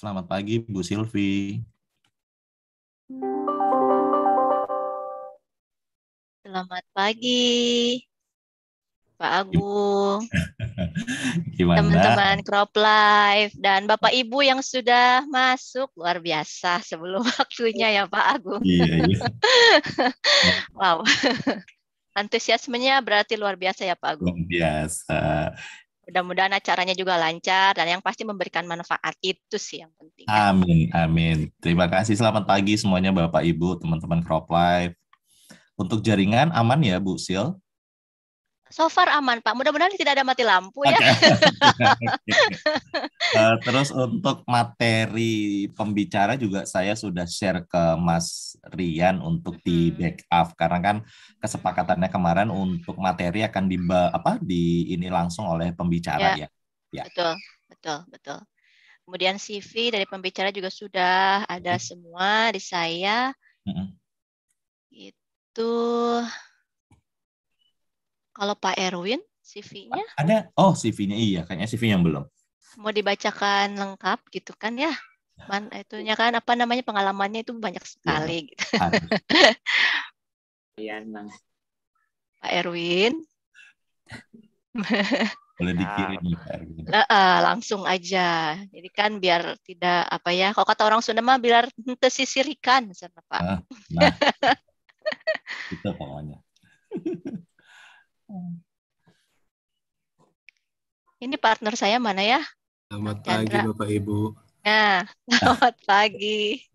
Selamat pagi Bu Silvi. Selamat pagi Pak Agung. Teman-teman Crop Life dan Bapak Ibu yang sudah masuk luar biasa sebelum waktunya ya Pak Agung. Iya, iya. wow. Antusiasmenya berarti luar biasa ya Pak Agung. Luar biasa mudah-mudahan acaranya juga lancar dan yang pasti memberikan manfaat itu sih yang penting. Amin, amin. Terima kasih. Selamat pagi semuanya Bapak Ibu, teman-teman Crop Life. Untuk jaringan aman ya Bu Sil? So far aman Pak. Mudah-mudahan tidak ada mati lampu ya. Okay. uh, eh, terus untuk materi pembicara juga saya sudah share ke Mas Rian untuk di di backup karena kan kesepakatannya kemarin untuk materi akan di apa di ini langsung oleh pembicara ya. ya. ya. Betul, betul, betul. Kemudian CV dari pembicara juga sudah ada semua di saya. Hmm. Itu kalau Pak Erwin, CV-nya? Ada. Oh, CV-nya iya, kayaknya CV yang belum. Mau dibacakan lengkap gitu kan ya? Man, itunya kan apa namanya pengalamannya itu banyak iya, sekali. Ya. Gitu. Iya, Pak Erwin. Boleh nah. dikirim ya, Pak Erwin. Uh, langsung aja. Jadi kan biar tidak apa ya, kalau kata orang Sunda mah biar tersisirikan sana, Pak. Ah, nah, nah. itu pokoknya. Ini partner saya mana ya? Selamat Chandra. pagi Bapak Ibu. Nah, selamat pagi.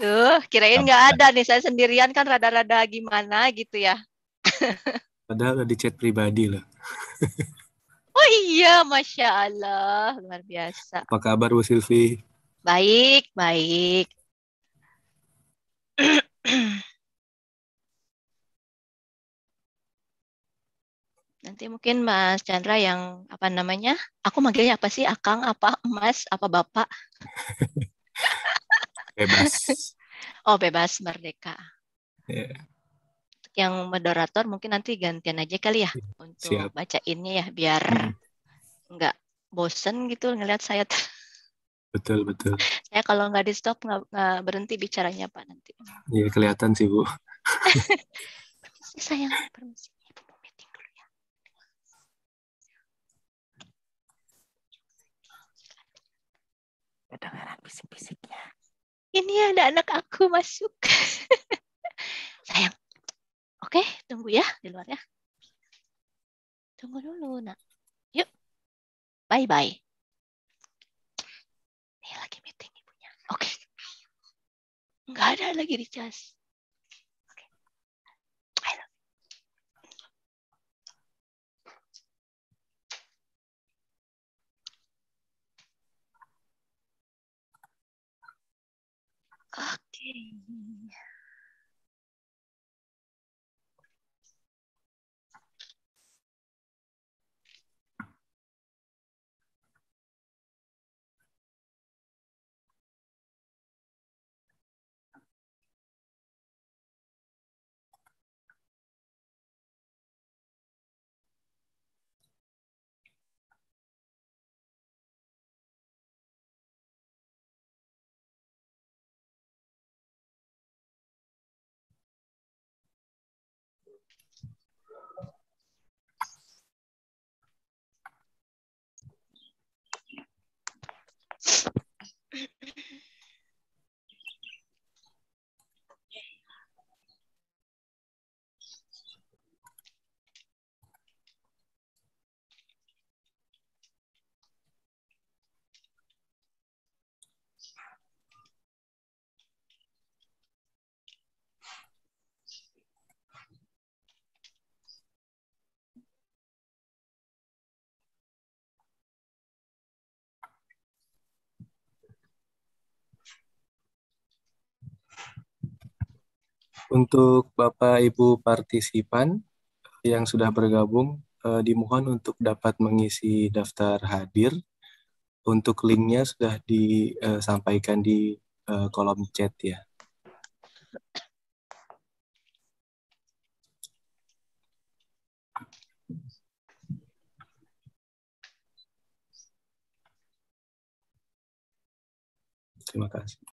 Duh, kirain nggak ada nih saya sendirian kan rada-rada gimana gitu ya. Padahal di chat pribadi lah. oh iya, masya Allah, luar biasa. Apa kabar Bu Silvi? Baik, baik. Nanti mungkin Mas Chandra yang apa namanya? Aku manggilnya apa sih? Akang apa Mas apa Bapak? bebas. oh, bebas merdeka. Yeah. Yang moderator mungkin nanti gantian aja kali ya iya, untuk baca ini ya biar hmm. bosen gitu ngelihat saya. Betul, betul. Saya kalau nggak di stop nggak, berhenti bicaranya Pak nanti. Iya, kelihatan sih Bu. permisi sayang, permisi. kedengaran bisik-bisiknya. Ini ada anak aku masuk. Sayang. Oke, tunggu ya di luar ya. Tunggu dulu, nak. Yuk. Bye-bye. ini lagi meeting ibunya. Oke. Enggak ada lagi di cas. Okay. Untuk Bapak Ibu partisipan yang sudah bergabung, eh, dimohon untuk dapat mengisi daftar hadir. Untuk linknya sudah disampaikan eh, di eh, kolom chat ya. Terima kasih.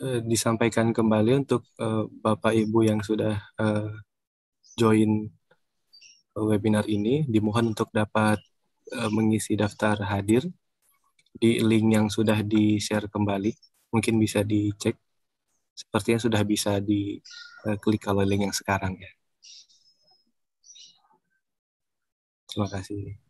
Eh, disampaikan kembali untuk uh, Bapak Ibu yang sudah uh, join webinar ini dimohon untuk dapat uh, mengisi daftar hadir di link yang sudah di-share kembali mungkin bisa dicek. Sepertinya sudah bisa diklik eh, kalau link yang sekarang ya. Terima kasih.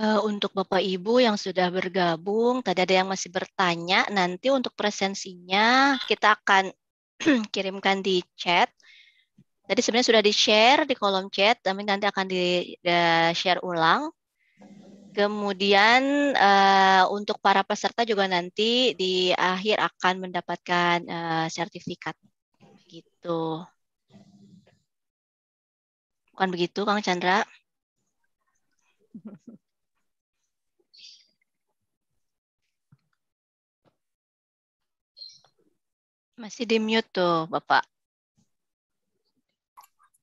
Eh, untuk Bapak Ibu yang sudah bergabung, tadi ada yang masih bertanya, nanti untuk presensinya kita akan kirimkan di chat. Tadi sebenarnya sudah di-share di kolom chat, tapi nanti akan di-share eh, ulang. Kemudian eh, untuk para peserta juga nanti di akhir akan mendapatkan sertifikat. Gitu. Bukan begitu, Kang Chandra? Masih di mute tuh, Bapak.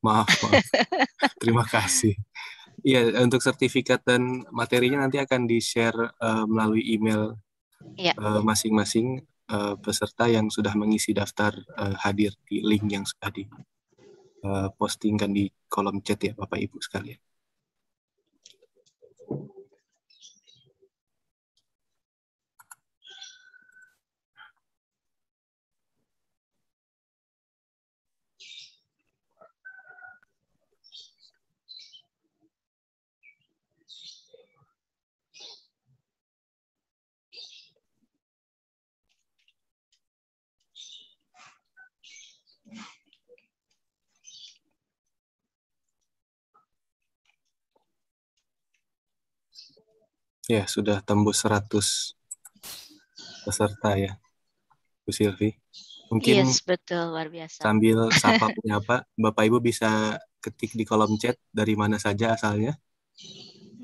Maaf, maaf. terima kasih. Iya, untuk sertifikat dan materinya nanti akan di-share uh, melalui email ya. uh, masing-masing uh, peserta yang sudah mengisi daftar uh, hadir di link yang sudah di uh, postingkan di kolom chat ya Bapak Ibu sekalian. Ya, sudah tembus 100 peserta ya, Bu Silvi. Mungkin yes, betul, luar biasa. sambil sapa penyapa, Bapak Ibu bisa ketik di kolom chat dari mana saja asalnya.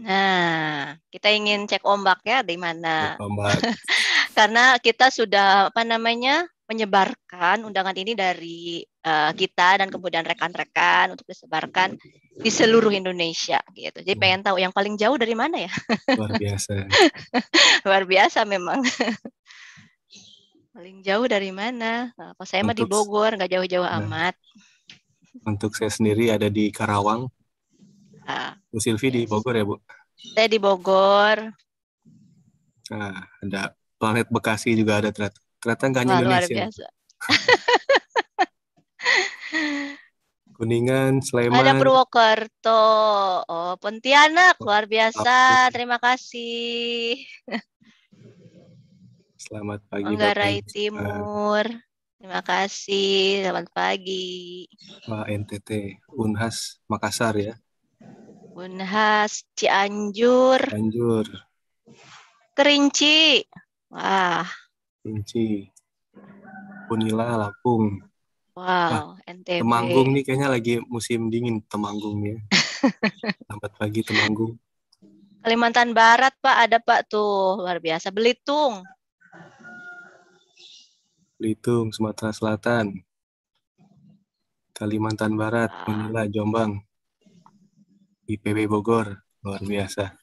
Nah, kita ingin cek ombak ya di mana. Cek ombak. Karena kita sudah apa namanya menyebarkan undangan ini dari uh, kita dan kemudian rekan-rekan untuk disebarkan di seluruh Indonesia gitu. Jadi pengen tahu yang paling jauh dari mana ya? Luar biasa. Luar biasa memang. paling jauh dari mana? Nah, kalau saya mah di Bogor, nggak jauh-jauh nah, amat. Untuk saya sendiri ada di Karawang. Nah, Bu Silvi ya. di Bogor ya Bu? Saya di Bogor. Nah, ada planet Bekasi juga ada ternyata. Ternyata nggak hanya Indonesia. Luar biasa. Kuningan, Sleman. Ada Purwokerto. Oh, Pontianak oh, luar biasa. Terima kasih. Selamat pagi. Manggarai Timur. Terima kasih. Selamat pagi. Wah, NTT, Unhas Makassar ya. Unhas Cianjur. Cianjur. Kerinci. Wah. Kerinci. Punila, Lampung. Wow, NTB. Temanggung nih kayaknya lagi musim dingin Temanggung ya. Lambat pagi Temanggung. Kalimantan Barat Pak ada Pak tuh luar biasa Belitung. Belitung Sumatera Selatan. Kalimantan Barat, wow. Manila, Jombang. IPB Bogor luar biasa.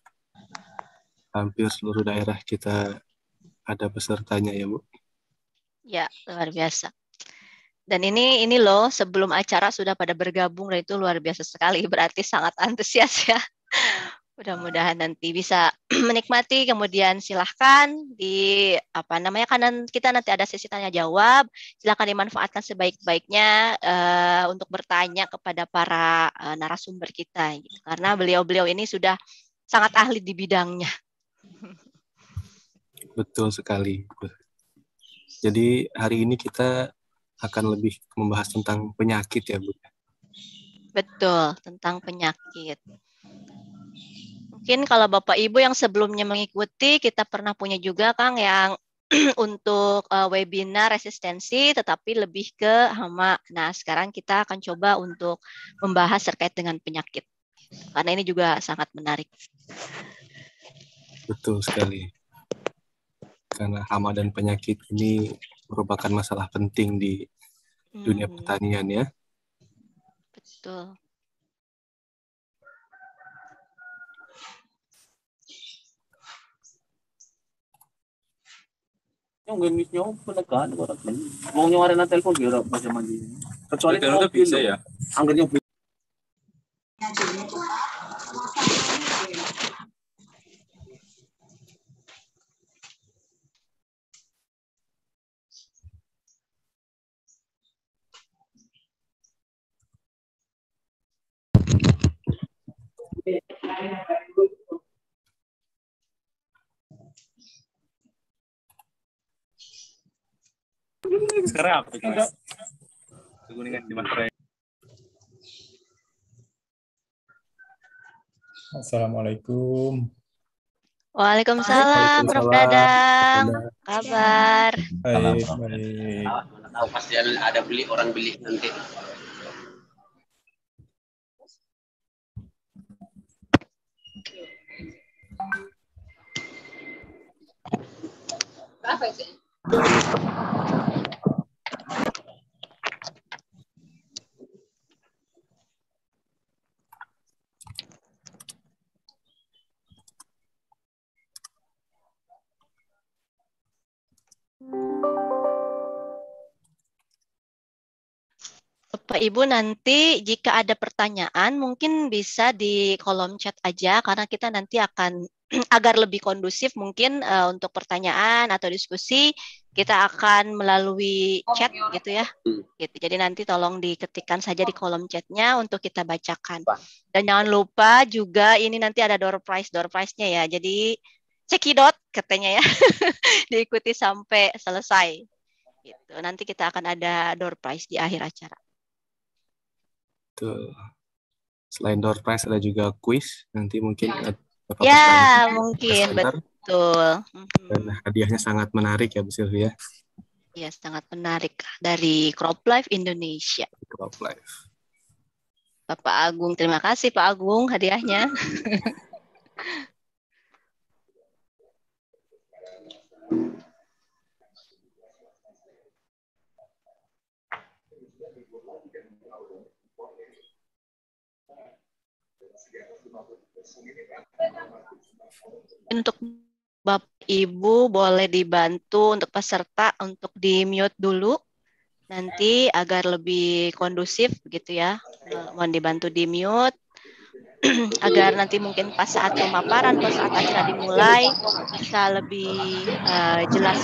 Hampir seluruh daerah kita ada pesertanya ya Bu. Ya, luar biasa. Dan ini ini loh sebelum acara sudah pada bergabung dan itu luar biasa sekali. Berarti sangat antusias ya. Mudah-mudahan nanti bisa menikmati. Kemudian silahkan di apa namanya kanan kita nanti ada sesi tanya jawab. Silahkan dimanfaatkan sebaik-baiknya uh, untuk bertanya kepada para uh, narasumber kita. Gitu. Karena beliau-beliau ini sudah sangat ahli di bidangnya. Betul sekali. Jadi hari ini kita akan lebih membahas tentang penyakit ya Bu. Betul, tentang penyakit. Mungkin kalau Bapak Ibu yang sebelumnya mengikuti, kita pernah punya juga Kang yang untuk eh, webinar resistensi tetapi lebih ke hama. Nah, sekarang kita akan coba untuk membahas terkait dengan penyakit. Karena ini juga sangat menarik. Betul sekali. Karena hama dan penyakit ini merupakan masalah penting di hmm. dunia pertanian ya. Betul. yang gamit nyo, punakaan, wala Mong nyo nga rin ang telepon, pero pa siya man Kecuali, pero bisa ya. Ang Sekarang apa Assalamualaikum. Waalaikumsalam, Prof. Dadang. Kabar? Baik, Pasti ada beli orang beli nanti. Referencing. Ibu nanti jika ada pertanyaan mungkin bisa di kolom chat aja karena kita nanti akan agar lebih kondusif mungkin uh, untuk pertanyaan atau diskusi kita akan melalui chat gitu ya. Hmm. Gitu. Jadi nanti tolong diketikkan saja di kolom chatnya untuk kita bacakan. Dan jangan lupa juga ini nanti ada door prize door prize-nya ya. Jadi cekidot katanya ya. Diikuti sampai selesai gitu. Nanti kita akan ada door prize di akhir acara. Betul. Selain door prize ada juga quiz. Nanti mungkin ya. Ya, mungkin. Betul. Dan hadiahnya sangat menarik ya, Bu Sylvia Ya, sangat menarik. Dari Crop Life Indonesia. Crop Life. Bapak Agung, terima kasih Pak Agung hadiahnya. Untuk Bapak Ibu boleh dibantu untuk peserta untuk di mute dulu nanti agar lebih kondusif gitu ya. Eh, mohon dibantu di mute agar nanti mungkin pas saat pemaparan, pas saat acara dimulai bisa lebih uh, jelas.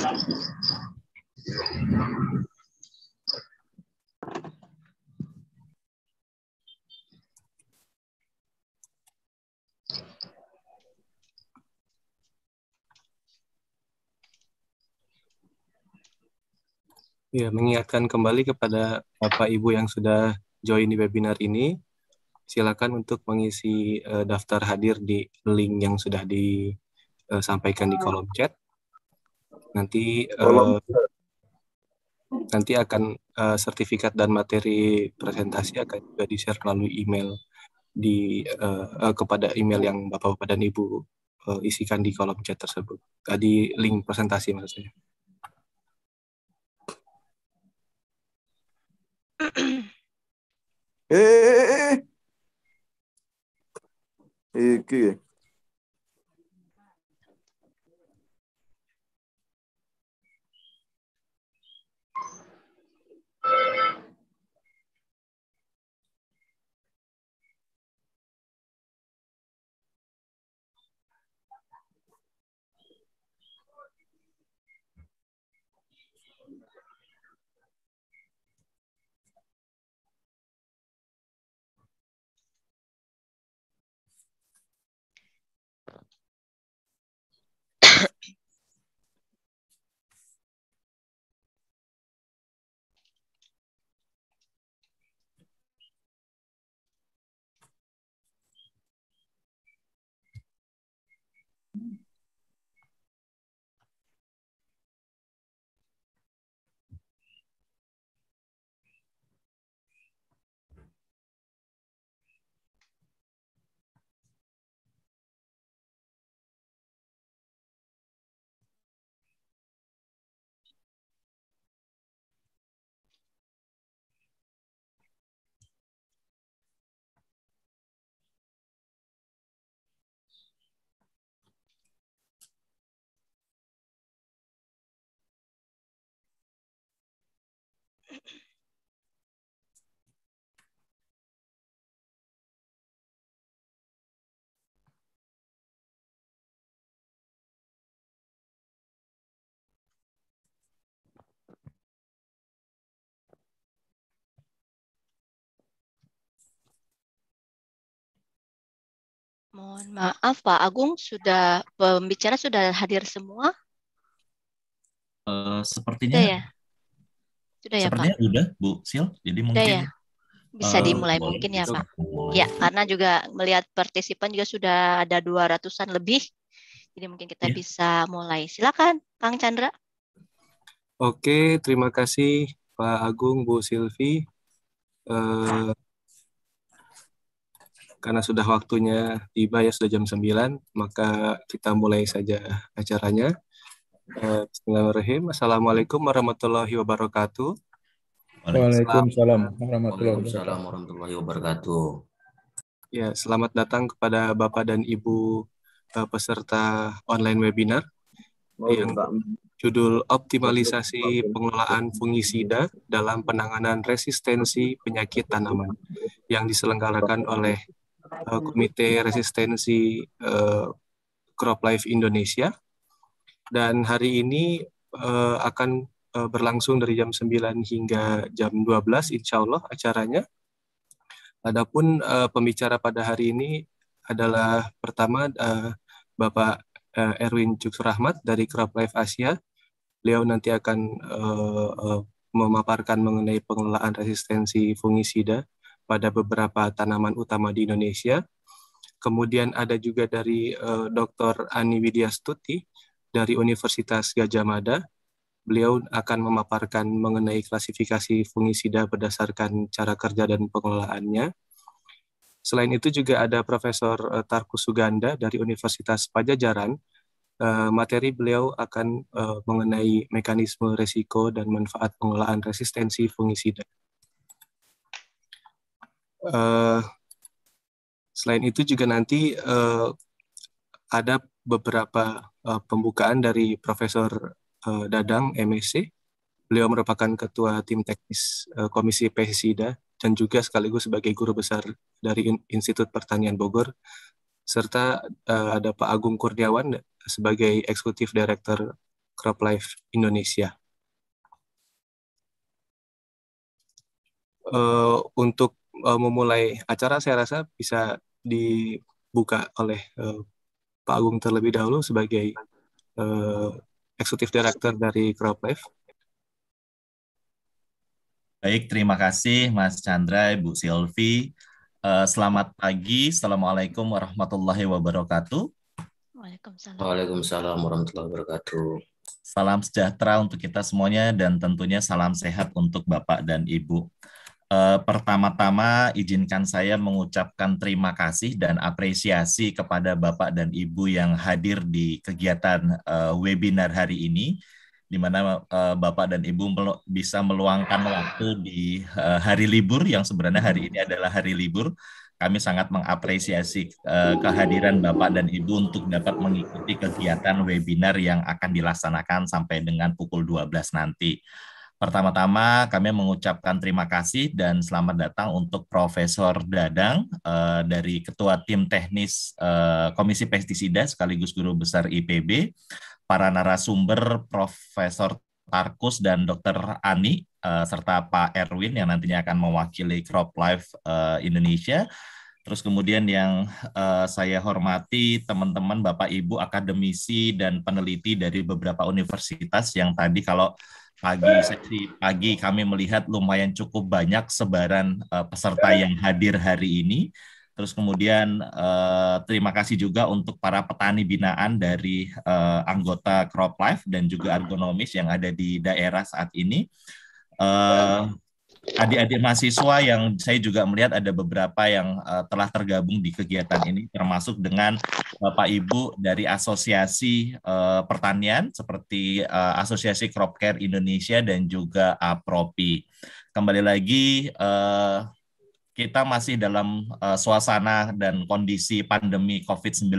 Ya, mengingatkan kembali kepada Bapak Ibu yang sudah join di webinar ini, silakan untuk mengisi uh, daftar hadir di link yang sudah disampaikan eh, di kolom chat. Nanti uh, nanti akan uh, sertifikat dan materi presentasi akan juga di-share melalui email di uh, uh, kepada email yang Bapak-bapak dan Ibu uh, isikan di kolom chat tersebut. Uh, di link presentasi maksudnya. Eh, eh, eh, eh. eh, ¿Qué? Mohon maaf Pak Agung, sudah pembicara sudah hadir semua? Uh, sepertinya sudah ya. Sudah ya sepertinya Pak. Sudah Bu Sil. Jadi sudah mungkin ya. bisa eh, dimulai mungkin ya Pak. Boleh. Ya, karena juga melihat partisipan juga sudah ada dua ratusan lebih. Jadi mungkin kita ya. bisa mulai. Silakan Kang Chandra. Oke, terima kasih Pak Agung, Bu Silvi. Uh, karena sudah waktunya tiba ya sudah jam 9, maka kita mulai saja acaranya. Eh, bismillahirrahmanirrahim. Assalamualaikum warahmatullahi wabarakatuh. Waalaikumsalam warahmatullahi wabarakatuh. Ya, selamat datang kepada Bapak dan Ibu eh, peserta online webinar yang judul optimalisasi pengelolaan fungisida dalam penanganan resistensi penyakit tanaman yang diselenggarakan oleh uh, Komite Resistensi uh, Crop Life Indonesia. Dan hari ini uh, akan uh, berlangsung dari jam 9 hingga jam 12 insya Allah acaranya. Adapun uh, pembicara pada hari ini adalah pertama uh, Bapak uh, Erwin Rahmat dari Crop Life Asia. Beliau nanti akan uh, uh, memaparkan mengenai pengelolaan resistensi fungisida pada beberapa tanaman utama di Indonesia. Kemudian ada juga dari uh, eh, Dr. Ani Widya Stuti dari Universitas Gajah Mada. Beliau akan memaparkan mengenai klasifikasi fungisida berdasarkan cara kerja dan pengelolaannya. Selain itu juga ada Profesor eh, Tarkus Suganda dari Universitas Pajajaran. Uh, materi beliau akan uh, mengenai mekanisme resiko dan manfaat pengelolaan resistensi fungisida. Uh, selain itu juga nanti uh, ada beberapa uh, pembukaan dari Profesor uh, Dadang MSc. E Beliau merupakan ketua tim teknis uh, Komisi Pestisida dan juga sekaligus sebagai guru besar dari Institut Pertanian Bogor serta uh, ada Pak Agung Kurniawan sebagai eksekutif director CropLife Indonesia. Uh, untuk uh, memulai acara saya rasa bisa dibuka oleh uh, Pak Agung terlebih dahulu sebagai uh, eksekutif director dari CropLife. Baik, terima kasih Mas Chandra, Bu Silvi. selamat pagi. Assalamualaikum warahmatullahi wabarakatuh. Waalaikumsalam. Waalaikumsalam warahmatullahi wabarakatuh. Salam sejahtera untuk kita semuanya dan tentunya salam sehat untuk Bapak dan Ibu. Eh, pertama-tama izinkan saya mengucapkan terima kasih dan apresiasi kepada Bapak dan Ibu yang hadir di kegiatan uh, webinar hari ini, di mana uh, Bapak dan Ibu melu bisa meluangkan waktu di uh, hari libur yang sebenarnya hari ini adalah hari libur. Kami sangat mengapresiasi kehadiran Bapak dan Ibu untuk dapat mengikuti kegiatan webinar yang akan dilaksanakan sampai dengan pukul 12 nanti. Pertama-tama kami mengucapkan terima kasih dan selamat datang untuk Profesor Dadang eh, dari Ketua Tim Teknis eh, Komisi Pestisida sekaligus Guru Besar IPB, para narasumber Profesor Tarkus dan Dr. Ani eh, serta Pak Erwin yang nantinya akan mewakili Life eh, Indonesia. Terus kemudian yang uh, saya hormati teman-teman Bapak Ibu akademisi dan peneliti dari beberapa universitas yang tadi kalau pagi sesi pagi kami melihat lumayan cukup banyak sebaran uh, peserta ya. yang hadir hari ini. Terus kemudian uh, terima kasih juga untuk para petani binaan dari uh, anggota CropLife dan juga ergonomis hmm. yang ada di daerah saat ini. Uh, adik-adik mahasiswa yang saya juga melihat ada beberapa yang uh, telah tergabung di kegiatan ini termasuk dengan Bapak Ibu dari Asosiasi uh, Pertanian seperti uh, Asosiasi Crop Care Indonesia dan juga APROPI. Kembali lagi uh, kita masih dalam uh, suasana dan kondisi pandemi COVID-19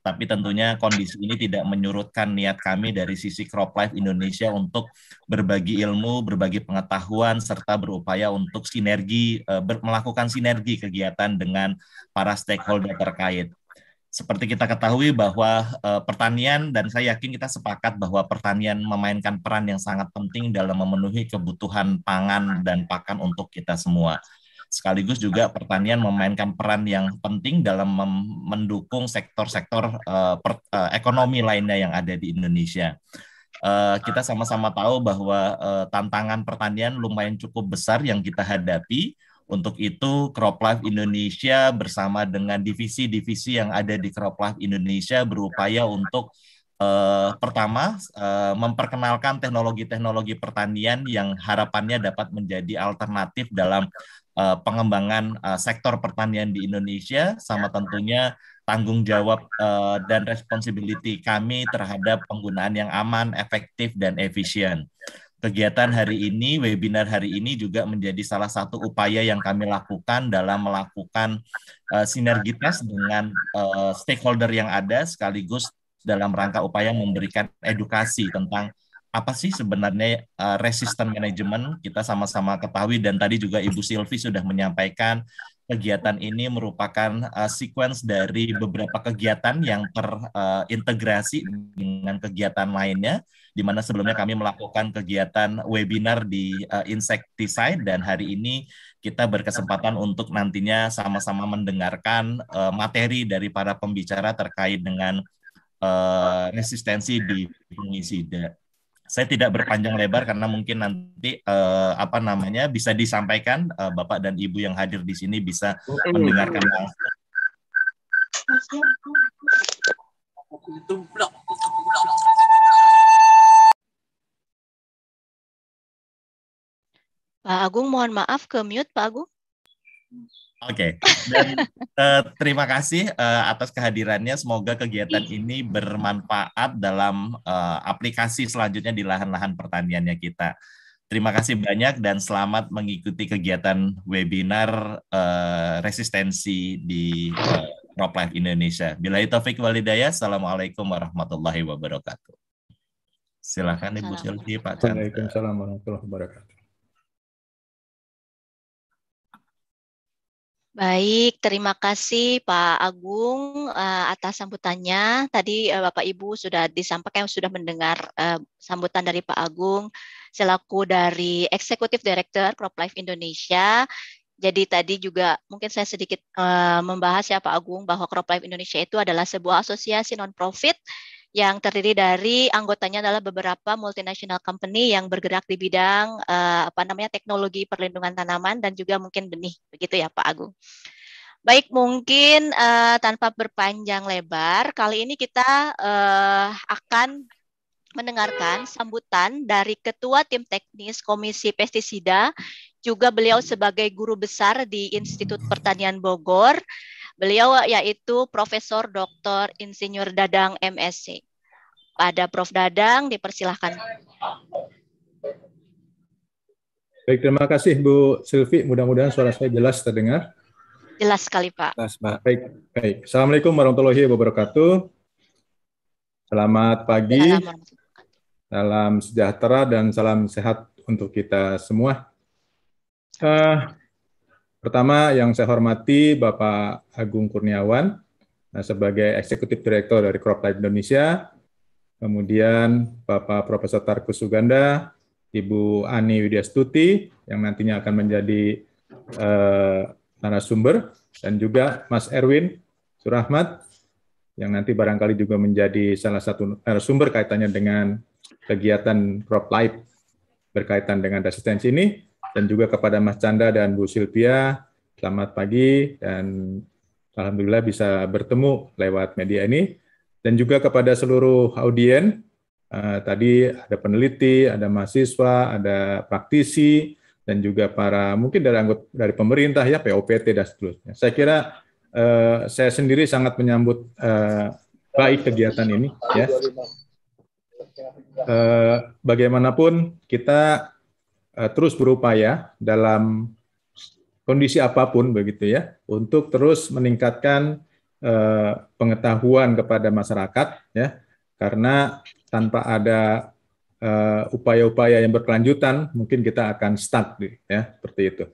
tapi tentunya kondisi ini tidak menyurutkan niat kami dari sisi Crop Life Indonesia untuk berbagi ilmu, berbagi pengetahuan, serta berupaya untuk sinergi, eh, melakukan sinergi kegiatan dengan para stakeholder terkait seperti kita ketahui bahwa e, pertanian dan saya yakin kita sepakat bahwa pertanian memainkan peran yang sangat penting dalam memenuhi kebutuhan pangan dan pakan untuk kita semua sekaligus juga pertanian memainkan peran yang penting dalam mendukung sektor-sektor uh, uh, ekonomi lainnya yang ada di Indonesia. Uh, kita sama-sama tahu bahwa uh, tantangan pertanian lumayan cukup besar yang kita hadapi. Untuk itu, CropLife Indonesia bersama dengan divisi-divisi yang ada di CropLife Indonesia berupaya untuk Uh, pertama uh, memperkenalkan teknologi-teknologi pertanian yang harapannya dapat menjadi alternatif dalam uh, pengembangan uh, sektor pertanian di Indonesia sama ya. tentunya tanggung jawab uh, dan responsibility kami terhadap penggunaan yang aman, efektif dan efisien. Kegiatan hari ini, webinar hari ini juga menjadi salah satu upaya yang kami lakukan dalam melakukan uh, sinergitas dengan uh, stakeholder yang ada sekaligus dalam rangka upaya memberikan edukasi tentang apa sih sebenarnya uh, resisten manajemen kita sama-sama ketahui dan tadi juga Ibu Silvi sudah menyampaikan kegiatan ini merupakan uh, sequence dari beberapa kegiatan yang terintegrasi eh, uh, dengan kegiatan lainnya di mana sebelumnya kami melakukan kegiatan webinar di uh, insecticide dan hari ini kita berkesempatan untuk nantinya sama-sama mendengarkan uh, materi dari para pembicara terkait dengan uh, resistensi di fungisida saya tidak berpanjang lebar karena mungkin nanti uh, apa namanya bisa disampaikan uh, Bapak dan Ibu yang hadir di sini bisa mendengarkan langsung. Pak Agung mohon maaf ke mute Pak Agung. Oke, okay. uh, eh, terima kasih uh, atas kehadirannya. Semoga kegiatan ini bermanfaat dalam uh, aplikasi selanjutnya di lahan-lahan pertaniannya kita. Terima kasih banyak dan selamat mengikuti kegiatan webinar uh, resistensi di uh, Crop Life Indonesia. Bila taufik walidaya, assalamualaikum warahmatullahi wabarakatuh. Silakan Ibu Sylvie, Pak Chandra. Waalaikumsalam warahmatullahi wabarakatuh. Baik, terima kasih Pak Agung uh, atas sambutannya. Tadi uh, Bapak Ibu sudah disampaikan sudah mendengar uh, sambutan dari Pak Agung selaku dari Eksekutif Director Crop Life Indonesia. Jadi tadi juga mungkin saya sedikit uh, membahas ya Pak Agung bahwa Crop Life Indonesia itu adalah sebuah asosiasi non-profit yang terdiri dari anggotanya adalah beberapa multinational company yang bergerak di bidang uh, apa namanya teknologi perlindungan tanaman dan juga mungkin benih begitu ya Pak Agung. Baik, mungkin uh, tanpa berpanjang lebar, kali ini kita uh, akan mendengarkan sambutan dari Ketua Tim Teknis Komisi Pestisida, juga beliau sebagai guru besar di Institut Pertanian Bogor. Beliau yaitu Profesor Dr. Insinyur Dadang MSc. Pada Prof. Dadang dipersilahkan. Baik, terima kasih Bu Silvi. Mudah-mudahan suara saya jelas terdengar. Jelas sekali, Pak. Jelas, Pak. Baik, baik. Assalamualaikum warahmatullahi wabarakatuh. Selamat pagi. Salam. sejahtera dan salam sehat untuk kita semua. Uh, Pertama yang saya hormati Bapak Agung Kurniawan nah, sebagai Eksekutif Direktur dari Crop Life Indonesia, kemudian Bapak Profesor Tarkus Suganda, Ibu Ani Widya Stuti yang nantinya akan menjadi eh, narasumber, dan juga Mas Erwin Surahmat yang nanti barangkali juga menjadi salah satu narasumber kaitannya dengan kegiatan crop life berkaitan dengan resistensi ini dan juga kepada Mas Chandra dan Bu Silvia. Selamat pagi dan alhamdulillah bisa bertemu lewat media ini dan juga kepada seluruh audiens, Uh, eh, tadi ada peneliti, ada mahasiswa, ada praktisi dan juga para mungkin dari anggota dari pemerintah ya POPT dan seterusnya. Saya kira uh, saya sendiri sangat menyambut uh, baik kegiatan ini ya. Uh, bagaimanapun kita Eh, terus berupaya dalam kondisi apapun begitu ya untuk terus meningkatkan eh, pengetahuan kepada masyarakat ya karena tanpa ada eh, upaya-upaya yang berkelanjutan mungkin kita akan stuck ya seperti itu.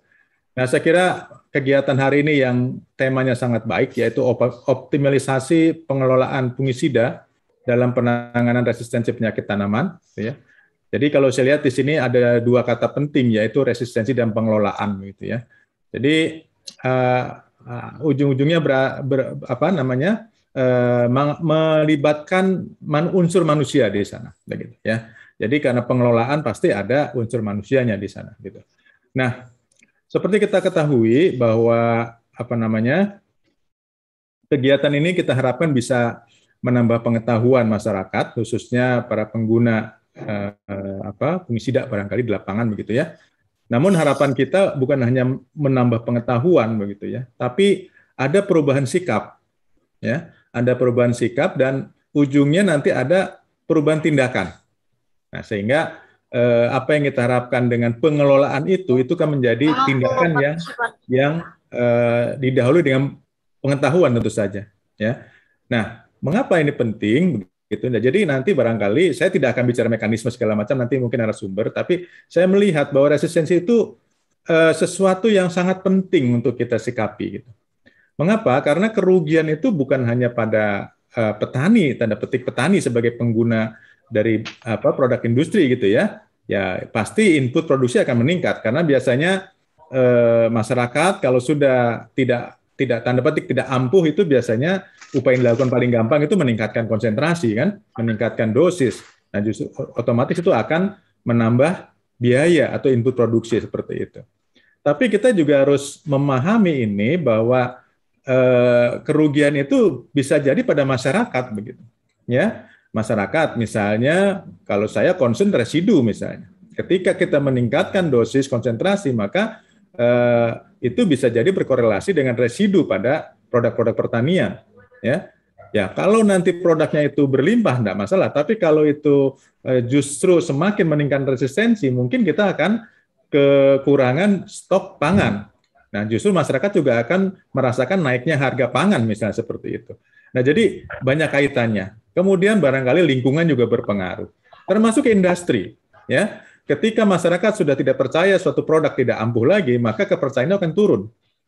Nah, saya kira kegiatan hari ini yang temanya sangat baik yaitu optimalisasi pengelolaan fungisida dalam penanganan resistensi penyakit tanaman ya jadi kalau saya lihat di sini ada dua kata penting yaitu resistensi dan pengelolaan gitu ya. Jadi uh, ujung-ujungnya ber, ber, apa namanya uh, melibatkan man, unsur manusia di sana, begitu ya. Jadi karena pengelolaan pasti ada unsur manusianya di sana gitu. Nah seperti kita ketahui bahwa apa namanya kegiatan ini kita harapkan bisa menambah pengetahuan masyarakat khususnya para pengguna Eh, apa fungisida barangkali di lapangan begitu ya. Namun harapan kita bukan hanya menambah pengetahuan begitu ya, tapi ada perubahan sikap ya, ada perubahan sikap dan ujungnya nanti ada perubahan tindakan. Nah, sehingga eh, apa yang kita harapkan dengan pengelolaan itu itu kan menjadi tindakan yang yang eh, didahului dengan pengetahuan tentu saja ya. Nah, mengapa ini penting gitu. Nah, jadi nanti barangkali saya tidak akan bicara mekanisme segala macam nanti mungkin ada sumber, tapi saya melihat bahwa resistensi itu eh, sesuatu yang sangat penting untuk kita sikapi. Gitu. Mengapa? Karena kerugian itu bukan hanya pada eh, petani, tanda petik petani sebagai pengguna dari apa produk industri gitu ya. Ya pasti input produksi akan meningkat karena biasanya eh, masyarakat kalau sudah tidak tidak tanda petik tidak ampuh itu biasanya upaya yang dilakukan paling gampang itu meningkatkan konsentrasi kan, meningkatkan dosis. Nah, justru otomatis itu akan menambah biaya atau input produksi seperti itu. Tapi kita juga harus memahami ini bahwa eh, kerugian itu bisa jadi pada masyarakat begitu. Ya, masyarakat misalnya kalau saya konsen residu misalnya. Ketika kita meningkatkan dosis konsentrasi maka eh, itu bisa jadi berkorelasi dengan residu pada produk-produk pertanian, ya. Ya, kalau nanti produknya itu berlimpah, tidak masalah. Tapi kalau itu eh, justru semakin meningkat resistensi, mungkin kita akan kekurangan stok pangan. Nah, justru masyarakat juga akan merasakan naiknya harga pangan, misalnya seperti itu. Nah, jadi banyak kaitannya. Kemudian barangkali lingkungan juga berpengaruh, termasuk industri. Ya, Ketika masyarakat sudah tidak percaya suatu produk tidak ampuh lagi, maka kepercayaannya akan turun.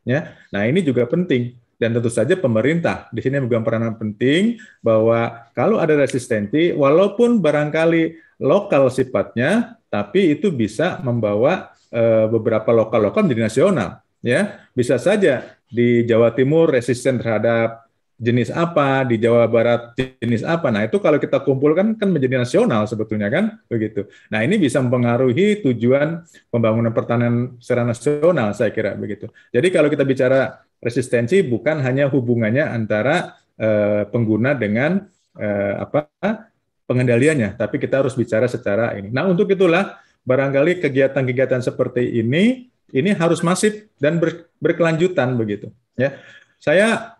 Ya, nah ini juga penting. Dan tentu saja pemerintah di sini memegang peranan penting bahwa kalau ada resistensi, walaupun barangkali lokal sifatnya, tapi itu bisa membawa eh, beberapa lokal-lokal menjadi nasional. Ya, bisa saja di Jawa Timur resisten terhadap jenis apa, di Jawa Barat jenis apa. Nah, itu kalau kita kumpulkan kan menjadi nasional sebetulnya kan, begitu. Nah, ini bisa mempengaruhi tujuan pembangunan pertanian secara nasional saya kira begitu. Jadi kalau kita bicara resistensi bukan hanya hubungannya antara eh, pengguna dengan eh, apa pengendaliannya, tapi kita harus bicara secara ini. Nah, untuk itulah barangkali kegiatan-kegiatan seperti ini ini harus masif dan ber, berkelanjutan begitu, ya. Saya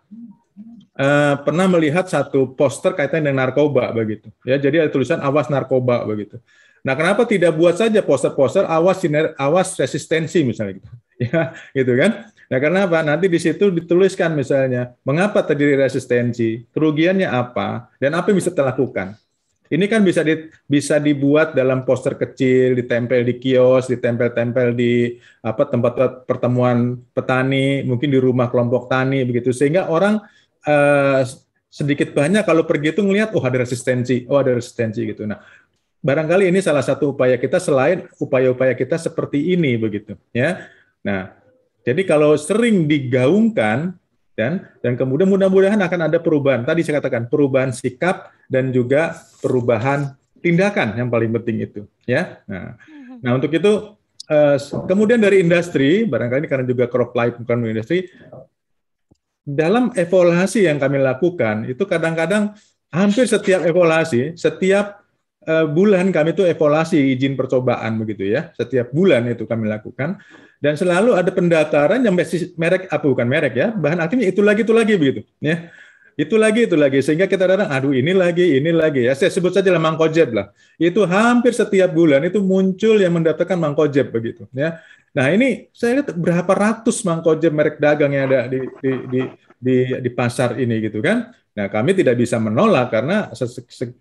Eh, pernah melihat satu poster kaitan dengan narkoba begitu. Ya, jadi ada tulisan awas narkoba begitu. Nah, kenapa tidak buat saja poster-poster awas siner, awas resistensi misalnya gitu. Ya, gitu kan? Nah, karena apa? Nanti di situ dituliskan misalnya mengapa terjadi resistensi, kerugiannya apa, dan apa yang bisa kita Ini kan bisa di, bisa dibuat dalam poster kecil, ditempel di kios, ditempel-tempel di apa tempat pertemuan petani, mungkin di rumah kelompok tani begitu sehingga orang Eh, sedikit banyak kalau pergi itu ngelihat oh ada resistensi, oh ada resistensi gitu. Nah, barangkali ini salah satu upaya kita selain upaya-upaya kita seperti ini begitu ya. Nah, jadi kalau sering digaungkan dan dan kemudian mudah-mudahan akan ada perubahan. Tadi saya katakan perubahan sikap dan juga perubahan tindakan yang paling penting itu ya. Nah, nah untuk itu eh, kemudian dari industri barangkali ini karena juga crop life bukan industri dalam evaluasi yang kami lakukan itu kadang-kadang hampir setiap evaluasi, setiap uh, bulan kami itu evaluasi izin percobaan begitu ya. Setiap bulan itu kami lakukan dan selalu ada pendaftaran yang basis merek apa ah, bukan merek ya, bahan aktifnya itu lagi itu lagi begitu ya. Itu lagi itu lagi sehingga kita datang aduh ini lagi ini lagi ya. Saya sebut saja lah mangkojeb lah. Itu hampir setiap bulan itu muncul yang mendaftarkan mangkojeb begitu ya. Nah ini saya lihat berapa ratus mangkoje merek dagang yang ada di, di, di, di, di pasar ini gitu kan. Nah kami tidak bisa menolak karena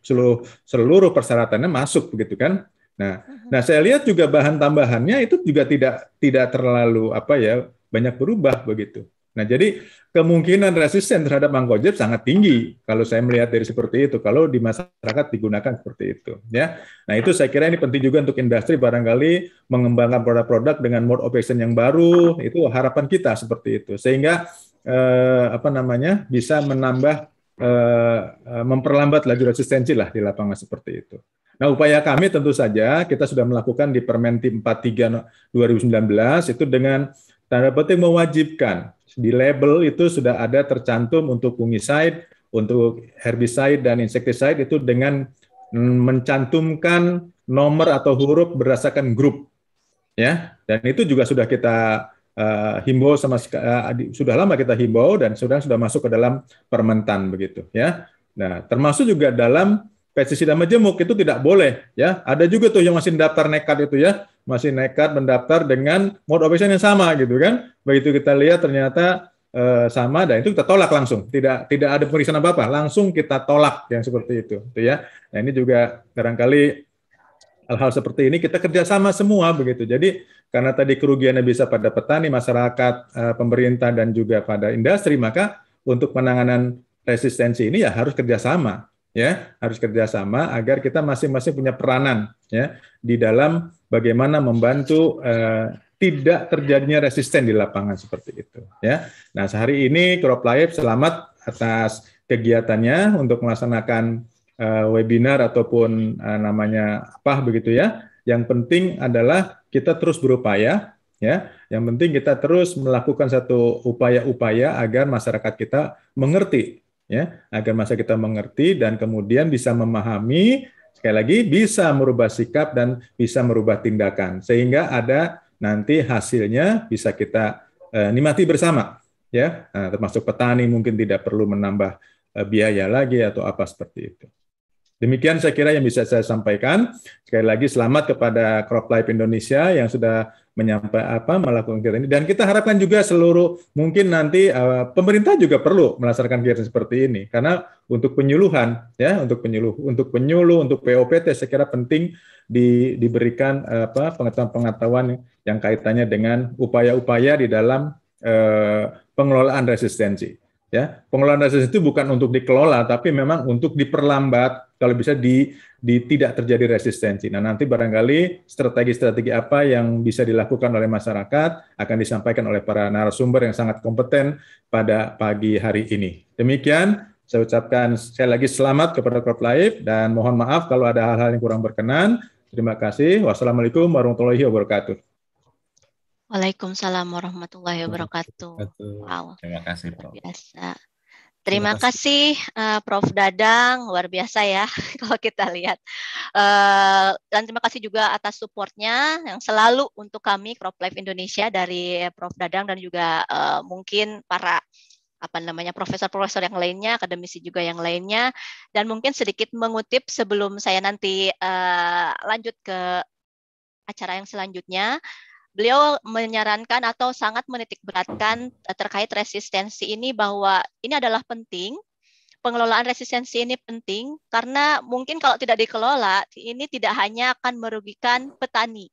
seluruh, seluruh persyaratannya masuk begitu kan. Nah, nah saya lihat juga bahan tambahannya itu juga tidak tidak terlalu apa ya banyak berubah begitu. Nah, jadi kemungkinan resisten terhadap mangkojeb sangat tinggi kalau saya melihat dari seperti itu, kalau di masyarakat digunakan seperti itu. ya. Nah, itu saya kira ini penting juga untuk industri barangkali mengembangkan produk-produk dengan mode of action yang baru, itu harapan kita seperti itu. Sehingga eh, apa namanya bisa menambah eh, eh, memperlambat laju resistensi lah di lapangan seperti itu. Nah, upaya kami tentu saja kita sudah melakukan di Permen 43 2019 itu dengan Tanda petik mewajibkan di label itu sudah ada tercantum untuk fungiside, untuk herbicide dan insektiside itu dengan mencantumkan nomor atau huruf berdasarkan grup ya dan itu juga sudah kita uh, himbau sama uh, sudah lama kita himbau dan sudah sudah masuk ke dalam permentan begitu ya nah termasuk juga dalam pestisida majemuk itu tidak boleh ya ada juga tuh yang masih daftar nekat itu ya masih nekat mendaftar dengan mode of yang sama gitu kan. Begitu kita lihat ternyata eh, sama dan itu kita tolak langsung. Tidak tidak ada pemeriksaan apa-apa, langsung kita tolak yang seperti itu gitu ya. Nah, ini juga barangkali hal-hal seperti ini kita kerjasama semua begitu. Jadi karena tadi kerugiannya bisa pada petani, masyarakat, eh, pemerintah dan juga pada industri, maka untuk penanganan resistensi ini ya harus kerjasama ya harus kerjasama agar kita masing-masing punya peranan ya di dalam bagaimana membantu eh, tidak terjadinya resisten di lapangan seperti itu ya nah sehari ini crop life selamat atas kegiatannya untuk melaksanakan eh, webinar ataupun eh, namanya apa begitu ya yang penting adalah kita terus berupaya ya. Yang penting kita terus melakukan satu upaya-upaya agar masyarakat kita mengerti ya agar masa kita mengerti dan kemudian bisa memahami sekali lagi bisa merubah sikap dan bisa merubah tindakan sehingga ada nanti hasilnya bisa kita eh, nikmati bersama ya nah, termasuk petani mungkin tidak perlu menambah eh, biaya lagi atau apa seperti itu demikian saya kira yang bisa saya sampaikan sekali lagi selamat kepada Crop Life Indonesia yang sudah menyampaikan apa melakukan kegiatan ini dan kita harapkan juga seluruh mungkin nanti uh, pemerintah juga perlu melaksanakan kegiatan seperti ini karena untuk penyuluhan ya untuk penyuluh untuk penyuluh untuk POPT saya kira penting di, diberikan uh, apa pengetahuan-pengetahuan yang kaitannya dengan upaya-upaya di dalam uh, pengelolaan resistensi ya pengelolaan resistensi itu bukan untuk dikelola tapi memang untuk diperlambat kalau bisa di, di tidak terjadi resistensi. Nah, nanti barangkali strategi-strategi apa yang bisa dilakukan oleh masyarakat akan disampaikan oleh para narasumber yang sangat kompeten pada pagi hari ini. Demikian saya ucapkan sekali lagi selamat kepada Crop Life dan mohon maaf kalau ada hal-hal yang kurang berkenan. Terima kasih. Wassalamualaikum warahmatullahi wabarakatuh. Waalaikumsalam warahmatullahi wabarakatuh. Wow. Terima kasih, Prof. Biasa. Terima, kasih, uh, Prof. Dadang, luar biasa ya kalau kita lihat. Uh, dan terima kasih juga atas supportnya yang selalu untuk kami Crop Life Indonesia dari Prof. Dadang dan juga uh, mungkin para apa namanya profesor-profesor yang lainnya, akademisi juga yang lainnya, dan mungkin sedikit mengutip sebelum saya nanti uh, lanjut ke acara yang selanjutnya beliau menyarankan atau sangat menitikberatkan eh, terkait resistensi ini bahwa ini adalah penting pengelolaan resistensi ini penting karena mungkin kalau tidak dikelola ini tidak hanya akan merugikan petani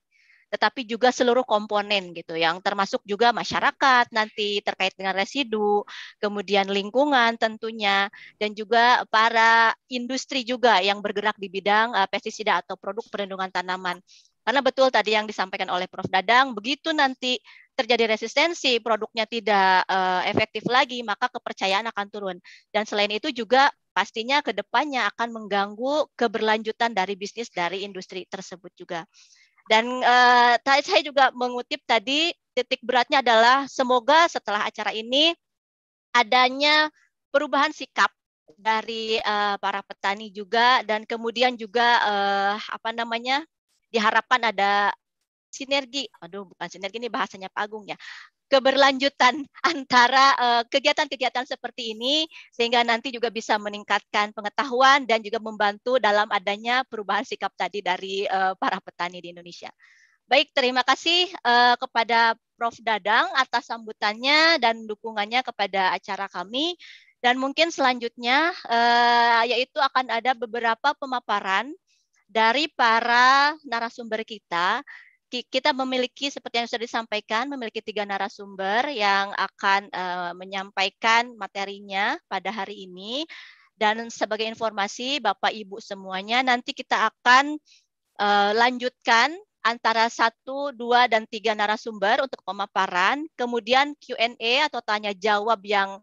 tetapi juga seluruh komponen gitu yang termasuk juga masyarakat nanti terkait dengan residu, kemudian lingkungan tentunya dan juga para industri juga yang bergerak di bidang uh, pestisida atau produk perlindungan tanaman. Karena betul tadi yang disampaikan oleh Prof. Dadang, begitu nanti terjadi resistensi, produknya tidak uh, efektif lagi, maka kepercayaan akan turun. Dan selain itu juga pastinya ke depannya akan mengganggu keberlanjutan dari bisnis dari industri tersebut juga. Dan uh, saya juga mengutip tadi titik beratnya adalah semoga setelah acara ini adanya perubahan sikap dari uh, para petani juga dan kemudian juga uh, apa namanya diharapkan ada sinergi. Aduh, bukan sinergi ini bahasanya Pak Agung ya. Keberlanjutan antara eh, kegiatan-kegiatan uh, seperti ini sehingga nanti juga bisa meningkatkan pengetahuan dan juga membantu dalam adanya perubahan sikap tadi dari uh, para petani di Indonesia. Baik, terima kasih uh, kepada Prof. Dadang atas sambutannya dan dukungannya kepada acara kami. Dan mungkin selanjutnya uh, yaitu akan ada beberapa pemaparan dari para narasumber kita. Kita memiliki seperti yang sudah disampaikan, memiliki tiga narasumber yang akan uh, menyampaikan materinya pada hari ini. Dan sebagai informasi, Bapak Ibu semuanya, nanti kita akan uh, lanjutkan antara satu, dua, dan tiga narasumber untuk pemaparan, kemudian Q&A atau tanya jawab yang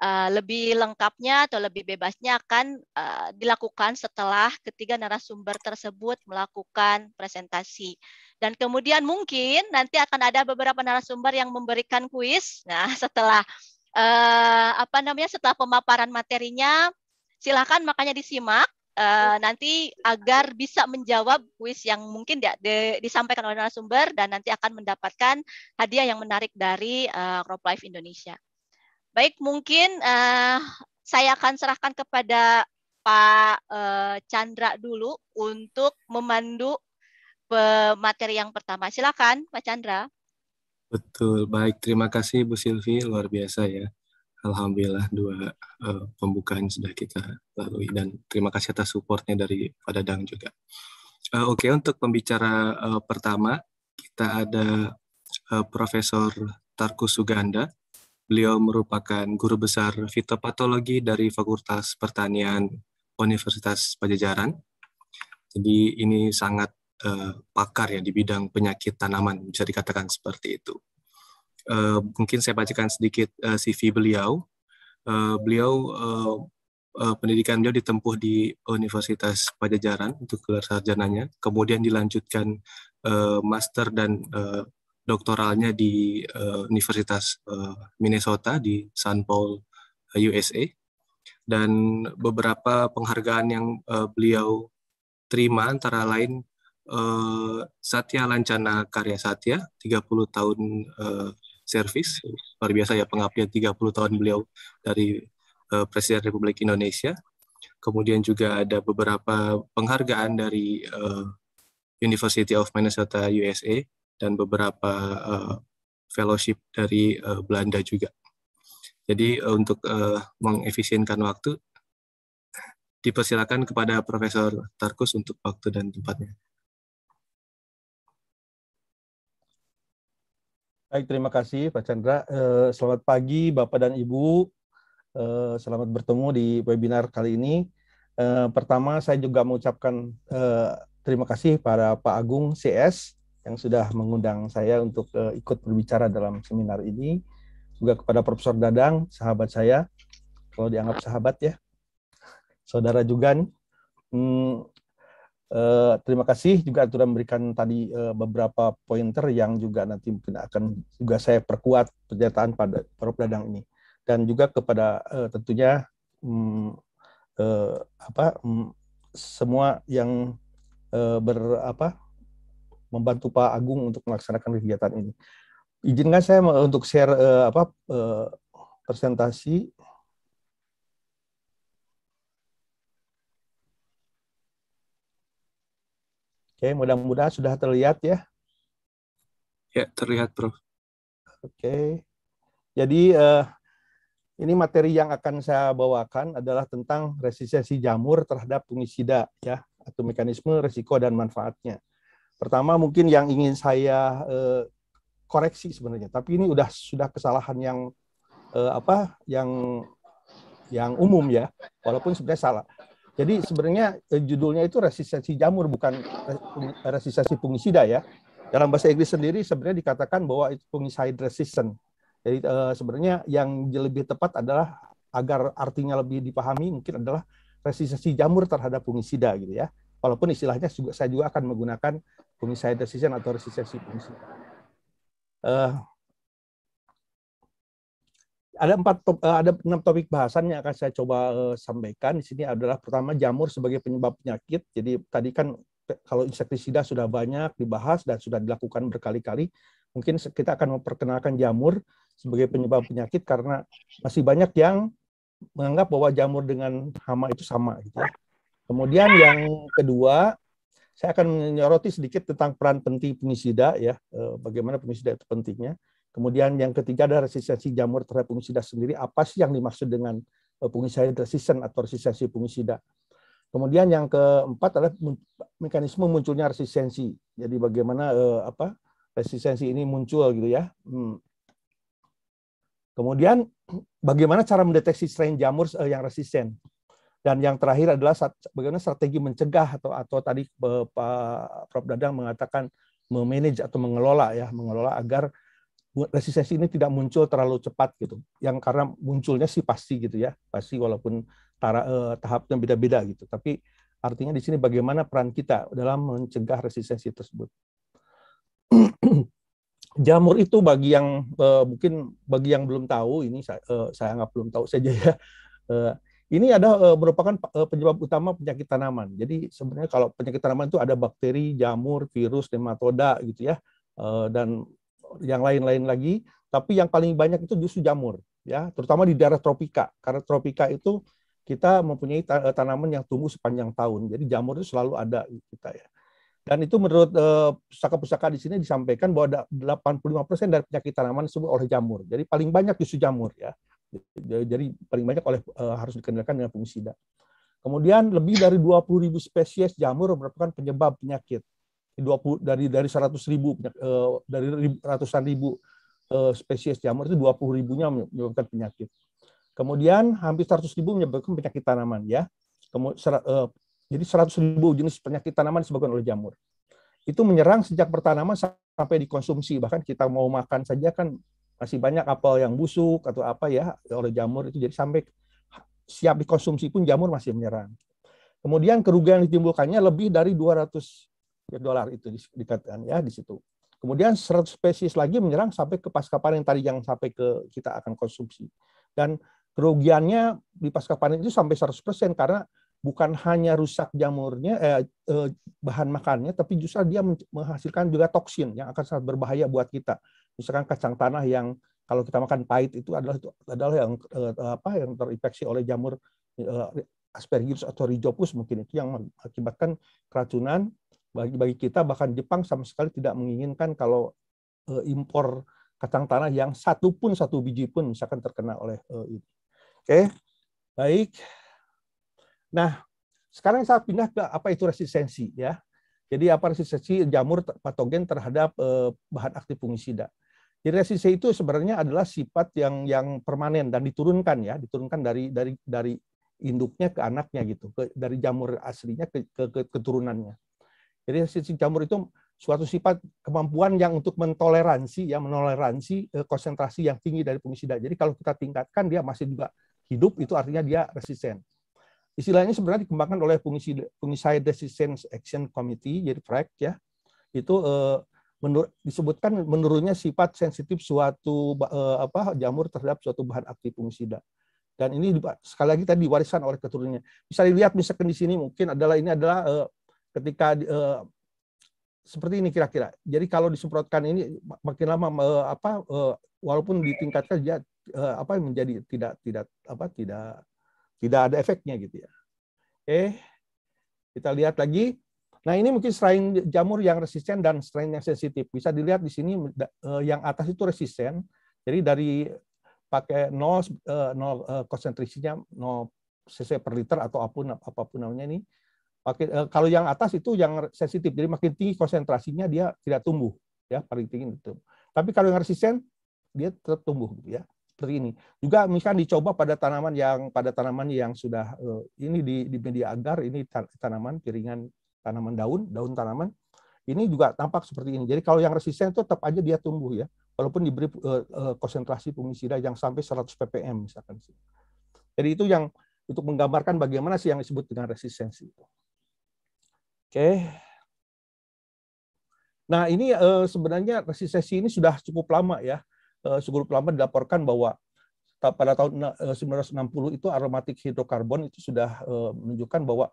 Eh, lebih lengkapnya atau lebih bebasnya akan uh, dilakukan setelah ketiga narasumber tersebut melakukan presentasi. Dan kemudian mungkin nanti akan ada beberapa narasumber yang memberikan kuis. Nah, setelah uh, apa namanya setelah pemaparan materinya, silakan makanya disimak uh, nanti agar bisa menjawab kuis yang mungkin di, di, disampaikan oleh narasumber dan nanti akan mendapatkan hadiah yang menarik dari uh, Crop Life Indonesia. Baik, mungkin uh, saya akan serahkan kepada Pak uh, Chandra dulu untuk memandu materi yang pertama. Silakan, Pak Chandra. Betul, baik. Terima kasih Bu Silvi, luar biasa ya. Alhamdulillah dua uh, pembukaan sudah kita lalui dan terima kasih atas supportnya dari Pak Dadang juga. Uh, Oke, okay, untuk pembicara uh, pertama kita ada uh, Profesor Tarkus Suganda Beliau merupakan guru besar fitopatologi dari Fakultas Pertanian Universitas Pajajaran. Jadi ini sangat uh, pakar ya di bidang penyakit tanaman bisa dikatakan seperti itu. Uh, mungkin saya bacakan sedikit uh, eh, CV beliau. Uh, beliau uh, pendidikan beliau ditempuh di Universitas Pajajaran untuk gelar sarjananya, kemudian dilanjutkan uh, master dan uh, doktoralnya di uh, Universitas uh, Minnesota di San Paul, eh, USA, dan beberapa penghargaan yang uh, beliau terima antara lain uh, Satya Lancana Karya Satya, 30 tahun uh, service, luar biasa ya pengabdian 30 tahun beliau dari uh, Presiden Republik Indonesia. Kemudian juga ada beberapa penghargaan dari uh, University of Minnesota USA dan beberapa uh, fellowship dari uh, Belanda juga. Jadi uh, untuk uh, mengefisienkan waktu, dipersilakan kepada Profesor Tarkus untuk waktu dan tempatnya. Baik, terima kasih Pak Chandra. Uh, selamat pagi Bapak dan Ibu. Uh, selamat bertemu di webinar kali ini. Uh, pertama, saya juga mengucapkan terima kasih para Pak Agung CS yang sudah mengundang saya untuk uh, ikut berbicara dalam seminar ini. Juga kepada Profesor Dadang, sahabat saya, kalau dianggap sahabat ya, saudara juga nih. Hmm, uh, terima kasih juga sudah memberikan tadi uh, beberapa pointer yang juga nanti mungkin akan juga saya perkuat pernyataan pada Prof Dadang ini. Dan juga kepada uh, tentunya um, apa um, semua yang uh, berapa membantu Pak Agung untuk melaksanakan kegiatan ini. Izinkan saya untuk share uh, apa uh, presentasi. Oke, mudah-mudahan sudah terlihat ya. Ya, terlihat, Prof. Oke. Jadi uh, ini materi yang akan saya bawakan adalah tentang resistensi jamur terhadap fungisida ya atau mekanisme resiko dan manfaatnya. Pertama mungkin yang ingin saya uh, koreksi sebenarnya, tapi ini udah sudah kesalahan yang uh, apa yang yang umum ya, walaupun sebenarnya salah. Jadi sebenarnya uh, judulnya itu resistensi jamur bukan resistensi fungisida ya. Dalam bahasa Inggris sendiri sebenarnya dikatakan bahwa itu fungicide resistant. Jadi uh, sebenarnya yang lebih tepat adalah agar artinya lebih dipahami mungkin adalah resistensi jamur terhadap fungisida gitu ya walaupun istilahnya juga saya juga akan menggunakan fungicide decision atau resistensi fungsi. Uh, ada empat uh, ada enam topik bahasan yang akan saya coba uh, sampaikan di sini adalah pertama jamur sebagai penyebab penyakit. Jadi tadi kan kalau insektisida sudah banyak dibahas dan sudah dilakukan berkali-kali, mungkin kita akan memperkenalkan jamur sebagai penyebab penyakit karena masih banyak yang menganggap bahwa jamur dengan hama itu sama gitu ya. Kemudian yang kedua, saya akan menyoroti sedikit tentang peran penting fungisida ya, eh, bagaimana fungisida itu pentingnya. Kemudian yang ketiga adalah resistensi jamur terhadap fungisida sendiri, apa sih yang dimaksud dengan fungisida eh, resisten atau resistensi fungisida. Kemudian yang keempat adalah mekanisme munculnya resistensi. Jadi bagaimana eh, apa resistensi ini muncul gitu ya. Hmm. Kemudian bagaimana cara mendeteksi strain jamur yang resisten. Dan yang terakhir adalah bagaimana strategi mencegah atau atau tadi Pak Prof Dadang mengatakan memanage atau mengelola ya, mengelola agar resistensi ini tidak muncul terlalu cepat gitu. Yang karena munculnya sih pasti gitu ya, pasti walaupun tara, eh, tahapnya beda-beda gitu. Tapi artinya di sini bagaimana peran kita dalam mencegah resistensi tersebut. jamur itu bagi yang eh, mungkin bagi yang belum tahu ini eh, saya, nggak saya nggak belum tahu saja ya. eh, ini ada uh, merupakan uh, penyebab utama penyakit tanaman. Jadi sebenarnya kalau penyakit tanaman itu ada bakteri, jamur, virus, nematoda gitu ya, uh, dan yang lain-lain lagi. Tapi yang paling banyak itu justru jamur ya, terutama di daerah tropika. Karena tropika itu kita mempunyai tanaman yang tumbuh sepanjang tahun. Jadi jamur itu selalu ada kita ya. Dan itu menurut pusaka-pusaka di sini disampaikan bahwa ada 85% dari penyakit tanaman disebut oleh jamur. Jadi paling banyak justru jamur ya. Jadi paling banyak oleh uh, harus dikendalikan dengan fungisida. Kemudian lebih dari 20.000 spesies jamur merupakan penyebab penyakit. 20 dari dari 100.000 uh, eh, dari ratusan ribu uh, spesies jamur itu 20 ribunya menyebabkan penyakit. Kemudian hampir seratus ribu menyebabkan penyakit tanaman ya. Kemudian uh, jadi seratus ribu jenis penyakit tanaman disebabkan oleh jamur. Itu menyerang sejak pertanaman sampai dikonsumsi. Bahkan kita mau makan saja kan masih banyak apel yang busuk atau apa ya oleh jamur itu jadi sampai siap dikonsumsi pun jamur masih menyerang. Kemudian kerugian yang ditimbulkannya lebih dari 200 ya, dolar itu dikatakan ya di situ. Kemudian 100 spesies lagi menyerang sampai ke pasca panen tadi yang sampai ke kita akan konsumsi. Dan kerugiannya di pasca panen itu sampai 100% karena bukan hanya rusak jamurnya eh, eh, bahan makannya tapi justru dia menghasilkan juga toksin yang akan sangat berbahaya buat kita misalkan kacang tanah yang kalau kita makan pahit itu adalah itu adalah yang eh, apa yang terinfeksi oleh jamur eh, aspergillus atau rhizopus mungkin itu yang mengakibatkan keracunan bagi bagi kita bahkan Jepang sama sekali tidak menginginkan kalau eh, impor kacang tanah yang satu pun satu biji pun misalkan terkena oleh eh, ini. Oke. Okay. Baik. Nah, sekarang saya pindah ke apa itu resistensi ya. Jadi apa resistensi jamur patogen terhadap eh, bahan aktif fungisida. Jadi resisi itu sebenarnya adalah sifat yang yang permanen dan diturunkan ya, diturunkan dari dari dari induknya ke anaknya gitu, ke, dari jamur aslinya ke, ke, ke keturunannya. Jadi resisi jamur itu suatu sifat kemampuan yang untuk mentoleransi ya menoleransi eh, konsentrasi yang tinggi dari fungisida. Jadi kalau kita tingkatkan dia masih juga hidup itu artinya dia resisten. Istilah ini sebenarnya dikembangkan oleh fungisida, fungisida resistance action committee jadi FRAC e ya. Itu eh, menur, disebutkan menurunnya sifat sensitif suatu uh, apa jamur terhadap suatu bahan aktif fungisida. Dan ini sekali lagi tadi warisan oleh keturunannya. Bisa dilihat misalkan di sini mungkin adalah ini adalah uh, ketika uh, seperti ini kira-kira. Jadi kalau disemprotkan ini makin lama uh, apa uh, walaupun ditingkatkan dia uh, apa menjadi tidak tidak apa tidak tidak ada efeknya gitu ya. eh Kita lihat lagi Nah, ini mungkin strain jamur yang resisten dan strain yang sensitif. Bisa dilihat di sini eh, yang atas itu resisten. Jadi dari pakai 0 0 eh, eh, konsentrasinya 0 cc per liter atau apapun apapun namanya ini. Pakai kalau yang atas itu yang sensitif. Jadi makin tinggi konsentrasinya dia tidak tumbuh ya, paling tinggi itu. Tapi kalau yang resisten dia tetap tumbuh gitu ya. Seperti ini. Juga misalkan dicoba pada tanaman yang pada tanaman yang sudah ini di, di media agar ini tanaman piringan tanaman daun, daun tanaman. Ini juga tampak seperti ini. Jadi kalau yang resisten itu tetap aja dia tumbuh ya, walaupun diberi uh, konsentrasi fungisida yang sampai 100 ppm misalkan. sih Jadi itu yang untuk menggambarkan bagaimana sih yang disebut dengan resistensi itu. Oke. Nah, ini uh, sebenarnya resistensi ini sudah cukup lama ya. Uh, cukup lama dilaporkan bahwa pada tahun 1960 itu aromatik hidrokarbon itu sudah menunjukkan bahwa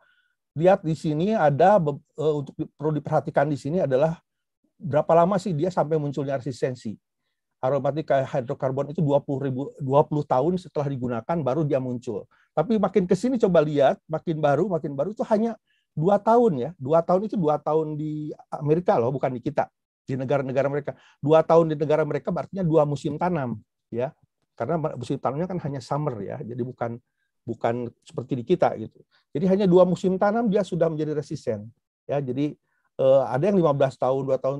lihat di sini ada e, untuk perlu diperhatikan di sini adalah berapa lama sih dia sampai munculnya resistensi. aromatika hidrokarbon itu 20 ribu 20 tahun setelah digunakan baru dia muncul. Tapi makin ke sini coba lihat, makin baru makin baru itu hanya dua tahun ya. Dua tahun itu dua tahun di Amerika loh, bukan di kita. Di negara-negara mereka. Dua tahun di negara mereka artinya dua musim tanam ya. Karena musim tanamnya kan hanya summer ya. Jadi bukan bukan seperti di kita gitu. Jadi hanya dua musim tanam dia sudah menjadi resisten. Ya, jadi eh, ada yang 15 tahun, 2 tahun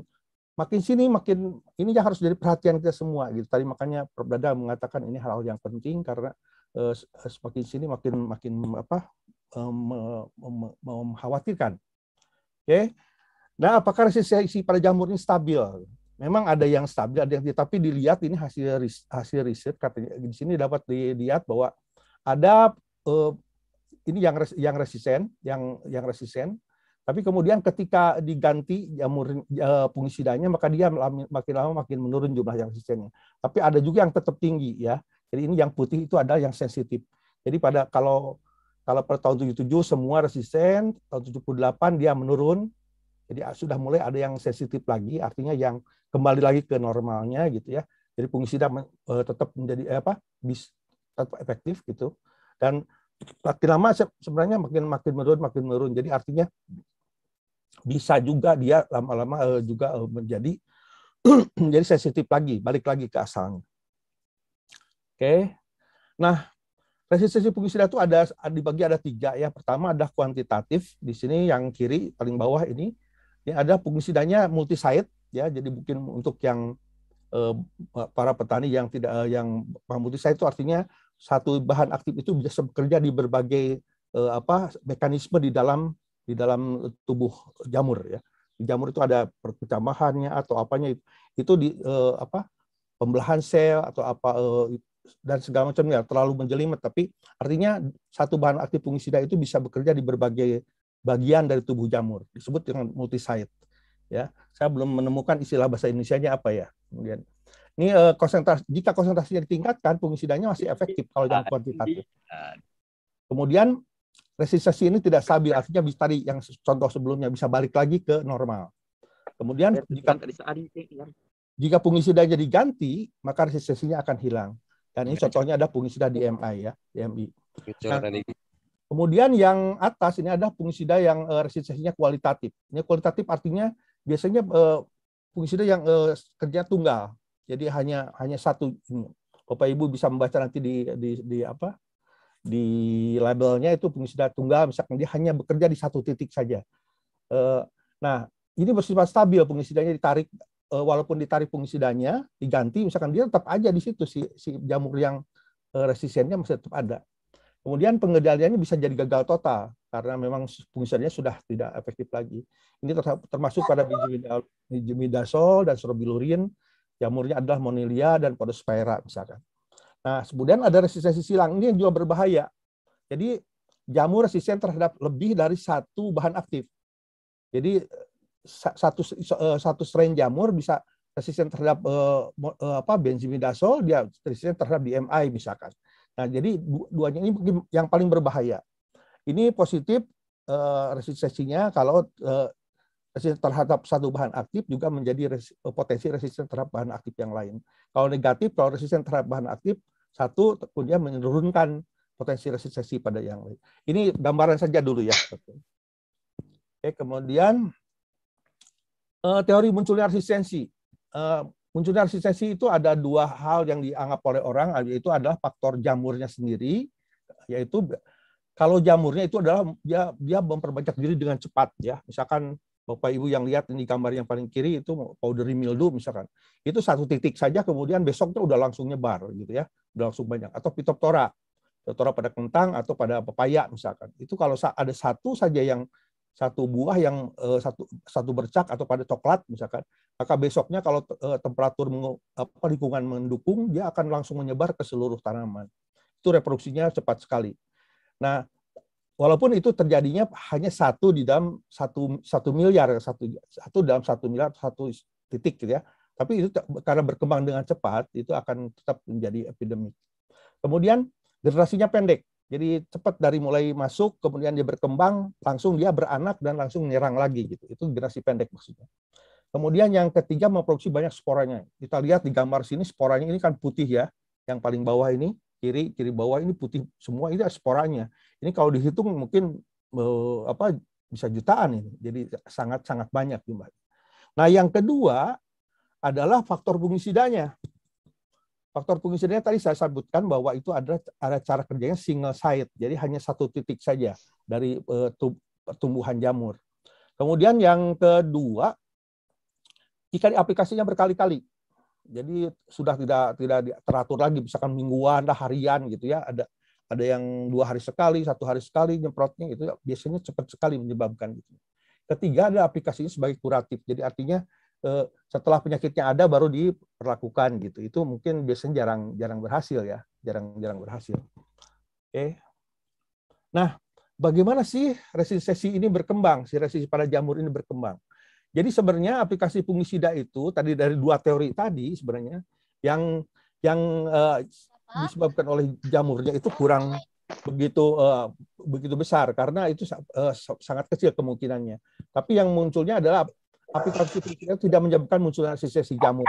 makin sini makin ini yang harus jadi perhatian kita semua gitu. Tadi makanya Prof mengatakan ini hal-hal yang penting karena eh, eh semakin sini makin makin apa eh, mengkhawatirkan. Oke. Okay? Nah, apakah resistensi pada jamur ini stabil? Memang ada yang stabil, ada yang tidak, tapi dilihat ini hasil hasil riset katanya di sini dapat dilihat bahwa ada uh, ini yang res, yang resisten, yang yang resisten. Tapi kemudian ketika diganti jamur uh, eh, fungisidanya maka dia makin lama makin menurun jumlah yang resistennya. Tapi ada juga yang tetap tinggi ya. Jadi ini yang putih itu adalah yang sensitif. Jadi pada kalau kalau per tahun 77 semua resisten, tahun 78 dia menurun. Jadi ah, sudah mulai ada yang sensitif lagi, artinya yang kembali lagi ke normalnya gitu ya. Jadi fungisida eh, tetap menjadi apa? Bis, tetap efektif gitu dan makin lama sebenarnya makin makin menurun makin menurun jadi artinya bisa juga dia lama-lama eh, juga eh, menjadi menjadi sensitif lagi balik lagi ke asalnya oke okay. nah resistensi fungisida itu ada dibagi ada tiga ya pertama ada kuantitatif di sini yang kiri paling bawah ini ini ya, ada fungisidanya multi site ya jadi mungkin untuk yang eh, para petani yang tidak yang multi site itu artinya satu bahan aktif itu bisa bekerja di berbagai uh, apa mekanisme di dalam di dalam tubuh jamur ya. Di jamur itu ada perpecahannya atau apanya itu, itu di uh, apa pembelahan sel atau apa uh, dan segala macam ya terlalu menjelimet tapi artinya satu bahan aktif fungisida itu bisa bekerja di berbagai bagian dari tubuh jamur disebut dengan multisite ya saya belum menemukan istilah bahasa Indonesia-nya apa ya kemudian ini uh, konsentrasi jika konsentrasinya ditingkatkan, fungisidanya masih efektif kalau yang kuantitatif. Kemudian resistensi ini tidak stabil, artinya bisa tadi yang contoh sebelumnya bisa balik lagi ke normal. Kemudian jika jika jadi ganti maka resistensinya akan hilang. Dan ini iya. contohnya ada fungisida DMI ya, DMI. Nah, kemudian yang atas ini ada fungisida yang uh, resistensinya kualitatif. Ini kualitatif artinya biasanya uh, eh, fungisida yang uh, kerja tunggal. Jadi hanya hanya satu Bapak Ibu bisa membaca nanti di di, di apa? di labelnya itu pengisi data tunggal misalkan dia hanya bekerja di satu titik saja. Eh, nah, ini bersifat stabil pengisi datanya ditarik eh, walaupun ditarik pengisi datanya diganti misalkan dia tetap aja di situ si, si jamur yang eh, resistennya masih tetap ada. Kemudian pengendaliannya bisa jadi gagal total karena memang fungsinya sudah tidak efektif lagi. Ini termasuk pada bijimidazol dan sorbilurin jamurnya adalah monilia dan podospera misalkan. Nah, kemudian ada resistensi silang ini yang juga berbahaya. Jadi jamur resisten terhadap lebih dari satu bahan aktif. Jadi satu eh, satu strain jamur bisa resisten terhadap eh, eh apa benzimidazole, dia resisten terhadap DMI misalkan. Nah, jadi duanya ini yang paling berbahaya. Ini positif eh, resistensinya kalau eh, resisten terhadap satu bahan aktif juga menjadi resi, eh, potensi resisten terhadap bahan aktif yang lain. Kalau negatif, kalau resisten terhadap bahan aktif satu, kemudian menurunkan potensi resistensi pada yang lain. Ini gambaran saja dulu ya. Oke, kemudian eh, teori munculnya resistensi. Eh, munculnya resistensi itu ada dua hal yang dianggap oleh orang, yaitu adalah faktor jamurnya sendiri, yaitu kalau jamurnya itu adalah dia dia memperbanyak diri dengan cepat ya. Misalkan Bapak Ibu yang lihat ini gambar yang paling kiri itu powdery mildew misalkan. Itu satu titik saja kemudian besoknya udah langsung nyebar gitu ya. Udah langsung banyak atau Phytophthora. Phytophthora pada kentang atau pada pepaya misalkan. Itu kalau ada satu saja yang satu buah yang eh, satu satu bercak atau pada coklat misalkan, maka besoknya kalau eh, temperatur apa, lingkungan mendukung dia akan langsung menyebar ke seluruh tanaman. Itu reproduksinya cepat sekali. Nah, walaupun itu terjadinya hanya satu di dalam satu satu miliar satu satu dalam satu miliar satu titik gitu ya tapi itu karena berkembang dengan cepat itu akan tetap menjadi epidemi. kemudian generasinya pendek jadi cepat dari mulai masuk kemudian dia berkembang langsung dia beranak dan langsung menyerang lagi gitu itu generasi pendek maksudnya kemudian yang ketiga memproduksi banyak sporanya kita lihat di gambar sini sporanya ini kan putih ya yang paling bawah ini kiri kiri bawah ini putih semua ini sporanya ini kalau dihitung mungkin eh, apa bisa jutaan ini. Jadi sangat-sangat banyak jumlah. Nah, yang kedua adalah faktor fungisidanya. Faktor fungisidanya tadi saya sebutkan bahwa itu ada ada cara kerjanya single site, jadi hanya satu titik saja dari eh, pertumbuhan jamur. Kemudian yang kedua, jika aplikasinya berkali-kali, jadi sudah tidak tidak teratur lagi, misalkan mingguan, lah harian gitu ya, ada ada yang dua hari sekali, satu hari sekali nyemprotnya itu biasanya cepat sekali menyebabkan gitu. Ketiga ada aplikasi ini sebagai kuratif. Jadi artinya eh, setelah penyakitnya ada baru diperlakukan gitu. Itu mungkin biasanya jarang jarang berhasil ya, jarang jarang berhasil. Oke. Nah, bagaimana sih resistensi ini berkembang, si resistensi pada jamur ini berkembang? Jadi sebenarnya aplikasi fungisida itu tadi dari dua teori tadi sebenarnya yang yang eh, disebabkan oleh jamurnya itu kurang begitu uh, begitu besar karena itu uh, sangat kecil kemungkinannya. Tapi yang munculnya adalah aplikasi itu tidak menyebabkan munculnya resistensi jamur.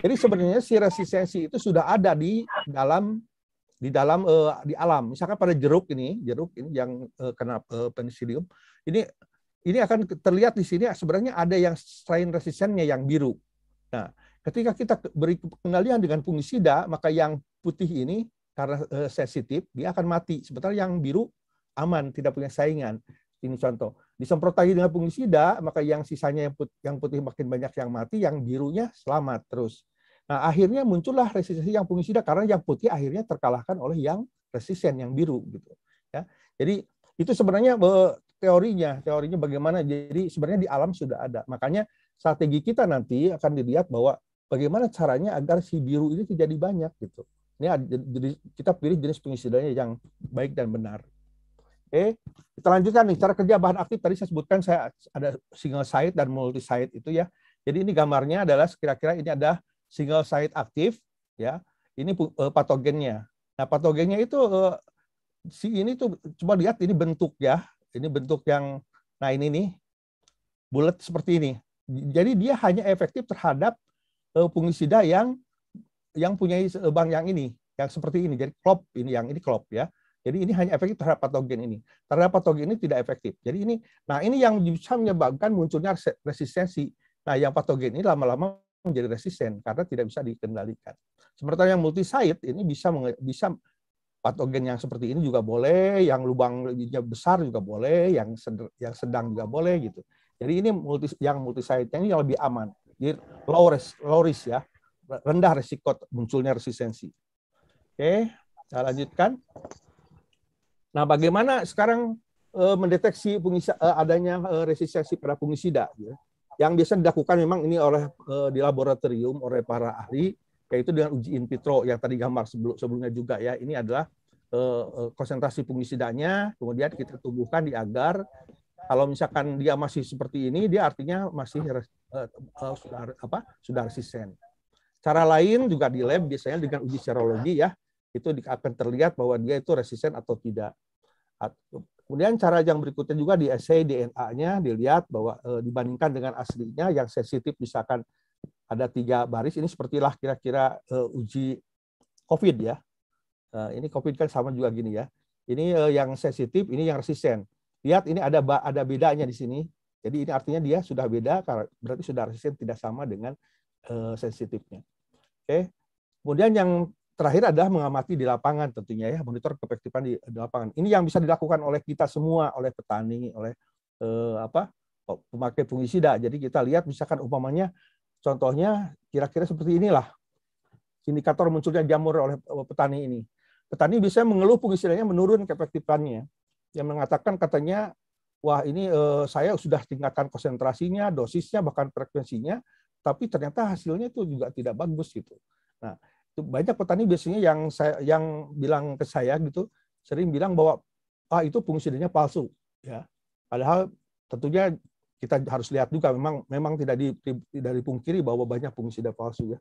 Jadi sebenarnya si resistensi itu sudah ada di dalam di dalam uh, di alam. Misalkan pada jeruk ini, jeruk ini yang uh, kena uh, penicillium, ini ini akan terlihat di sini sebenarnya ada yang strain resistennya yang biru. Nah, ketika kita beri pengendalian dengan fungisida, maka yang putih ini karena uh, sensitif dia akan mati. Sebentar yang biru aman, tidak punya saingan. Ini contoh. Disemprot lagi dengan fungisida, maka yang sisanya yang putih, yang putih makin banyak yang mati, yang birunya selamat terus. Nah, akhirnya muncullah resistensi yang fungisida karena yang putih akhirnya terkalahkan oleh yang resisten yang biru gitu. Ya. Jadi itu sebenarnya eh, teorinya, teorinya bagaimana. Jadi sebenarnya di alam sudah ada. Makanya strategi kita nanti akan dilihat bahwa bagaimana caranya agar si biru ini terjadi banyak gitu. Ini jadi kita pilih jenis pengisidanya yang baik dan benar. Oke, kita lanjutkan nih cara kerja bahan aktif. Tadi saya sebutkan saya ada single site dan multi site itu ya. Jadi ini gambarnya adalah kira-kira ini ada single site aktif ya. Ini eh, patogennya. Nah, patogennya itu eh, si ini tuh coba lihat ini bentuk ya. Ini bentuk yang nah ini nih bulat seperti ini. Jadi dia hanya efektif terhadap eh, fungisida yang yang punya eh, bank yang ini, yang seperti ini. Jadi klop ini yang ini klop ya. Jadi ini hanya efektif terhadap patogen ini. Terhadap patogen ini tidak efektif. Jadi ini nah ini yang bisa menyebabkan munculnya resistensi. Nah, yang patogen ini lama-lama menjadi resisten karena tidak bisa dikendalikan. Sementara yang multi site ini bisa bisa patogen yang seperti ini juga boleh, yang lubang lubangnya besar juga boleh, yang yang sedang juga boleh gitu. Jadi ini multi yang multi site yang lebih aman. Jadi low risk, low risk ya rendah risiko munculnya resistensi. Oke, saya lanjutkan. Nah, bagaimana sekarang eh, mendeteksi eh, adanya eh, resistensi pada fungisida? Ya? Yang biasa dilakukan memang ini oleh di laboratorium oleh para ahli, yaitu dengan uji in vitro yang tadi gambar sebelumnya juga ya. Ini adalah konsentrasi fungisidanya, kemudian kita tumbuhkan di agar. Kalau misalkan dia masih seperti ini, dia artinya masih uh, uh, sudah apa sudah resisten. Cara lain juga di lab biasanya dengan uji serologi ya, itu akan terlihat bahwa dia itu resisten atau tidak. Kemudian cara yang berikutnya juga di assay DNA-nya dilihat bahwa e, dibandingkan dengan aslinya yang sensitif misalkan ada tiga baris ini sepertilah kira-kira e, uji COVID ya. E, ini COVID kan sama juga gini ya. Ini e, yang sensitif, ini yang resisten. Lihat ini ada ada bedanya di sini. Jadi ini artinya dia sudah beda, berarti sudah resisten tidak sama dengan uh, sensitifnya. Oke. Okay. Kemudian yang terakhir adalah mengamati di lapangan tentunya ya, monitor kepektifan di, di lapangan. Ini yang bisa dilakukan oleh kita semua, oleh petani, oleh uh, apa? pemakai fungisida. Jadi kita lihat misalkan umpamanya contohnya kira-kira seperti inilah indikator munculnya jamur oleh petani ini. Petani bisa mengeluh fungisidanya menurun kepektifannya, Yang mengatakan katanya wah ini eh, saya sudah tingkatkan konsentrasinya, dosisnya, bahkan frekuensinya, tapi ternyata hasilnya itu juga tidak bagus gitu. Nah, itu banyak petani biasanya yang saya yang bilang ke saya gitu sering bilang bahwa ah itu fungsinya palsu ya. Padahal tentunya kita harus lihat juga memang memang tidak di, tidak dipungkiri bahwa banyak fungisida palsu ya.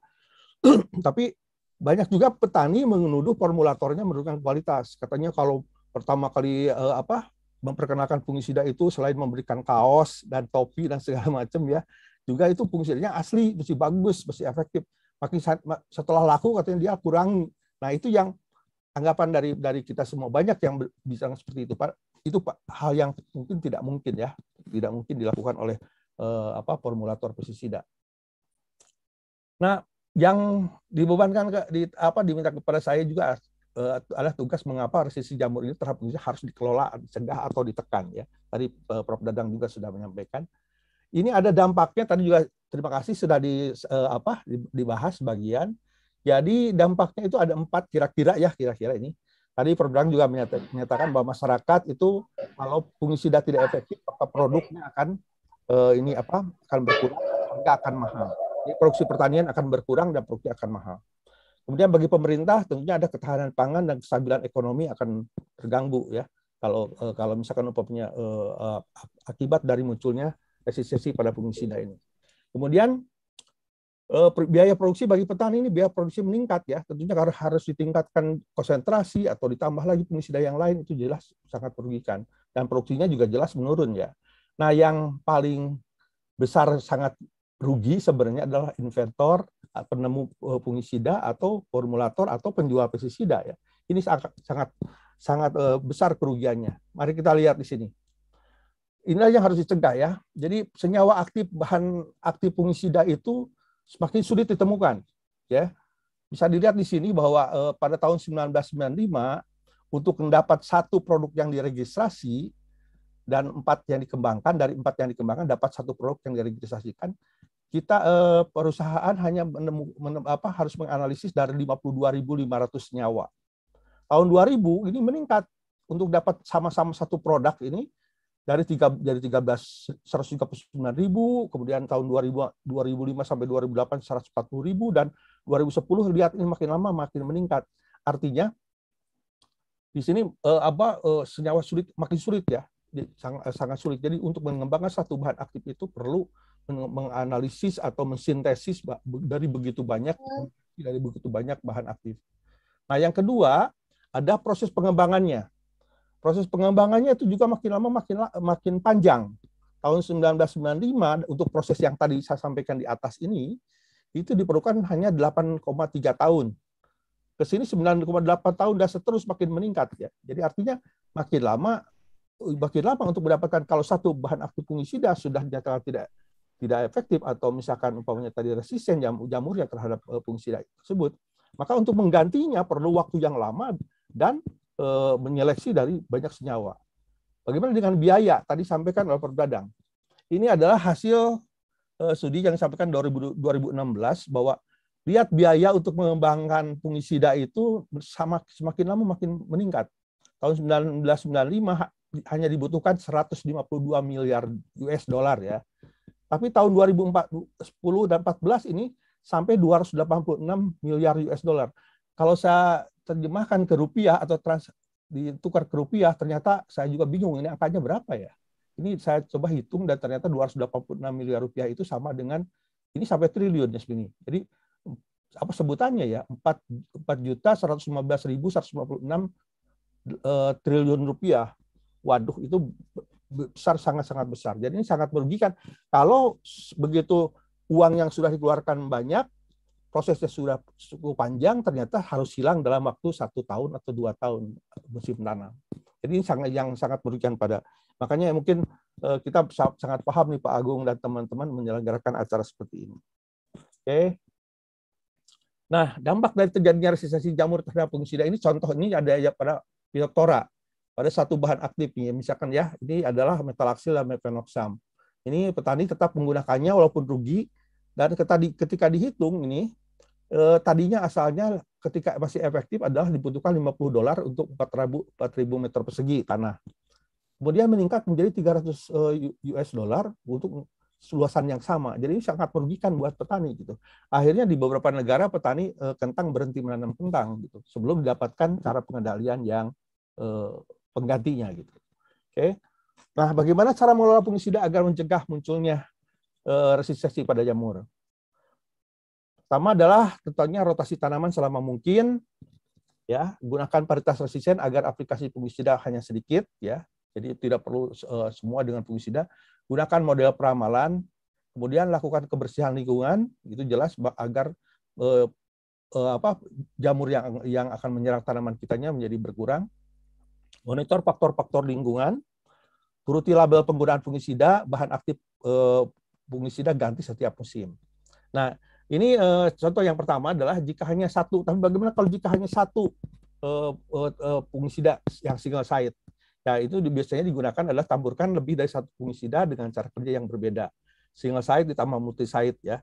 Tapi banyak juga petani menuduh formulatornya menurunkan kualitas. Katanya kalau pertama kali eh, apa memperkenalkan fungisida itu selain memberikan kaos dan topi dan segala macam ya, juga itu fungsinya asli mesti bagus mesti efektif makin setelah laku katanya dia kurang nah itu yang anggapan dari dari kita semua banyak yang bisa seperti itu pak itu pak hal yang mungkin tidak mungkin ya tidak mungkin dilakukan oleh eh, apa formulator pestisida nah yang dibebankan ke di, apa diminta kepada saya juga eh, adalah tugas mengapa resisi jamur ini terhadap harus dikelola, dicegah atau ditekan ya. Tadi eh, Prof Dadang juga sudah menyampaikan ini ada dampaknya tadi juga terima kasih sudah di uh, apa dibahas bagian. Jadi dampaknya itu ada empat kira-kira ya kira-kira ini. Tadi program juga menyatakan bahwa masyarakat itu kalau fungisida tidak efektif maka produknya akan uh, ini apa akan berkurang harga akan mahal. Jadi produksi pertanian akan berkurang dan produksi akan mahal. Kemudian bagi pemerintah tentunya ada ketahanan pangan dan kestabilan ekonomi akan terganggu ya kalau eh, kalau misalkan umpamanya uh, akibat dari munculnya resistensi pada fungisida ini. Kemudian eh, biaya produksi bagi petani ini biaya produksi meningkat ya tentunya karena harus ditingkatkan konsentrasi atau ditambah lagi fungisida yang lain itu jelas sangat merugikan dan produksinya juga jelas menurun ya nah yang paling besar sangat rugi sebenarnya adalah inventor eh, penemu eh, fungisida atau formulator atau penjual pestisida ya ini sangat sangat besar kerugiannya mari kita lihat di sini inilah yang harus dicegah ya. Jadi senyawa aktif bahan aktif fungisida itu semakin sulit ditemukan ya. Bisa dilihat di sini bahwa eh, pada tahun 1995 untuk mendapat satu produk yang diregistrasi dan empat yang dikembangkan dari empat yang dikembangkan dapat satu produk yang diregistrasikan kita eh, perusahaan hanya menemu, menem, apa, harus menganalisis dari 52.500 nyawa. Tahun 2000 ini meningkat untuk dapat sama-sama satu produk ini dari tiga dari puluh sembilan ribu, kemudian tahun dua dua ribu ribu lima sampai dua ribu delapan seratus empat puluh ribu dan dua ribu sepuluh lihat ini makin lama makin meningkat. Artinya di sini eh, apa eh, senyawa sulit makin sulit ya, sangat, eh, sangat sulit. Jadi untuk mengembangkan satu bahan aktif itu perlu menganalisis atau mensintesis dari begitu banyak iya. dari begitu banyak bahan aktif. Nah, yang kedua ada proses pengembangannya proses pengembangannya itu juga makin lama makin makin panjang. Tahun 1995 untuk proses yang tadi saya sampaikan di atas ini itu diperlukan hanya 8,3 tahun. Ke sini 9,8 tahun dan seterus makin meningkat ya. Jadi artinya makin lama makin lama untuk mendapatkan kalau satu bahan aktif fungisida sudah dinyatakan tidak tidak efektif atau misalkan umpamanya tadi resisten jam, jamurnya terhadap fungisida eh, tersebut, maka untuk menggantinya perlu waktu yang lama dan e, menyeleksi dari banyak senyawa. Bagaimana dengan biaya? Tadi sampaikan oleh Perbradang. Ini adalah hasil e, studi yang disampaikan 2016 bahwa lihat biaya untuk mengembangkan fungisida itu sama semakin lama makin meningkat. Tahun 1995 hanya dibutuhkan 152 miliar US dollar ya. Tapi tahun 2010 dan 14 ini sampai 286 miliar US dollar. Kalau saya terjemahkan ke rupiah atau trans, ditukar ke rupiah, ternyata saya juga bingung ini angkanya berapa ya. Ini saya coba hitung dan ternyata 286 miliar rupiah itu sama dengan ini sampai triliun ya segini. Jadi apa sebutannya ya 4 4 juta 115.156 eh, triliun rupiah. Waduh itu besar sangat-sangat besar. Jadi ini sangat merugikan. Kalau begitu uang yang sudah dikeluarkan banyak prosesnya sudah cukup panjang, ternyata harus hilang dalam waktu satu tahun atau dua tahun musim tanam. Jadi ini sangat yang sangat merugikan pada. Makanya mungkin eh, kita sangat paham nih Pak Agung dan teman-teman menyelenggarakan acara seperti ini. Oke. Nah, dampak dari terjadinya resistensi jamur terhadap fungisida ini contoh ini ada ya pada Phytophthora pada satu bahan aktif aktifnya. Misalkan ya, ini adalah metalaksil dan mefenoxam. Ini petani tetap menggunakannya walaupun rugi dan ketika dihitung ini, eh, tadinya asalnya ketika masih efektif adalah dibutuhkan 50 dolar untuk 4.000 4.000 meter persegi tanah. Kemudian meningkat menjadi 300 US eh, dolar untuk luasan yang sama. Jadi ini sangat merugikan buat petani gitu. Akhirnya di beberapa negara petani eh, kentang berhenti menanam kentang gitu sebelum didapatkan cara pengendalian yang penggantinya gitu. Oke. Nah, bagaimana cara mengelola fungisida agar mencegah munculnya Eh, resistensi pada jamur. Pertama adalah tentunya rotasi tanaman selama mungkin, ya gunakan paritas resisten agar aplikasi fungisida hanya sedikit, ya. Jadi tidak perlu uh, semua dengan fungisida. Gunakan model peramalan, kemudian lakukan kebersihan lingkungan, itu jelas agar uh, uh, apa jamur yang yang akan menyerang tanaman kitanya menjadi berkurang. Monitor faktor-faktor lingkungan, turuti label penggunaan fungisida, bahan aktif fungisida ganti setiap musim. Nah, ini uh, contoh yang pertama adalah jika hanya satu. Tapi bagaimana kalau jika hanya satu uh, eh, uh, eh, fungisida yang single site? Ya, itu biasanya digunakan adalah taburkan lebih dari satu fungisida dengan cara kerja yang berbeda. Single site ditambah multi site ya.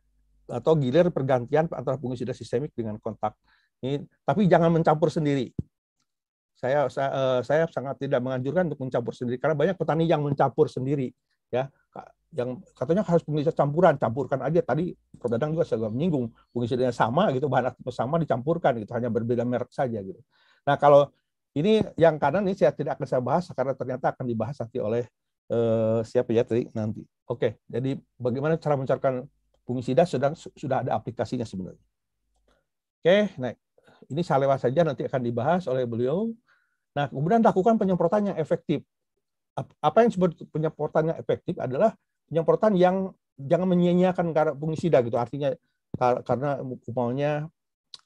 Atau gilir pergantian antara fungisida sistemik dengan kontak. Ini, tapi jangan mencampur sendiri. Saya, saya, saya sangat tidak menganjurkan untuk mencampur sendiri karena banyak petani yang mencampur sendiri ya yang katanya harus pengisian campuran, campurkan aja. Tadi Prof. Dadang juga saya menyinggung, pengisiannya sama gitu, bahan aktif sama dicampurkan gitu, hanya berbeda merek saja gitu. Nah kalau ini yang kanan ini saya tidak akan saya bahas karena ternyata akan dibahas nanti oleh eh, siapa ya tadi nanti. Oke, jadi bagaimana cara mencarikan fungisida sedang sudah ada aplikasinya sebenarnya. Oke, naik. Ini saya lewat saja nanti akan dibahas oleh beliau. Nah, kemudian lakukan penyemprotan yang efektif apa yang disebut penyemprotan yang efektif adalah penyemprotan yang jangan menyia-nyiakan karena fungisida gitu. Artinya karena umumnya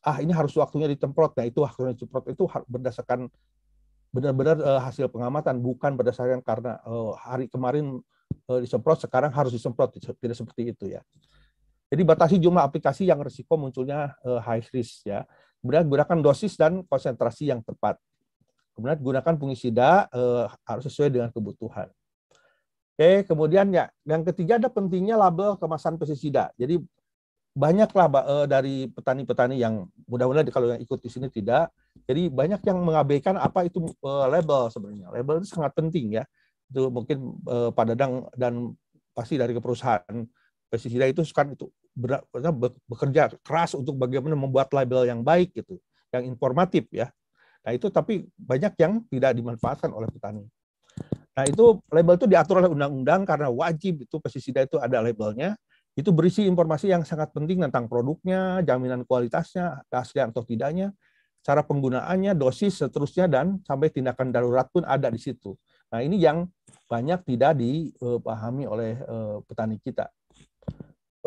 ah ini harus waktunya ditemprot nah itu waktunya ditemprot itu berdasarkan benar-benar eh, hasil pengamatan bukan berdasarkan karena eh, hari kemarin uh, disemprot sekarang harus disemprot tidak seperti itu ya jadi batasi jumlah aplikasi yang resiko munculnya high risk ya kemudian gunakan dosis dan konsentrasi yang tepat Kemudian gunakan fungisida eh, harus sesuai dengan kebutuhan. Oke, kemudian ya yang ketiga ada pentingnya label kemasan pestisida. Jadi banyaklah eh, dari petani-petani yang mudah-mudahan kalau yang ikut di sini tidak. Jadi banyak yang mengabaikan apa itu eh, label sebenarnya. Label itu sangat penting ya. Itu mungkin eh, Pak Dadang dan pasti dari perusahaan pestisida itu kan itu bekerja keras untuk bagaimana membuat label yang baik gitu, yang informatif ya. Nah itu tapi banyak yang tidak dimanfaatkan oleh petani. Nah itu label itu diatur oleh undang-undang karena wajib itu pestisida itu ada labelnya. Itu berisi informasi yang sangat penting tentang produknya, jaminan kualitasnya, asli atau tidaknya, cara penggunaannya, dosis, seterusnya, dan sampai tindakan darurat pun ada di situ. Nah ini yang banyak tidak dipahami oleh eh, petani kita.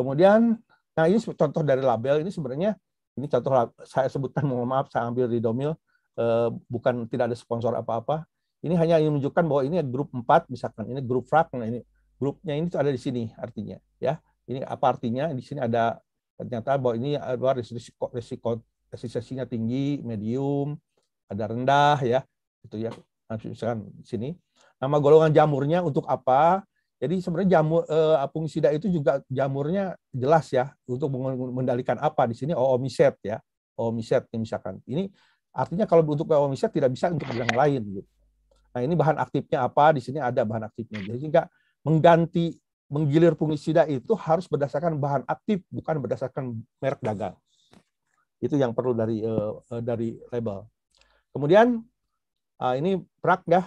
Kemudian, nah ini contoh dari label ini sebenarnya ini contoh saya sebutkan mohon maaf saya ambil di domil Eh, bukan tidak ada sponsor apa-apa. Ini hanya ingin menunjukkan bahwa ini grup 4 misalkan ini grup frak nah ini grupnya ini ada di sini artinya ya. Ini apa artinya? Di sini ada ternyata bahwa ini ada risiko risiko resistensinya tinggi, medium, ada rendah ya. Itu ya. Misalkan di sini nama golongan jamurnya untuk apa? Jadi sebenarnya jamur eh, apung itu juga jamurnya jelas ya untuk mengendalikan apa di sini oomiset ya. Oomiset misalkan. Ini Artinya kalau untuk omset tidak bisa untuk bidang lain gitu. Nah, ini bahan aktifnya apa? Di sini ada bahan aktifnya. Jadi enggak mengganti menggilir fungisida itu harus berdasarkan bahan aktif bukan berdasarkan merek dagang. Itu yang perlu dari uh, dari label. Kemudian uh, ini prak ya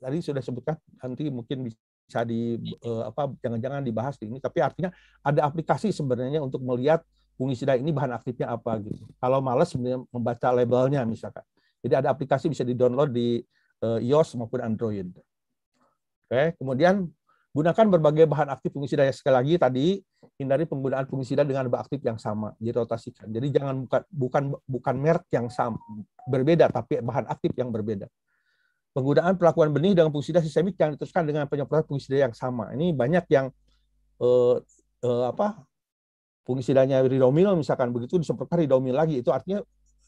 tadi sudah sebutkan nanti mungkin bisa di eh, apa jangan-jangan dibahas di ini tapi artinya ada aplikasi sebenarnya untuk melihat fungisida ini bahan aktifnya apa gitu. Kalau males sebenarnya membaca labelnya misalkan. Jadi ada aplikasi bisa di-download di eh, iOS maupun Android. Oke, kemudian gunakan berbagai bahan aktif fungisida ya sekali lagi tadi hindari penggunaan fungisida dengan bahan aktif yang sama, jadi Jadi jangan bukan bukan bukan merek yang sama, berbeda tapi bahan aktif yang berbeda. Penggunaan perlakuan benih dengan fungisida sistemik yang diteruskan dengan penyemprotan fungisida yang sama. Ini banyak yang eh, eh, apa fungisidanya ridomil misalkan begitu disemprotkan ridomil lagi itu artinya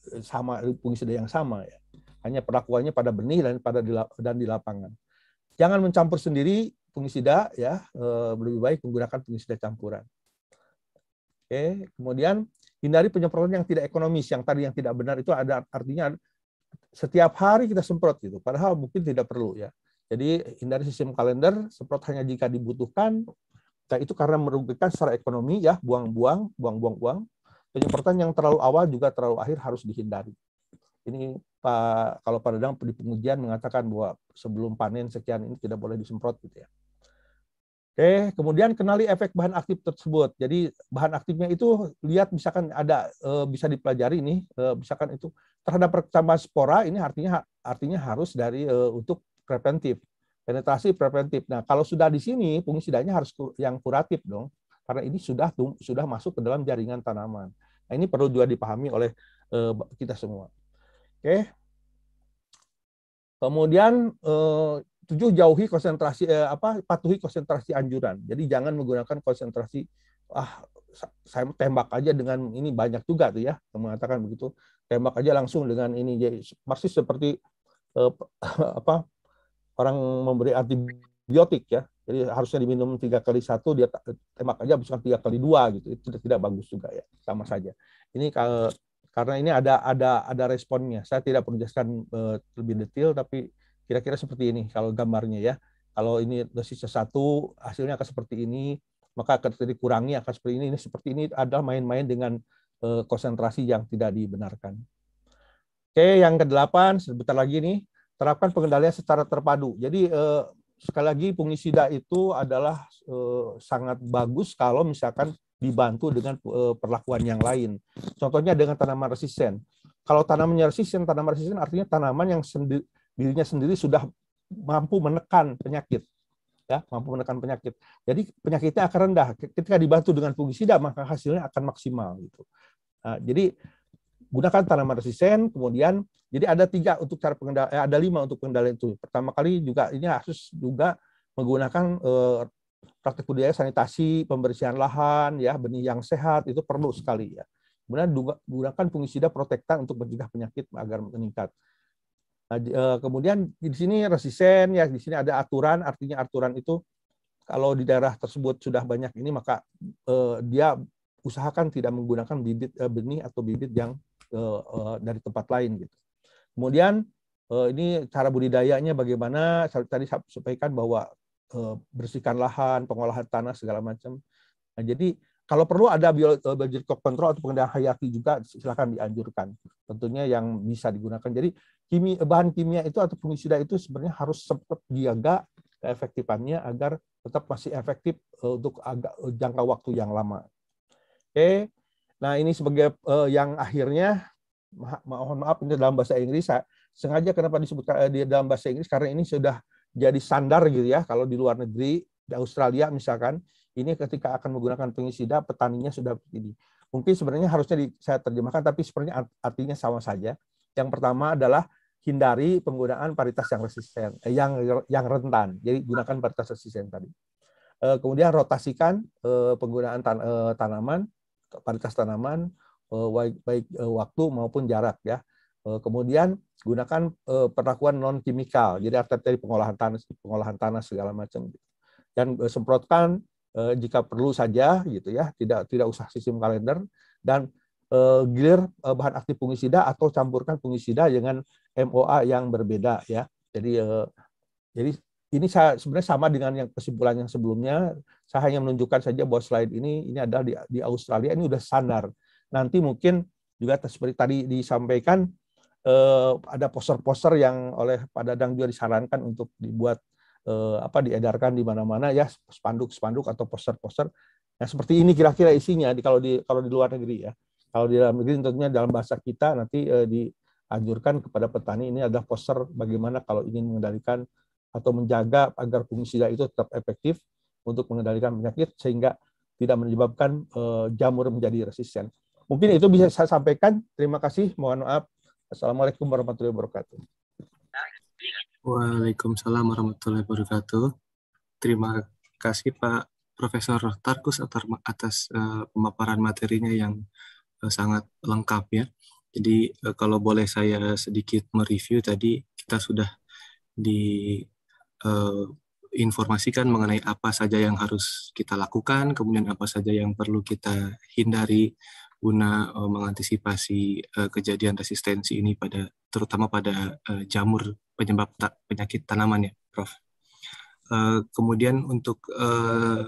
eh, sama fungisida yang sama ya. Hanya perlakuannya pada benih dan pada di, dan di lapangan. Jangan mencampur sendiri fungisida ya, eh, lebih baik menggunakan fungisida campuran. Oke, kemudian hindari penyemprotan yang tidak ekonomis, yang tadi yang tidak benar itu ada artinya setiap hari kita semprot gitu, padahal mungkin tidak perlu ya. Jadi hindari sistem kalender, semprot hanya jika dibutuhkan, Nah, itu karena merugikan secara ekonomi ya, buang-buang, buang-buang uang. Penyemprotan yang terlalu awal juga terlalu akhir harus dihindari. Ini Pak, kalau pada Dadang di pengujian mengatakan bahwa sebelum panen sekian ini tidak boleh disemprot gitu ya. Oke, kemudian kenali efek bahan aktif tersebut. Jadi bahan aktifnya itu lihat misalkan ada eh, bisa dipelajari ini, eh, misalkan itu terhadap pertambahan spora ini artinya artinya harus dari eh, untuk preventif penetrasi preventif. Nah, kalau sudah di sini, fungisidanya harus yang kuratif dong, karena ini sudah sudah masuk ke dalam jaringan tanaman. Nah, ini perlu juga dipahami oleh uh, kita semua. Oke. Kemudian uh, tujuh jauhi konsentrasi uh, apa patuhi konsentrasi anjuran. Jadi jangan menggunakan konsentrasi ah saya tembak aja dengan ini banyak juga tuh ya mengatakan begitu tembak aja langsung dengan ini jadi masih seperti eh, apa orang memberi antibiotik ya. Jadi harusnya diminum tiga kali satu dia tembak aja bukan tiga kali dua gitu. Itu tidak, bagus juga ya, sama saja. Ini kalau karena ini ada ada ada responnya. Saya tidak perlu uh, lebih detail, tapi kira-kira seperti ini kalau gambarnya ya. Kalau ini dosisnya satu, hasilnya akan seperti ini, maka akan dikurangi akan seperti ini. Ini seperti ini adalah main-main dengan uh, konsentrasi yang tidak dibenarkan. Oke, yang kedelapan sebentar lagi nih terapkan pengendalian secara terpadu. Jadi eh, sekali lagi fungisida itu adalah eh, sangat bagus kalau misalkan dibantu dengan eh, perlakuan yang lain. Contohnya dengan tanaman resisten. Kalau tanamannya resisten, tanaman resisten artinya tanaman yang sendi dirinya sendiri sudah mampu menekan penyakit. Ya, mampu menekan penyakit. Jadi penyakitnya akan rendah. Ketika dibantu dengan fungisida, maka hasilnya akan maksimal gitu. Nah, jadi gunakan tanaman resisten, kemudian jadi ada tiga untuk cara pengendali, eh, ada lima untuk pengendalian itu. Pertama kali juga ini harus juga menggunakan eh, praktek budaya sanitasi, pembersihan lahan, ya benih yang sehat itu perlu sekali ya. Kemudian juga, gunakan fungisida protektan untuk mencegah penyakit agar meningkat. Nah, eh, kemudian di sini resisten ya di sini ada aturan, artinya aturan itu kalau di daerah tersebut sudah banyak ini maka eh, dia usahakan tidak menggunakan bibit eh, benih atau bibit yang Eh, dari tempat lain gitu. Kemudian eh, ini cara budidayanya bagaimana? Tadi saya sampaikan bahwa eh, bersihkan lahan, pengolahan tanah segala macam. Nah, jadi kalau perlu ada biological control atau pengendalian hayati juga silahkan dianjurkan. Tentunya yang bisa digunakan. Jadi kimia, bahan kimia itu atau fungisida itu sebenarnya harus tetap diaga keefektifannya agar tetap masih efektif untuk agak jangka waktu yang lama. Oke, Nah, ini sebagai uh, yang akhirnya ma mohon maaf ini dalam bahasa Inggris sengaja kenapa disebut uh, di dalam bahasa Inggris karena ini sudah jadi standar gitu ya kalau di luar negeri di Australia misalkan ini ketika akan menggunakan pengisida petaninya sudah ini mungkin sebenarnya harusnya di, saya terjemahkan tapi sebenarnya artinya sama saja yang pertama adalah hindari penggunaan paritas yang resisten eh, yang yang rentan jadi gunakan paritas resisten tadi eh, kemudian rotasikan penggunaan tanaman varietas tanaman eh, baik, baik eh, waktu maupun jarak ya. Eh, kemudian gunakan perlakuan non kimikal, jadi artinya pengolahan tanah, pengolahan tanah segala macam. Gitu. Dan semprotkan jika perlu saja gitu ya, tidak tidak usah sistem kalender dan gilir bahan aktif fungisida atau campurkan fungisida dengan MOA yang berbeda ya. Jadi jadi ini sebenarnya sama dengan yang kesimpulan yang sebelumnya. Saya hanya menunjukkan saja bahwa slide ini ini adalah di, di Australia ini sudah standar. Nanti mungkin juga seperti tadi disampaikan eh, ada poster-poster yang oleh Pak Dadang juga disarankan untuk dibuat eh, apa diedarkan di mana-mana ya spanduk-spanduk atau poster-poster. Nah seperti ini kira-kira isinya di, kalau di kalau di luar negeri ya. Kalau di dalam negeri tentunya dalam bahasa kita nanti eh, dianjurkan kepada petani ini adalah poster bagaimana kalau ingin mengendalikan atau menjaga agar fungisida itu tetap efektif untuk mengendalikan penyakit sehingga tidak menyebabkan eh, jamur menjadi resisten. Mungkin itu bisa saya sampaikan. Terima kasih. Mohon maaf. Assalamualaikum warahmatullahi wabarakatuh. Waalaikumsalam warahmatullahi wabarakatuh. Terima kasih Pak Profesor Tarkus atas eh, pemaparan materinya yang eh, sangat lengkap ya. Jadi kalau boleh saya sedikit mereview tadi kita sudah di uh, informasikan mengenai apa saja yang harus kita lakukan, kemudian apa saja yang perlu kita hindari guna uh, mengantisipasi uh, kejadian resistensi ini pada terutama pada uh, jamur penyebab ta penyakit tanaman ya, Prof. Uh, kemudian untuk uh,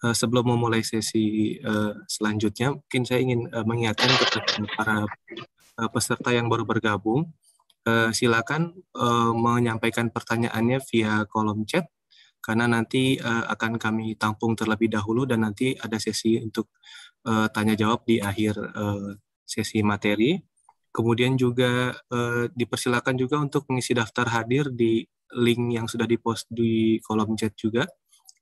sebelum memulai sesi uh, selanjutnya, mungkin saya ingin uh, mengingatkan kepada para uh, peserta yang baru bergabung eh, silakan eh, menyampaikan pertanyaannya via kolom chat karena nanti eh, akan kami tampung terlebih dahulu dan nanti ada sesi untuk eh, tanya jawab di akhir eh, sesi materi. Kemudian juga eh, dipersilakan juga untuk mengisi daftar hadir di link yang sudah dipost di kolom chat juga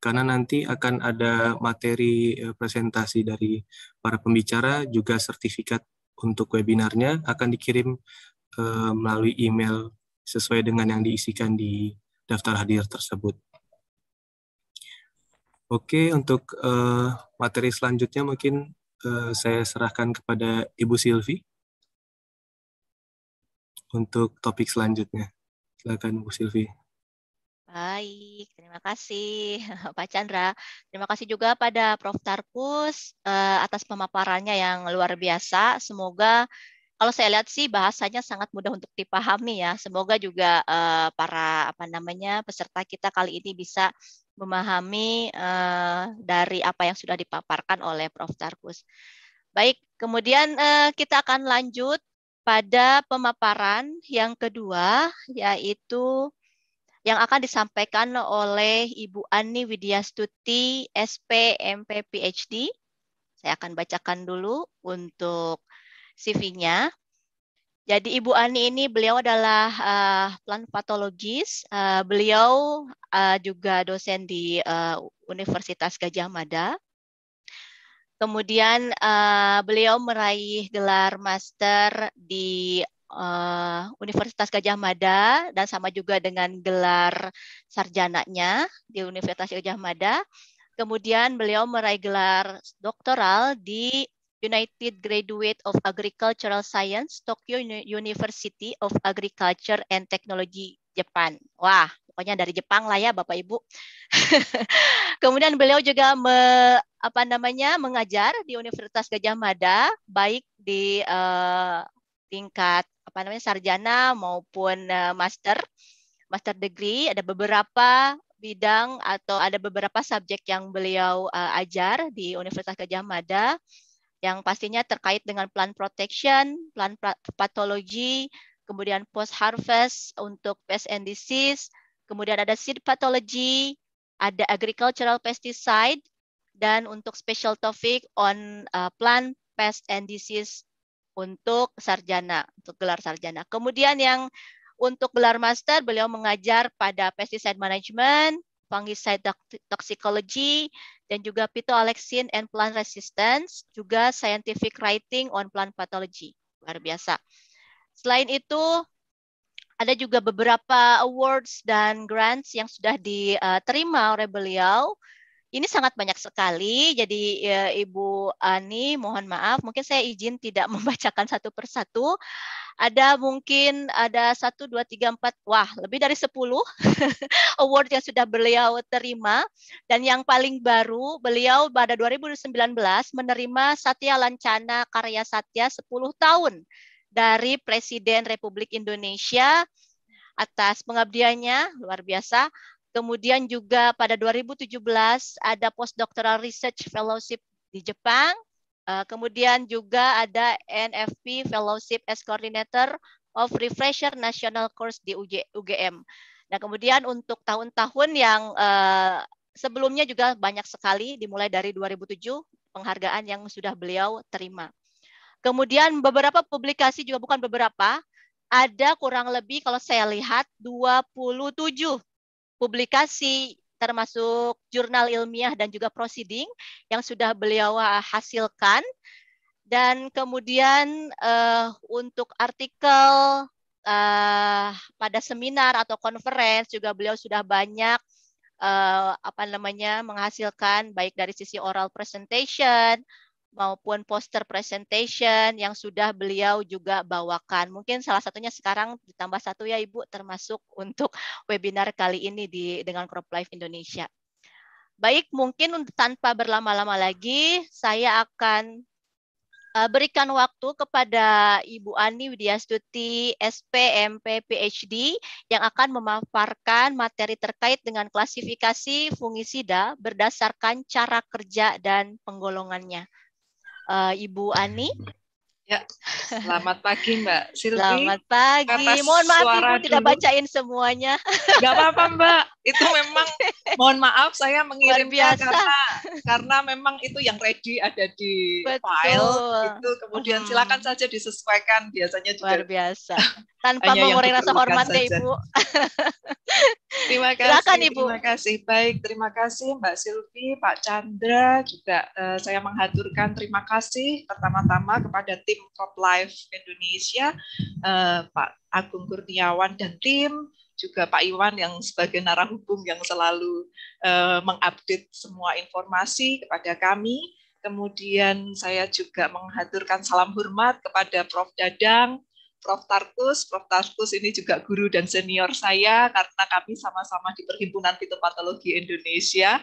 karena nanti akan ada materi eh, presentasi dari para pembicara juga sertifikat untuk webinarnya akan dikirim Eh, melalui email sesuai dengan yang diisikan di daftar hadir tersebut. Oke, untuk eh, materi selanjutnya mungkin eh, saya serahkan kepada Ibu Silvi untuk topik selanjutnya. Silakan Ibu Silvi. Baik, terima kasih Pak Chandra. Terima kasih juga pada Prof. Tarkus atas pemaparannya yang luar biasa. Semoga kalau saya lihat sih bahasanya sangat mudah untuk dipahami ya. Semoga juga uh, para apa namanya peserta kita kali ini bisa memahami uh, dari apa yang sudah dipaparkan oleh Prof. Tarkus. Baik, kemudian uh, kita akan lanjut pada pemaparan yang kedua yaitu yang akan disampaikan oleh Ibu Ani Widyastuti, SP, MP, PhD. Saya akan bacakan dulu untuk CV-nya. Jadi Ibu Ani ini beliau adalah uh, plant patologis, uh, eh, beliau uh, juga dosen di uh, Universitas Gajah Mada. Kemudian uh, beliau meraih gelar master di uh, Universitas Gajah Mada dan sama juga dengan gelar sarjananya di Universitas Gajah Mada. Kemudian beliau meraih gelar doktoral di United Graduate of Agricultural Science, Tokyo University of Agriculture and Technology, Jepang. Wah, pokoknya dari Jepang lah ya Bapak Ibu. Kemudian beliau juga me, apa namanya mengajar di Universitas Gajah Mada, baik di uh, tingkat apa namanya sarjana maupun uh, master, master degree. Ada beberapa bidang atau ada beberapa subjek yang beliau uh, ajar di Universitas Gajah Mada yang pastinya terkait dengan plant protection, plant patologi, kemudian post harvest untuk pest and disease, kemudian ada seed pathology, ada agricultural pesticide, dan untuk special topic on uh, plant pest and disease untuk sarjana, untuk gelar sarjana. Kemudian yang untuk gelar master, beliau mengajar pada pesticide management, fungicide toxicology, dan juga phytoalexin and plant resistance, juga scientific writing on plant pathology. Luar biasa. Selain itu, ada juga beberapa awards dan grants yang sudah diterima eh, oleh beliau ini sangat banyak sekali. Jadi ya, Ibu Ani, mohon maaf, mungkin saya izin tidak membacakan satu persatu. Ada mungkin ada satu, dua, tiga, empat, wah lebih dari sepuluh award yang sudah beliau terima. Dan yang paling baru, beliau pada 2019 menerima Satya Lancana Karya Satya 10 tahun dari Presiden Republik Indonesia atas pengabdiannya luar biasa Kemudian juga pada 2017 ada postdoctoral research fellowship di Jepang. Eh, kemudian juga ada NFP Fellowship as Coordinator of Refresher National Course di UGM. Nah, kemudian untuk tahun-tahun yang eh, sebelumnya juga banyak sekali dimulai dari 2007 penghargaan yang sudah beliau terima. Kemudian beberapa publikasi juga bukan beberapa, ada kurang lebih kalau saya lihat 27 publikasi termasuk jurnal ilmiah dan juga proceeding yang sudah beliau uh, hasilkan dan kemudian uh, untuk artikel uh, pada seminar atau konferensi juga beliau sudah banyak uh, apa namanya menghasilkan baik dari sisi oral presentation maupun poster presentation yang sudah beliau juga bawakan. Mungkin salah satunya sekarang ditambah satu ya Ibu termasuk untuk webinar kali ini di dengan Crop Life Indonesia. Baik, mungkin tanpa berlama-lama lagi saya akan eh, berikan waktu kepada Ibu Ani Widiastuti, SPMP, PhD, yang akan memaparkan materi terkait dengan klasifikasi fungisida berdasarkan cara kerja dan penggolongannya uh, Ibu Ani. Ya, selamat pagi Mbak Silvi. Selamat pagi. Atas mohon maaf Ibu dulu. tidak bacain semuanya. Gak apa-apa Mbak, itu memang mohon maaf saya mengirimnya karena karena memang itu yang ready ada di Betul. file itu kemudian silakan saja disesuaikan biasanya juga. Luar biasa tanpa Hanya mengurangi rasa hormat Ibu. terima kasih. Silakan, Ibu. Terima kasih. Baik, terima kasih Mbak Silvi, Pak Chandra juga uh, saya menghaturkan terima kasih pertama-tama kepada tim Top Life Indonesia, uh, Pak Agung Kurniawan dan tim juga Pak Iwan yang sebagai narahubung yang selalu uh, mengupdate semua informasi kepada kami. Kemudian saya juga menghaturkan salam hormat kepada Prof. Dadang, Prof. Tarkus. Prof. Tarkus ini juga guru dan senior saya karena kami sama-sama di Perhimpunan Fitopatologi Indonesia.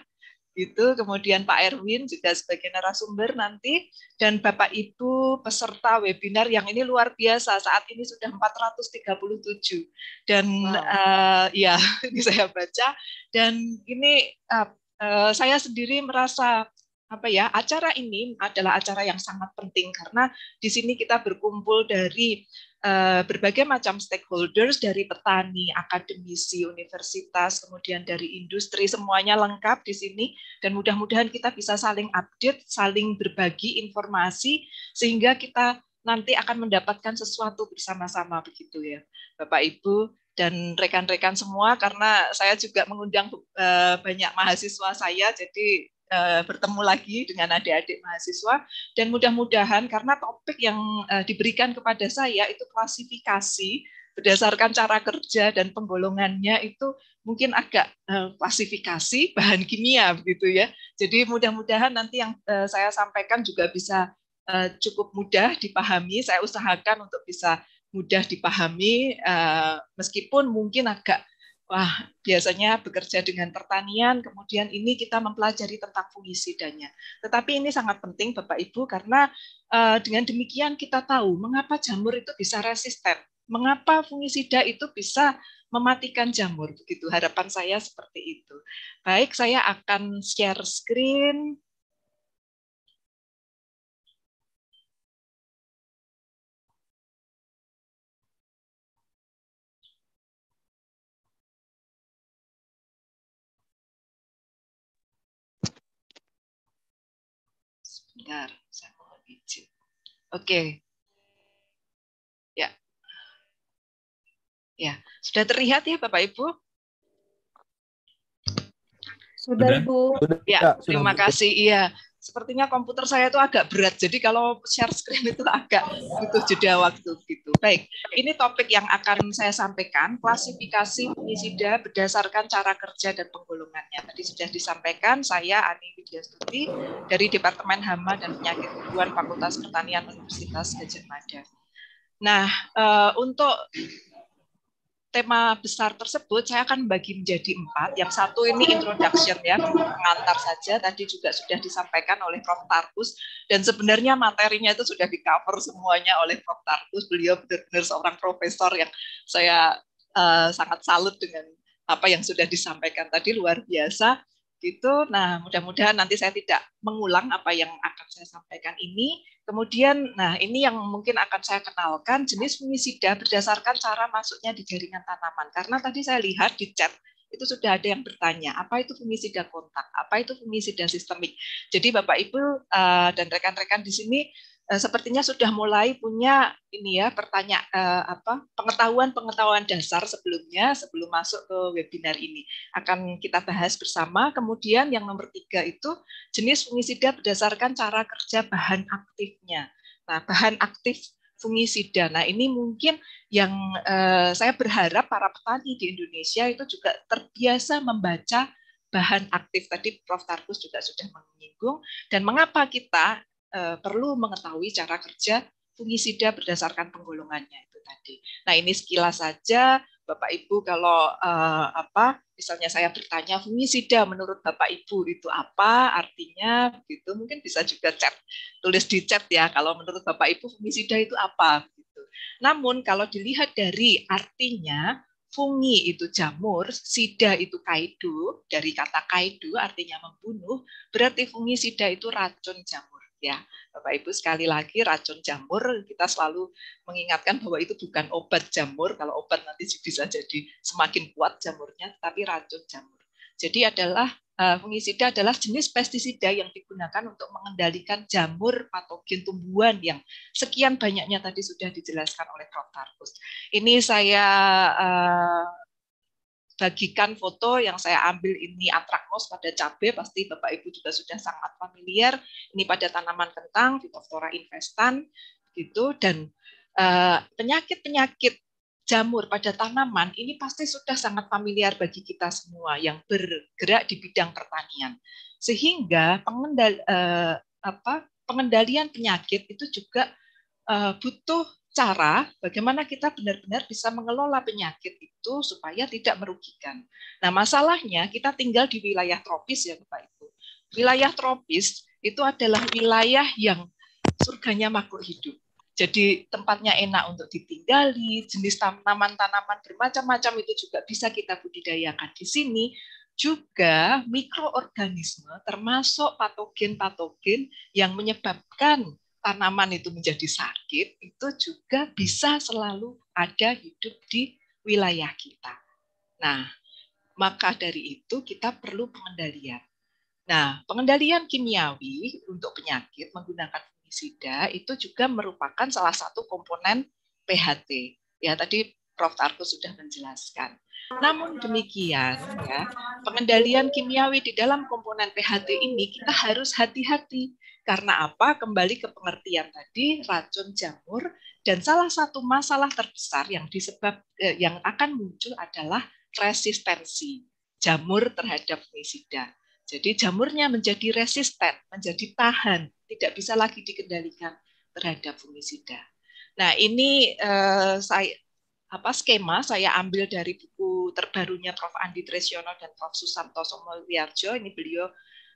Itu kemudian Pak Erwin juga sebagai narasumber nanti dan Bapak Ibu peserta webinar yang ini luar biasa. Saat ini sudah 437 dan wow. uh, ya ini saya baca dan ini uh, uh, saya sendiri merasa apa ya acara ini adalah acara yang sangat penting karena di sini kita berkumpul dari Eh, berbagai macam stakeholders dari petani, akademisi, universitas, kemudian dari industri, semuanya lengkap di sini dan mudah-mudahan kita bisa saling update, saling berbagi informasi sehingga kita nanti akan mendapatkan sesuatu bersama-sama begitu ya. Bapak Ibu dan rekan-rekan semua karena saya juga mengundang eh, banyak mahasiswa saya jadi Eh, bertemu lagi dengan adik-adik mahasiswa dan mudah-mudahan karena topik yang eh, diberikan kepada saya itu klasifikasi berdasarkan cara kerja dan penggolongannya itu mungkin agak eh, klasifikasi bahan kimia begitu ya. Jadi mudah-mudahan nanti yang saya sampaikan juga bisa cukup mudah dipahami. Saya usahakan untuk bisa mudah dipahami meskipun mungkin agak Wah, biasanya bekerja dengan pertanian, kemudian ini kita mempelajari tentang fungisidanya. Tetapi ini sangat penting Bapak Ibu karena uh, dengan demikian kita tahu mengapa jamur itu bisa resisten, mengapa fungisida itu bisa mematikan jamur begitu. Harapan saya seperti itu. Baik, saya akan share screen. Bentar, saya mohon izin. Oke. Ya. Ya, sudah terlihat ya Bapak Ibu? Sudah, Bu. Ya, ya, terima kasih. Iya sepertinya komputer saya itu agak berat. Jadi kalau share screen itu agak butuh jeda waktu gitu. Baik, ini topik yang akan saya sampaikan, klasifikasi fungisida berdasarkan cara kerja dan penggolongannya. Tadi sudah disampaikan saya Ani Widya Studi dari Departemen Hama dan Penyakit Tumbuhan Fakultas Pertanian Universitas Gajah Mada. Nah, eh, untuk tema besar tersebut saya akan bagi menjadi empat. Yang satu ini introduction ya, pengantar saja. Tadi juga sudah disampaikan oleh Prof. Tarkus. Dan sebenarnya materinya itu sudah di cover semuanya oleh Prof. Tarkus. Beliau benar-benar seorang profesor yang saya uh, sangat salut dengan apa yang sudah disampaikan tadi luar biasa gitu. Nah, mudah-mudahan nanti saya tidak mengulang apa yang akan saya sampaikan ini. Kemudian, nah ini yang mungkin akan saya kenalkan jenis fungisida berdasarkan cara masuknya di jaringan tanaman. Karena tadi saya lihat di chat itu sudah ada yang bertanya, apa itu fungisida kontak, apa itu fungisida sistemik. Jadi Bapak Ibu eh, dan rekan-rekan di sini eh, sepertinya sudah mulai punya ini ya pertanyaan eh, apa pengetahuan-pengetahuan dasar sebelumnya sebelum masuk ke webinar ini akan kita bahas bersama kemudian yang nomor tiga itu jenis fungisida berdasarkan cara kerja bahan aktifnya nah bahan aktif fungisida. Nah, ini mungkin yang eh, saya berharap para petani di Indonesia itu juga terbiasa membaca bahan aktif tadi Prof Tarkus juga sudah menyinggung dan mengapa kita eh, perlu mengetahui cara kerja fungisida berdasarkan penggolongannya itu tadi. Nah, ini sekilas saja Bapak Ibu kalau uh, apa misalnya saya bertanya fungisida menurut Bapak Ibu itu apa artinya begitu mungkin bisa juga chat tulis di chat ya kalau menurut Bapak Ibu fungisida itu apa gitu. Namun kalau dilihat dari artinya fungi itu jamur, sida itu kaidu dari kata kaidu artinya membunuh, berarti fungisida itu racun jamur ya. Bapak Ibu sekali lagi racun jamur kita selalu mengingatkan bahwa itu bukan obat jamur. Kalau obat nanti bisa jadi semakin kuat jamurnya, tapi racun jamur. Jadi adalah eh, fungisida adalah jenis pestisida yang digunakan untuk mengendalikan jamur patogen tumbuhan yang sekian banyaknya tadi sudah dijelaskan oleh Prof. Tarkus. Ini saya eh, bagikan foto yang saya ambil ini antraknos pada cabai, pasti Bapak Ibu juga sudah sangat familiar. Ini pada tanaman kentang, di Phytophthora investan gitu. Dan eh, penyakit-penyakit jamur pada tanaman ini pasti sudah sangat familiar bagi kita semua yang bergerak di bidang pertanian. Sehingga pengendal, uh, apa, pengendalian penyakit itu juga uh, butuh cara bagaimana kita benar-benar bisa mengelola penyakit itu supaya tidak merugikan. Nah, masalahnya kita tinggal di wilayah tropis ya Bapak Ibu. Wilayah tropis itu adalah wilayah yang surganya makhluk hidup. Jadi tempatnya enak untuk ditinggali, jenis tanaman-tanaman bermacam-macam itu juga bisa kita budidayakan di sini. Juga mikroorganisme termasuk patogen-patogen yang menyebabkan tanaman itu menjadi sakit, itu juga bisa selalu ada hidup di wilayah kita. Nah, maka dari itu kita perlu pengendalian. Nah, pengendalian kimiawi untuk penyakit menggunakan fungisida itu juga merupakan salah satu komponen PHT. Ya, tadi Prof. Tarko sudah menjelaskan. Namun demikian, ya, pengendalian kimiawi di dalam komponen PHT ini kita harus hati-hati karena apa? Kembali ke pengertian tadi, racun jamur dan salah satu masalah terbesar yang disebab eh, yang akan muncul adalah resistensi jamur terhadap fungisida. Jadi jamurnya menjadi resisten, menjadi tahan, tidak bisa lagi dikendalikan terhadap fungisida. Nah, ini eh, saya apa skema saya ambil dari buku terbarunya Prof. Andi Tresiono dan Prof. Susanto Somoliarjo. Ini beliau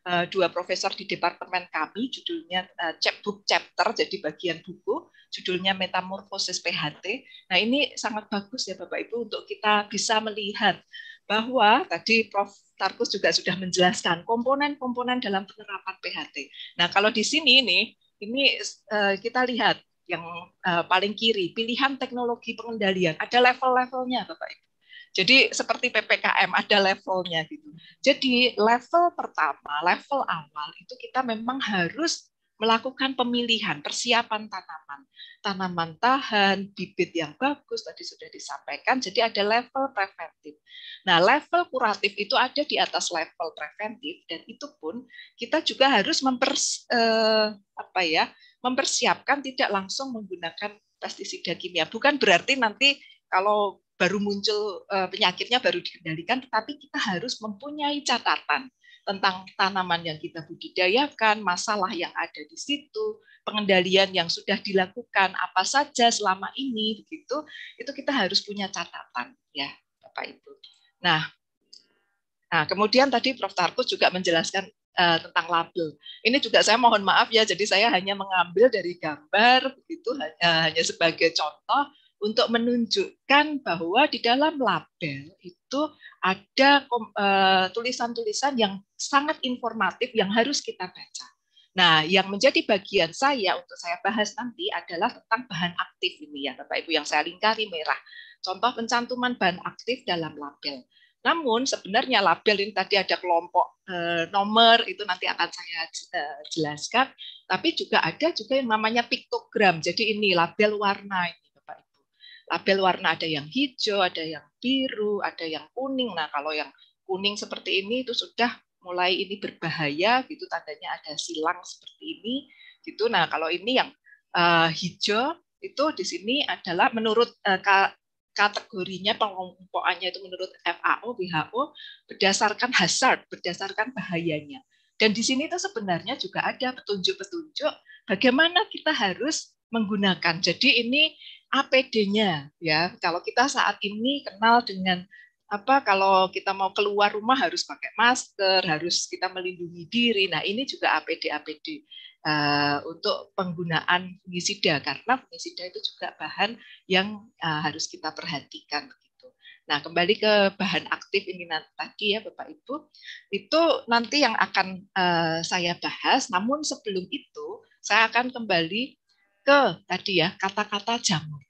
Eh, dua profesor di departemen kami, judulnya eh, chapbook chapter, jadi bagian buku, judulnya Metamorfosis PHT. Nah ini sangat bagus ya Bapak Ibu untuk kita bisa melihat bahwa tadi Prof. Tarkus juga sudah menjelaskan komponen-komponen dalam penerapan PHT. Nah kalau di sini ini, ini eh, kita lihat yang paling kiri, pilihan teknologi pengendalian. Ada level-levelnya Bapak Ibu. Jadi seperti PPKM ada levelnya gitu. Jadi level pertama, level awal itu kita memang harus melakukan pemilihan, persiapan tanaman. Tanaman tahan, bibit yang bagus tadi sudah disampaikan. Jadi ada level preventif. Nah, level kuratif itu ada di atas level preventif dan itu pun kita juga harus mempers eh, apa ya? mempersiapkan tidak langsung menggunakan pestisida kimia. Bukan berarti nanti kalau baru muncul eh, penyakitnya baru dikendalikan, tetapi kita harus mempunyai catatan tentang tanaman yang kita budidayakan, masalah yang ada di situ, pengendalian yang sudah dilakukan apa saja selama ini, begitu. Itu kita harus punya catatan, ya, Bapak Ibu. Nah, nah kemudian tadi Prof tarkus juga menjelaskan uh, tentang label. Ini juga saya mohon maaf ya, jadi saya hanya mengambil dari gambar begitu hanya, eh, hanya sebagai contoh untuk menunjukkan bahwa di dalam label itu ada eh, tulisan-tulisan yang sangat informatif yang harus kita baca. Nah, yang menjadi bagian saya untuk saya bahas nanti adalah tentang bahan aktif ini ya, Bapak Ibu yang saya lingkari merah. Contoh pencantuman bahan aktif dalam label. Namun sebenarnya label ini tadi ada kelompok eh, nomor itu nanti akan saya eh, jelaskan, tapi juga ada juga yang namanya piktogram. Jadi ini label warna ini label warna ada yang hijau, ada yang biru, ada yang kuning. Nah, kalau yang kuning seperti ini itu sudah mulai ini berbahaya gitu tandanya ada silang seperti ini gitu. Nah, kalau ini yang uh, hijau itu di sini adalah menurut uh, kategorinya pengumpulannya itu menurut FAO, WHO berdasarkan hazard, berdasarkan bahayanya. Dan di sini itu sebenarnya juga ada petunjuk-petunjuk bagaimana kita harus menggunakan. Jadi ini APD-nya ya. Kalau kita saat ini kenal dengan apa kalau kita mau keluar rumah harus pakai masker, harus kita melindungi diri. Nah, ini juga APD APD uh, eh, untuk penggunaan fungisida karena fungisida itu juga bahan yang uh, harus kita perhatikan begitu. Nah, kembali ke bahan aktif ini nanti, tadi ya Bapak Ibu, itu nanti yang akan uh, saya bahas. Namun sebelum itu, saya akan kembali ke tadi ya kata-kata jamur.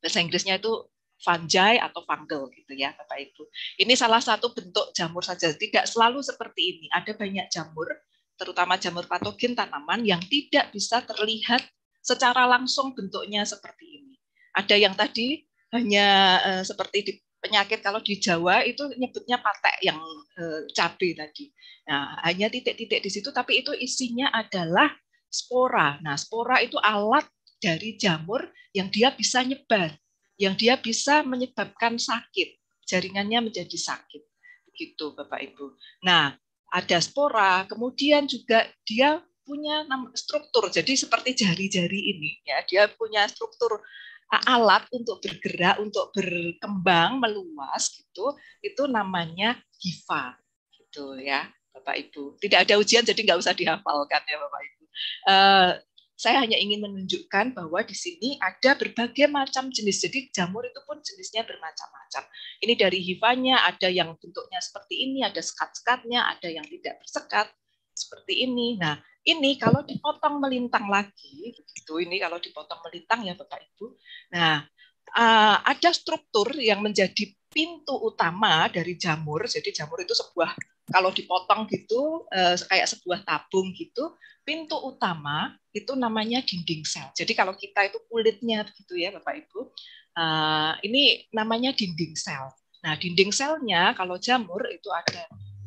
Bahasa Inggrisnya itu fungi atau fungal gitu ya kata itu Ini salah satu bentuk jamur saja. Tidak selalu seperti ini. Ada banyak jamur, terutama jamur patogen tanaman yang tidak bisa terlihat secara langsung bentuknya seperti ini. Ada yang tadi hanya eh, seperti di penyakit kalau di Jawa itu nyebutnya patek yang eh, cabai tadi. Nah, hanya titik-titik di situ tapi itu isinya adalah spora. Nah, spora itu alat dari jamur yang dia bisa nyebar, yang dia bisa menyebabkan sakit, jaringannya menjadi sakit. Begitu, Bapak Ibu. Nah, ada spora, kemudian juga dia punya struktur. Jadi seperti jari-jari ini ya, dia punya struktur alat untuk bergerak, untuk berkembang, meluas gitu. Itu namanya hifa gitu ya, Bapak Ibu. Tidak ada ujian jadi nggak usah dihafalkan ya Bapak Ibu. Eh, saya hanya ingin menunjukkan bahwa di sini ada berbagai macam jenis. Jadi jamur itu pun jenisnya bermacam-macam. Ini dari hivanya ada yang bentuknya seperti ini, ada sekat-sekatnya, ada yang tidak bersekat seperti ini. Nah, ini kalau dipotong melintang lagi, begitu ini kalau dipotong melintang ya Bapak Ibu. Nah, eh, ada struktur yang menjadi pintu utama dari jamur. Jadi jamur itu sebuah kalau dipotong gitu eh, kayak sebuah tabung gitu, pintu utama itu namanya dinding sel. Jadi kalau kita itu kulitnya gitu ya Bapak Ibu. Eh, ini namanya dinding sel. Nah, dinding selnya kalau jamur itu ada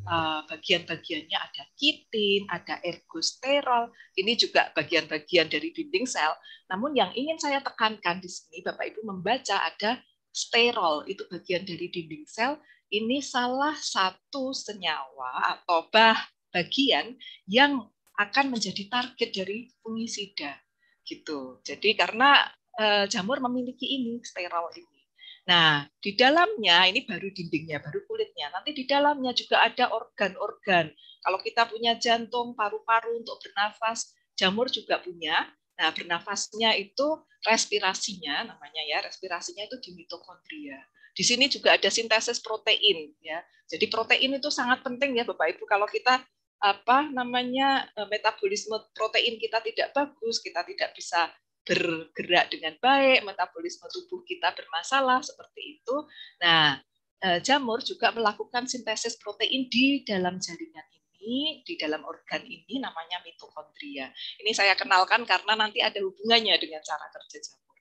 eh, bagian-bagiannya ada kitin, ada ergosterol, ini juga bagian-bagian dari dinding sel. Namun yang ingin saya tekankan di sini, Bapak Ibu membaca ada sterol itu bagian dari dinding sel ini salah satu senyawa atau bah bagian yang akan menjadi target dari fungisida gitu. Jadi karena e, jamur memiliki ini sterol ini. Nah, di dalamnya ini baru dindingnya, baru kulitnya. Nanti di dalamnya juga ada organ-organ. Kalau kita punya jantung, paru-paru untuk bernafas, jamur juga punya. Nah, bernafasnya itu respirasinya namanya ya, respirasinya itu di mitokondria. Di sini juga ada sintesis protein ya. Jadi protein itu sangat penting ya Bapak Ibu kalau kita apa namanya e, metabolisme protein kita tidak bagus, kita tidak bisa bergerak dengan baik, metabolisme tubuh kita bermasalah seperti itu. Nah, e, jamur juga melakukan sintesis protein di dalam jaringan ini ini di dalam organ ini namanya mitokondria. Ini saya kenalkan karena nanti ada hubungannya dengan cara kerja jamur.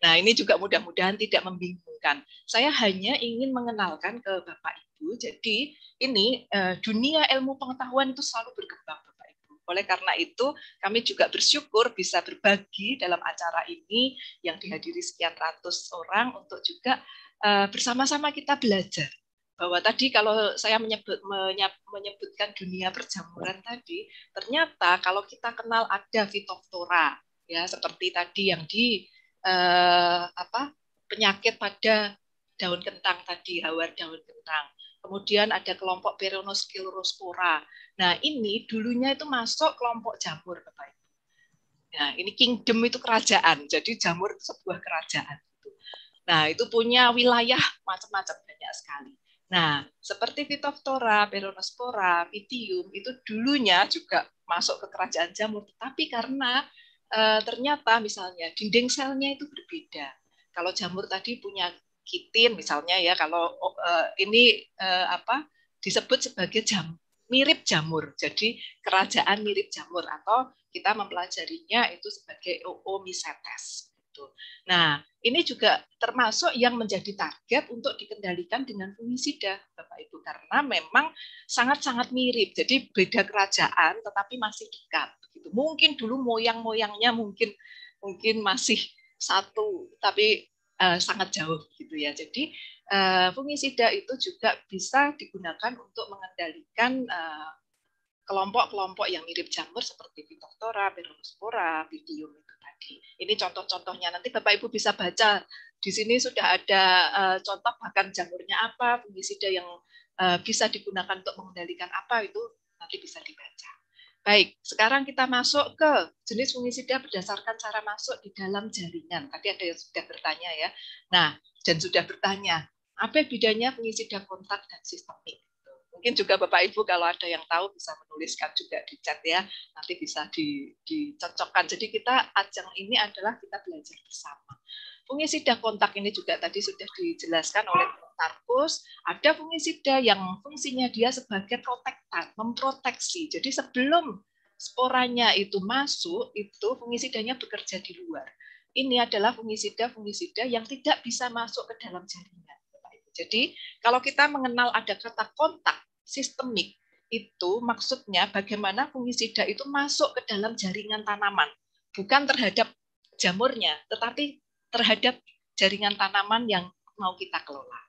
Nah, ini juga mudah-mudahan tidak membingungkan. Saya hanya ingin mengenalkan ke Bapak Ibu. Jadi, ini eh, dunia ilmu pengetahuan itu selalu berkembang, Bapak Ibu. Oleh karena itu, kami juga bersyukur bisa berbagi dalam acara ini yang dihadiri sekian ratus orang untuk juga eh, bersama-sama kita belajar bahwa tadi kalau saya menyebut, menyebutkan dunia perjamuran tadi, ternyata kalau kita kenal ada fitoftora ya seperti tadi yang di eh, apa penyakit pada daun kentang tadi, hawar daun kentang. Kemudian ada kelompok Peronosklerospora. Nah, ini dulunya itu masuk kelompok jamur, Bapak Ibu. Nah, ini kingdom itu kerajaan. Jadi jamur itu sebuah kerajaan. Nah, itu punya wilayah macam-macam banyak sekali. Nah, seperti Phytophthora, Peronospora, Pythium itu dulunya juga masuk ke kerajaan jamur, tetapi karena e, ternyata misalnya dinding selnya itu berbeda. Kalau jamur tadi punya kitin misalnya ya, kalau e, ini e, apa disebut sebagai jam mirip jamur. Jadi kerajaan mirip jamur atau kita mempelajarinya itu sebagai Oomycetes gitu. Nah, ini juga termasuk yang menjadi target untuk dikendalikan dengan fungisida, Bapak Ibu, karena memang sangat-sangat mirip. Jadi beda kerajaan tetapi masih dekat. Gitu. Mungkin dulu moyang-moyangnya mungkin mungkin masih satu, tapi uh, sangat jauh gitu ya. Jadi uh, eh, fungisida itu juga bisa digunakan untuk mengendalikan eh, kelompok-kelompok yang mirip jamur seperti Phytophthora, Peronospora, Pidium itu tadi. Ini contoh-contohnya. Nanti Bapak Ibu bisa baca. Di sini sudah ada uh, contoh bahkan jamurnya apa, fungisida yang uh, bisa digunakan untuk mengendalikan apa itu nanti bisa dibaca. Baik, sekarang kita masuk ke jenis fungisida berdasarkan cara masuk di dalam jaringan. Tadi ada yang sudah bertanya ya. Nah, dan sudah bertanya, apa bedanya fungisida kontak dan sistemik? Mungkin juga Bapak Ibu kalau ada yang tahu bisa menuliskan juga di chat ya, nanti bisa di, dicocokkan. Jadi kita ajang ini adalah kita belajar bersama. Fungisida kontak ini juga tadi sudah dijelaskan oleh Tarkus, ada fungisida yang fungsinya dia sebagai protektan, memproteksi. Jadi sebelum sporanya itu masuk, itu fungisidanya bekerja di luar. Ini adalah fungisida-fungisida yang tidak bisa masuk ke dalam jaringan. Jadi kalau kita mengenal ada kata kontak, sistemik itu maksudnya bagaimana fungisida itu masuk ke dalam jaringan tanaman, bukan terhadap jamurnya, tetapi terhadap jaringan tanaman yang mau kita kelola.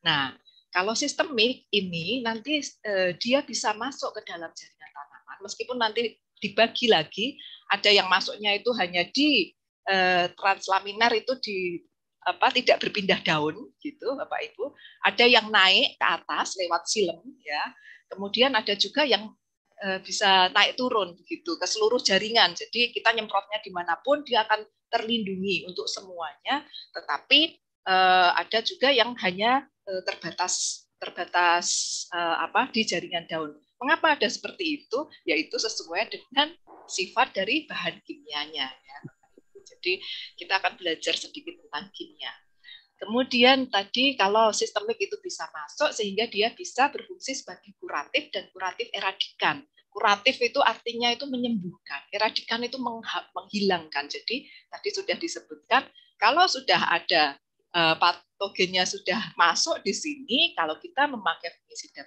Nah, kalau sistemik ini nanti eh, dia bisa masuk ke dalam jaringan tanaman, meskipun nanti dibagi lagi, ada yang masuknya itu hanya di eh, translaminar itu di apa tidak berpindah daun gitu Bapak Ibu. Ada yang naik ke atas lewat silem ya. Kemudian ada juga yang e, bisa naik turun gitu ke seluruh jaringan. Jadi kita nyemprotnya dimanapun dia akan terlindungi untuk semuanya. Tetapi e, ada juga yang hanya e, terbatas terbatas e, apa di jaringan daun. Mengapa ada seperti itu? Yaitu sesuai dengan sifat dari bahan kimianya. Ya. Jadi kita akan belajar sedikit tentang kimia. Kemudian tadi kalau sistemik itu bisa masuk sehingga dia bisa berfungsi sebagai kuratif dan kuratif eradikan. Kuratif itu artinya itu menyembuhkan, eradikan itu menghilangkan. Jadi tadi sudah disebutkan kalau sudah ada e, patogennya sudah masuk di sini, kalau kita memakai fungisida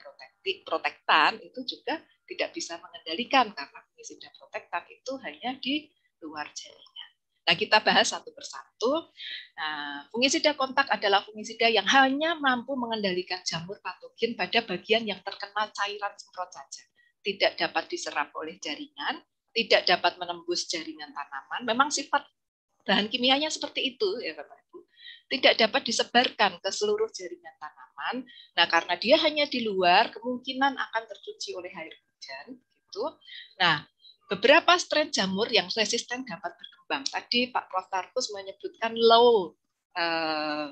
protektan itu juga tidak bisa mengendalikan karena fungisida protektan itu hanya di luar jaringan. Nah, kita bahas satu persatu. Nah, fungisida kontak adalah fungisida yang hanya mampu mengendalikan jamur patogen pada bagian yang terkena cairan semprot saja. Tidak dapat diserap oleh jaringan, tidak dapat menembus jaringan tanaman. Memang sifat bahan kimianya seperti itu, ya Bapak Ibu. Tidak dapat disebarkan ke seluruh jaringan tanaman. Nah, karena dia hanya di luar, kemungkinan akan tercuci oleh air hujan. Gitu. Nah, beberapa strain jamur yang resisten dapat berkembang bank. Tadi Pak Prof. Tarkus menyebutkan low uh,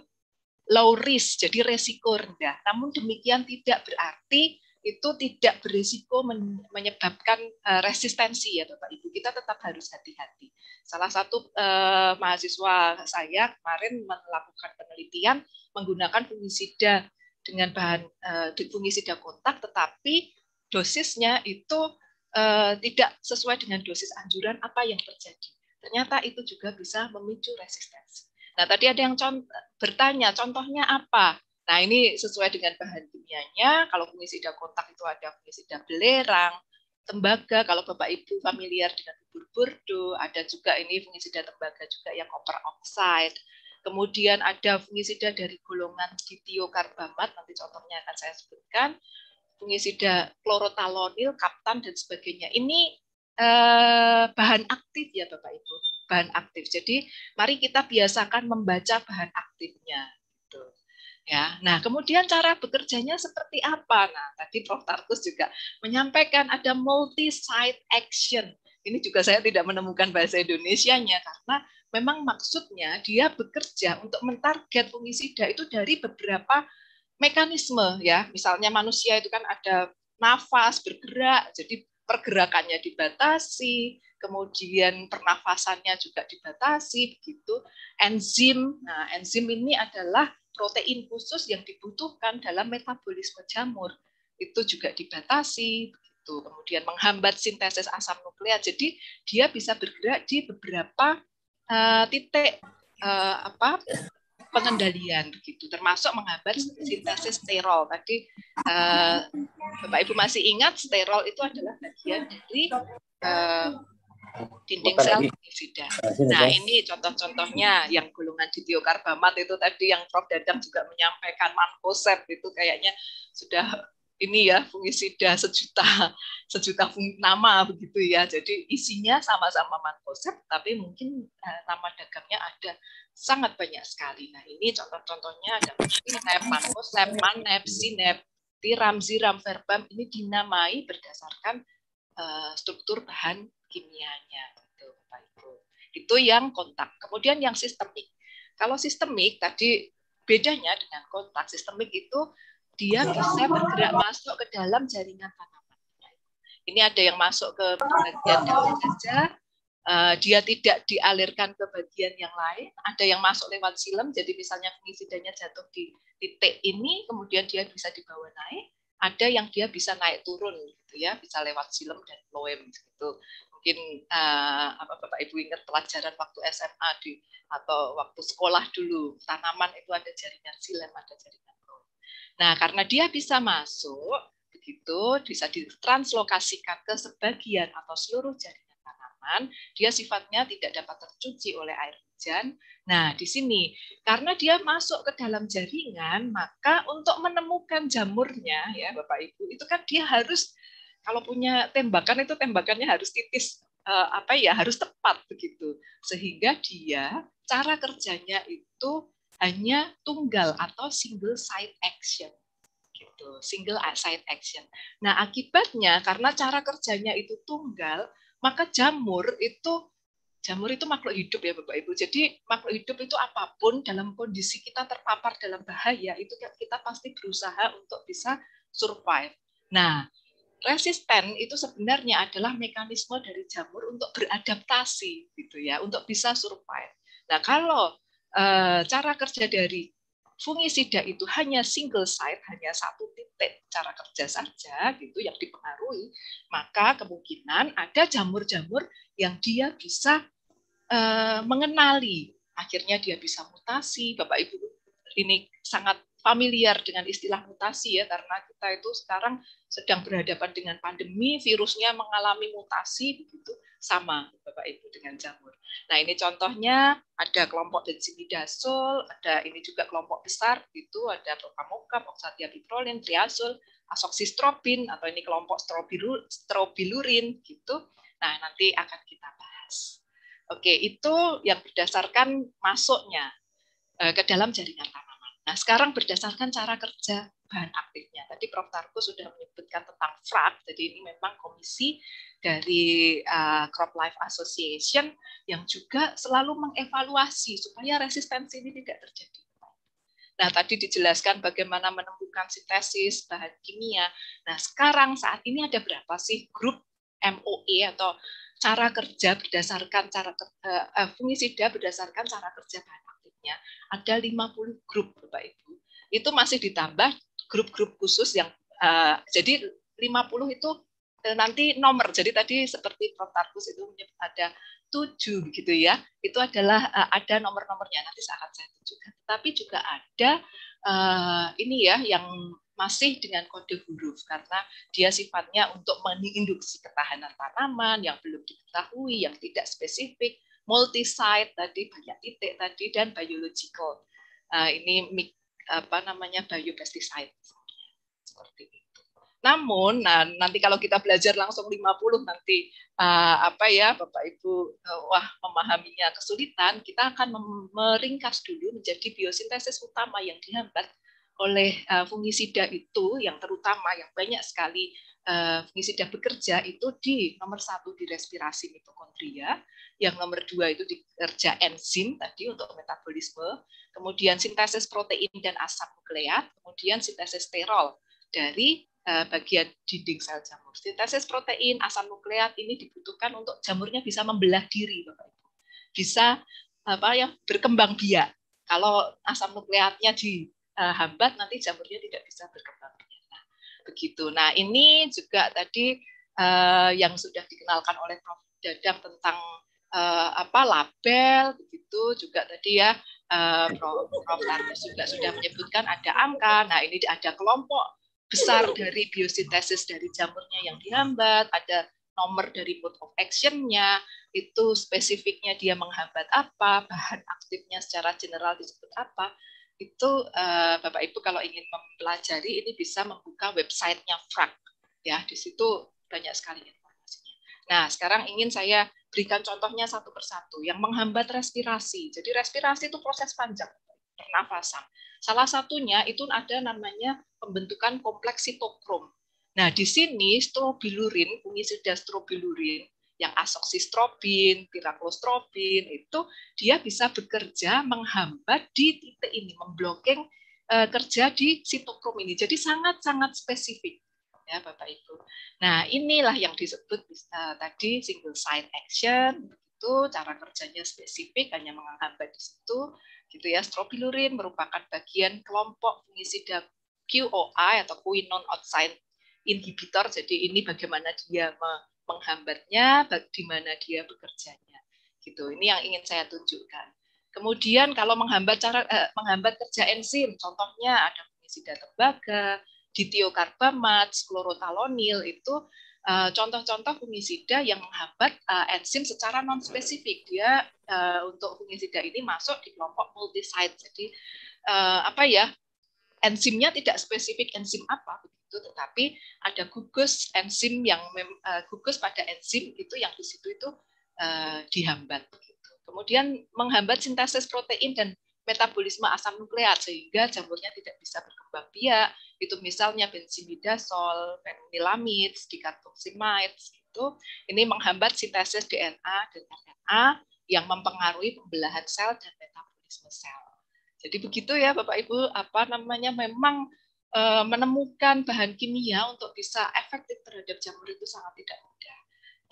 low risk, jadi resiko rendah. Namun demikian tidak berarti itu tidak berisiko menyebabkan eh, resistensi ya Bapak Ibu. Kita tetap harus hati-hati. Salah satu eh, mahasiswa saya kemarin melakukan penelitian menggunakan fungisida dengan bahan eh, fungisida kontak tetapi dosisnya itu eh, tidak sesuai dengan dosis anjuran apa yang terjadi ternyata itu juga bisa memicu resistensi. Nah, tadi ada yang contoh, bertanya, contohnya apa? Nah, ini sesuai dengan bahan kimianya. Kalau fungisida kontak itu ada fungisida belerang, tembaga. Kalau Bapak Ibu familiar dengan bubur burdo, ada juga ini fungisida tembaga juga yang copper oxide. Kemudian ada fungisida dari golongan ditiokarbamat, nanti contohnya akan saya sebutkan. Fungisida klorotalonil, kaptan, dan sebagainya. Ini Eh, bahan aktif ya Bapak Ibu, bahan aktif. Jadi mari kita biasakan membaca bahan aktifnya. Gitu. Ya, nah kemudian cara bekerjanya seperti apa? Nah tadi Prof Tarkus juga menyampaikan ada multi site action. Ini juga saya tidak menemukan bahasa Indonesia nya karena memang maksudnya dia bekerja untuk mentarget fungisida itu dari beberapa mekanisme ya. Misalnya manusia itu kan ada nafas, bergerak, jadi pergerakannya dibatasi, kemudian pernafasannya juga dibatasi, begitu. Enzim, nah enzim ini adalah protein khusus yang dibutuhkan dalam metabolisme jamur, itu juga dibatasi, begitu. Kemudian menghambat sintesis asam nukleat, jadi dia bisa bergerak di beberapa uh, titik uh, apa pengendalian begitu termasuk menghambat sintesis sterol tadi uh, Bapak Ibu masih ingat sterol itu adalah bagian dari uh, dinding sel fungisida Nah, ini contoh-contohnya yang golongan didiokarbamat itu tadi yang Prof Dadang juga menyampaikan mankosep itu kayaknya sudah ini ya fungisida sejuta sejuta nama begitu ya. Jadi isinya sama-sama mankosep tapi mungkin eh, nama dagangnya ada sangat banyak sekali. Nah ini contoh-contohnya ada sinep, manosep, manep, sinep, tiram, ziram, verbam. Ini dinamai berdasarkan uh, struktur bahan kimianya. Gitu, Bapak Itu yang kontak. Kemudian yang sistemik. Kalau sistemik tadi bedanya dengan kontak. Sistemik itu dia bisa bergerak masuk ke dalam jaringan tanaman. Ini ada yang masuk ke bagian daun saja, Eh, dia tidak dialirkan ke bagian yang lain, ada yang masuk lewat silem, jadi misalnya fungisidanya jatuh di titik ini, kemudian dia bisa dibawa naik, ada yang dia bisa naik turun, gitu ya, bisa lewat silem dan loem, gitu. Mungkin eh, apa Bapak Ibu ingat pelajaran waktu SMA di atau waktu sekolah dulu, tanaman itu ada jaringan silem, ada jaringan loem. Nah, karena dia bisa masuk, begitu, bisa ditranslokasikan ke sebagian atau seluruh jaringan tanaman, dia sifatnya tidak dapat tercuci oleh air hujan. Nah, di sini karena dia masuk ke dalam jaringan, maka untuk menemukan jamurnya ya Bapak Ibu, itu kan dia harus kalau punya tembakan itu tembakannya harus tipis eh, apa ya, harus tepat begitu. Sehingga dia cara kerjanya itu hanya tunggal atau single side action gitu, single side action. Nah, akibatnya karena cara kerjanya itu tunggal, maka jamur itu jamur itu makhluk hidup ya Bapak Ibu. Jadi makhluk hidup itu apapun dalam kondisi kita terpapar dalam bahaya itu kita pasti berusaha untuk bisa survive. Nah, resisten itu sebenarnya adalah mekanisme dari jamur untuk beradaptasi gitu ya, untuk bisa survive. Nah, kalau eh, cara kerja dari fungisida itu hanya single site, hanya satu titik cara kerja saja gitu yang dipengaruhi, maka kemungkinan ada jamur-jamur yang dia bisa e, mengenali. Akhirnya dia bisa mutasi. Bapak Ibu ini sangat familiar dengan istilah mutasi ya karena kita itu sekarang sedang berhadapan dengan pandemi, virusnya mengalami mutasi begitu sama Bapak Ibu dengan jamur. Nah, ini contohnya ada kelompok bensimidazol, ada ini juga kelompok besar itu ada oksatia oxatiabiprolin, triazol, asoksistropin atau ini kelompok strobilurin gitu. Nah, nanti akan kita bahas. Oke, itu yang berdasarkan masuknya eh, ke dalam jaringan tanah. Nah, sekarang berdasarkan cara kerja bahan aktifnya. Tadi Prof. Tarko sudah menyebutkan tentang FRAP, jadi ini memang komisi dari uh, Crop Life Association yang juga selalu mengevaluasi supaya resistensi ini tidak terjadi. Nah, tadi dijelaskan bagaimana menemukan sintesis bahan kimia. Nah, sekarang saat ini ada berapa sih grup MOE atau cara kerja berdasarkan cara uh, eh, eh, fungisida berdasarkan cara kerja bahan aktif? ya ada 50 grup Bapak Ibu. Itu masih ditambah grup-grup khusus yang uh, jadi 50 itu eh, nanti nomor. Jadi tadi seperti Prof. Tarkus itu ada tujuh gitu ya. Itu adalah uh, ada nomor-nomornya nanti saat saya tunjukkan. Tapi juga ada uh, ini ya yang masih dengan kode huruf karena dia sifatnya untuk menginduksi ketahanan tanaman yang belum diketahui, yang tidak spesifik, multi site tadi banyak titik tadi dan biological uh, ini apa namanya biopesticide seperti itu. Namun nah, nanti kalau kita belajar langsung 50 nanti uh, apa ya Bapak Ibu uh, wah memahaminya kesulitan kita akan meringkas dulu menjadi biosintesis utama yang dihambat oleh uh, fungisida itu yang terutama yang banyak sekali Eh, fungisida bekerja itu di nomor satu di respirasi mitokondria, yang nomor dua itu di kerja enzim tadi untuk metabolisme, kemudian sintesis protein dan asam nukleat, kemudian sintesis sterol dari eh, bagian dinding sel jamur. Sintesis protein, asam nukleat ini dibutuhkan untuk jamurnya bisa membelah diri, Bapak Bisa apa ya berkembang biak. Kalau asam nukleatnya dihambat nanti jamurnya tidak bisa berkembang begitu. Nah ini juga tadi uh, yang sudah dikenalkan oleh Prof. Dadang tentang uh, apa label begitu juga tadi ya uh, Prof. Prof. juga sudah menyebutkan ada angka. Nah ini ada kelompok besar dari biosintesis dari jamurnya yang dihambat, ada nomor dari mode of action-nya, itu spesifiknya dia menghambat apa, bahan aktifnya secara general disebut apa itu uh, Bapak Ibu kalau ingin mempelajari ini bisa membuka websitenya Frank ya di situ banyak sekali informasinya. Nah sekarang ingin saya berikan contohnya satu persatu yang menghambat respirasi. Jadi respirasi itu proses panjang pernafasan. Salah satunya itu ada namanya pembentukan kompleks sitokrom. Nah di sini strobilurin, fungisida strobilurin yang asoksistropin, piraklostropin itu dia bisa bekerja menghambat di titik ini, memblokeng uh, kerja di sitokrom ini. Jadi sangat-sangat spesifik ya Bapak Ibu. Nah, inilah yang disebut uh, tadi single site action itu cara kerjanya spesifik hanya menghambat di situ gitu ya. Stropilurin merupakan bagian kelompok fungisida QOI atau quinone outside inhibitor. Jadi ini bagaimana dia menghambatnya, di mana dia bekerjanya. Gitu. Ini yang ingin saya tunjukkan. Kemudian kalau menghambat cara eh, menghambat kerja enzim, contohnya ada fungisida tembaga, ditiokarbamat, sklorotalonil itu eh, contoh-contoh fungisida yang menghambat eh, enzim secara non spesifik. Dia eh, untuk fungisida ini masuk di kelompok multisite. Jadi eh, apa ya? Enzimnya tidak spesifik enzim apa begitu, tetapi ada gugus enzim yang uh, gugus pada enzim itu yang di situ itu eh, dihambat. Kemudian menghambat sintesis protein dan metabolisme asam nukleat sehingga jamurnya tidak bisa berkembang biak. Itu misalnya benzimidazol, fenilamids, dikatoksimid, gitu. Ini menghambat sintesis DNA dan RNA yang mempengaruhi pembelahan sel dan metabolisme sel. Jadi begitu ya Bapak Ibu, apa namanya memang eh, menemukan bahan kimia untuk bisa efektif terhadap jamur itu sangat tidak mudah.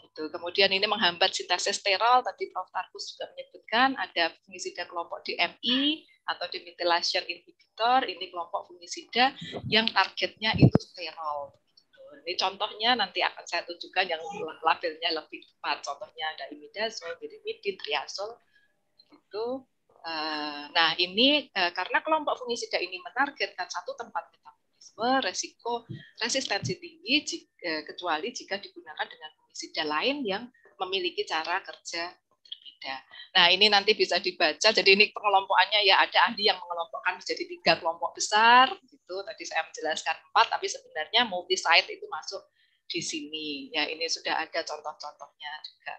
Gitu. Kemudian ini menghambat sintesis sterol, tadi Prof. Tarkus juga menyebutkan ada fungisida kelompok DMI atau dimethylation inhibitor, ini kelompok fungisida yang targetnya itu sterol. Gitu. Ini contohnya nanti akan saya tunjukkan yang labelnya lebih tepat. Contohnya ada imidazol, biridin, triazol, itu Eh, nah, ini eh, karena kelompok fungisida ini menargetkan satu tempat metabolisme, resiko resistensi tinggi jika, eh, kecuali jika digunakan dengan fungisida lain yang memiliki cara kerja berbeda. Nah, ini nanti bisa dibaca. Jadi ini pengelompokannya ya ada ahli yang mengelompokkan menjadi tiga kelompok besar gitu. Tadi saya menjelaskan empat, tapi sebenarnya multi site itu masuk di sini. Ya, ini sudah ada contoh-contohnya juga.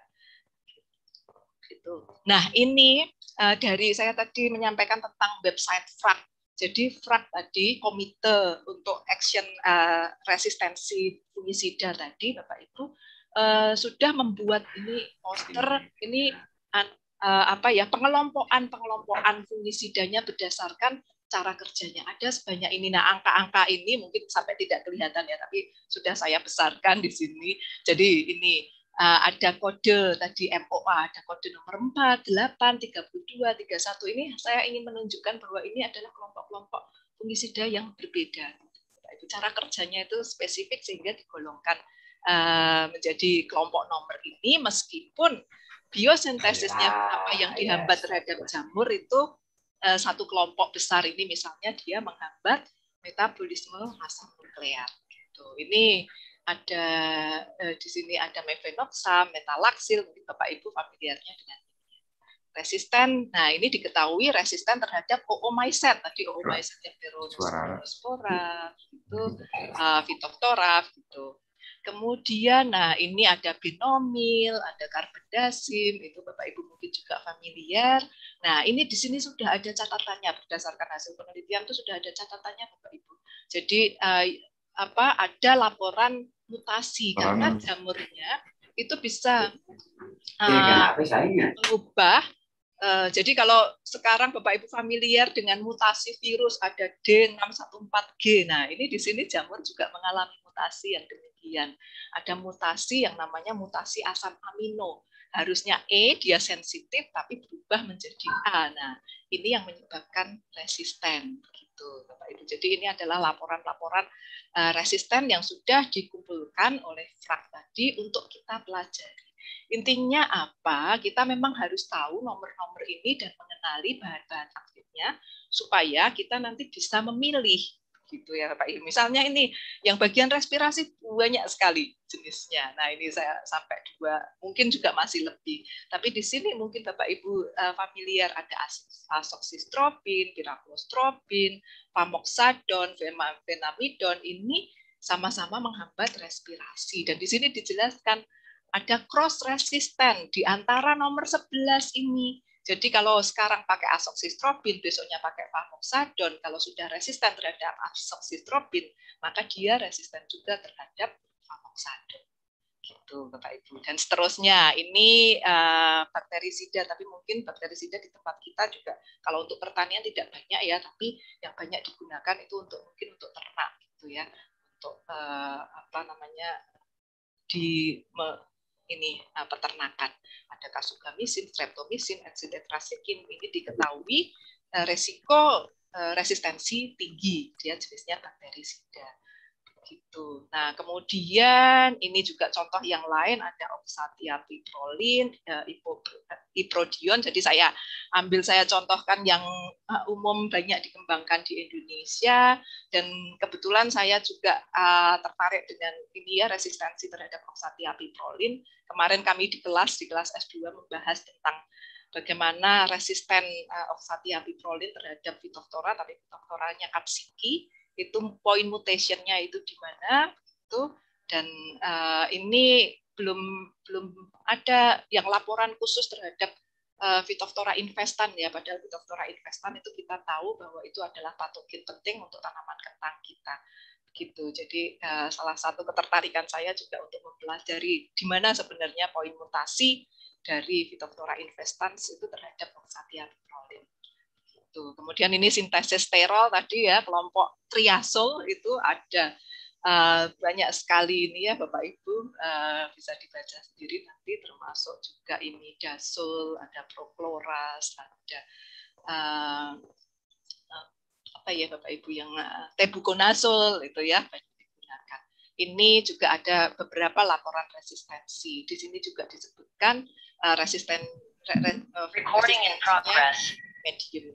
Gitu. Nah, ini Eh, dari saya tadi menyampaikan tentang website FRAG. Jadi FRAG tadi komite untuk action uh, resistensi fungisida tadi Bapak Ibu uh, sudah membuat ini poster ini uh, apa ya pengelompokan pengelompokan fungisidanya berdasarkan cara kerjanya ada sebanyak ini nah angka-angka ini mungkin sampai tidak kelihatan ya tapi sudah saya besarkan di sini jadi ini Eh, ada kode tadi MOA, ada kode nomor 4, 8, 32, 31 ini saya ingin menunjukkan bahwa ini adalah kelompok-kelompok fungisida yang berbeda. Nah, cara kerjanya itu spesifik sehingga digolongkan eh, menjadi kelompok nomor ini meskipun biosintesisnya ya, apa yang ya, dihambat ya. terhadap jamur itu eh, satu kelompok besar ini misalnya dia menghambat metabolisme asam nukleat. Gitu. Ini ada eh, di sini ada mevenoxam, metalaksil, mungkin Bapak Ibu familiarnya dengan ini. Resisten, nah ini diketahui resisten terhadap oomycet, tadi oomycet yang peronospora, itu, uh, fitoftora, gitu. Kemudian, nah ini ada binomil, ada karbedasim, itu Bapak Ibu mungkin juga familiar. Nah ini di sini sudah ada catatannya berdasarkan hasil penelitian itu sudah ada catatannya Bapak Ibu. Jadi uh, apa ada laporan mutasi oh. karena jamurnya itu bisa uh, mengubah Uh, jadi kalau sekarang Bapak Ibu familiar dengan mutasi virus ada D614G. Nah, ini di sini jamur juga mengalami mutasi yang demikian. Ada mutasi yang namanya mutasi asam amino. Harusnya E dia sensitif tapi berubah menjadi A. Nah, ini yang menyebabkan resisten itu, Bapak Ibu. Jadi ini adalah laporan-laporan eh, resisten yang sudah dikumpulkan oleh frak tadi untuk kita pelajari. Intinya apa? Kita memang harus tahu nomor-nomor ini dan mengenali bahan-bahan aktifnya supaya kita nanti bisa memilih gitu ya Pak Ibu. Misalnya ini yang bagian respirasi banyak sekali jenisnya. Nah ini saya sampai dua, mungkin juga masih lebih. Tapi di sini mungkin Bapak Ibu e, familiar ada asoksistropin, piraklostropin, pamoksadon, fenamidon ini sama-sama menghambat respirasi. Dan di sini dijelaskan ada cross resisten di antara nomor 11 ini jadi kalau sekarang pakai asoksistrobin, besoknya pakai famoxadon, kalau sudah resisten terhadap asoksistrobin, maka dia resisten juga terhadap famoxadon. Gitu, Bapak Ibu. Dan seterusnya, ini uh, eh, bakterisida, tapi mungkin bakterisida di tempat kita juga, kalau untuk pertanian tidak banyak ya, tapi yang banyak digunakan itu untuk mungkin untuk ternak, gitu ya, untuk uh, apa namanya di ini uh, peternakan. Ada kasugamisin, streptomisin, ensidetracycline. Ini diketahui uh, resiko uh, resistensi tinggi. Dia jenisnya sida gitu. Nah, kemudian ini juga contoh yang lain ada oxatia ya, iprodion. Jadi saya ambil saya contohkan yang eh, umum banyak dikembangkan di Indonesia dan kebetulan saya juga uh, tertarik dengan ini ya resistensi terhadap oxatia Kemarin kami di kelas di kelas S2 membahas tentang bagaimana resisten uh, eh, oxatia terhadap fitoftora tapi fitoftoranya kapsiki itu poin mutationnya itu di mana itu dan uh, ini belum belum ada yang laporan khusus terhadap uh, investan ya padahal Phytophthora infestan itu kita tahu bahwa itu adalah patogen penting untuk tanaman kentang kita gitu. Jadi eh, salah satu ketertarikan saya juga untuk mempelajari di mana sebenarnya poin mutasi dari Phytophthora infestans itu terhadap Oxatia petroleum tertentu. Gitu. Kemudian ini sintesis sterol tadi ya, kelompok triasol itu ada eh, banyak sekali ini ya Bapak Ibu eh, bisa dibaca sendiri nanti termasuk juga ini dasol, ada prokloras, ada eh, apa ya Bapak Ibu yang tebukonasol itu ya banyak digunakan. Ini juga ada beberapa laporan resistensi. Di sini juga disebutkan resisten re, re, recording in progress medium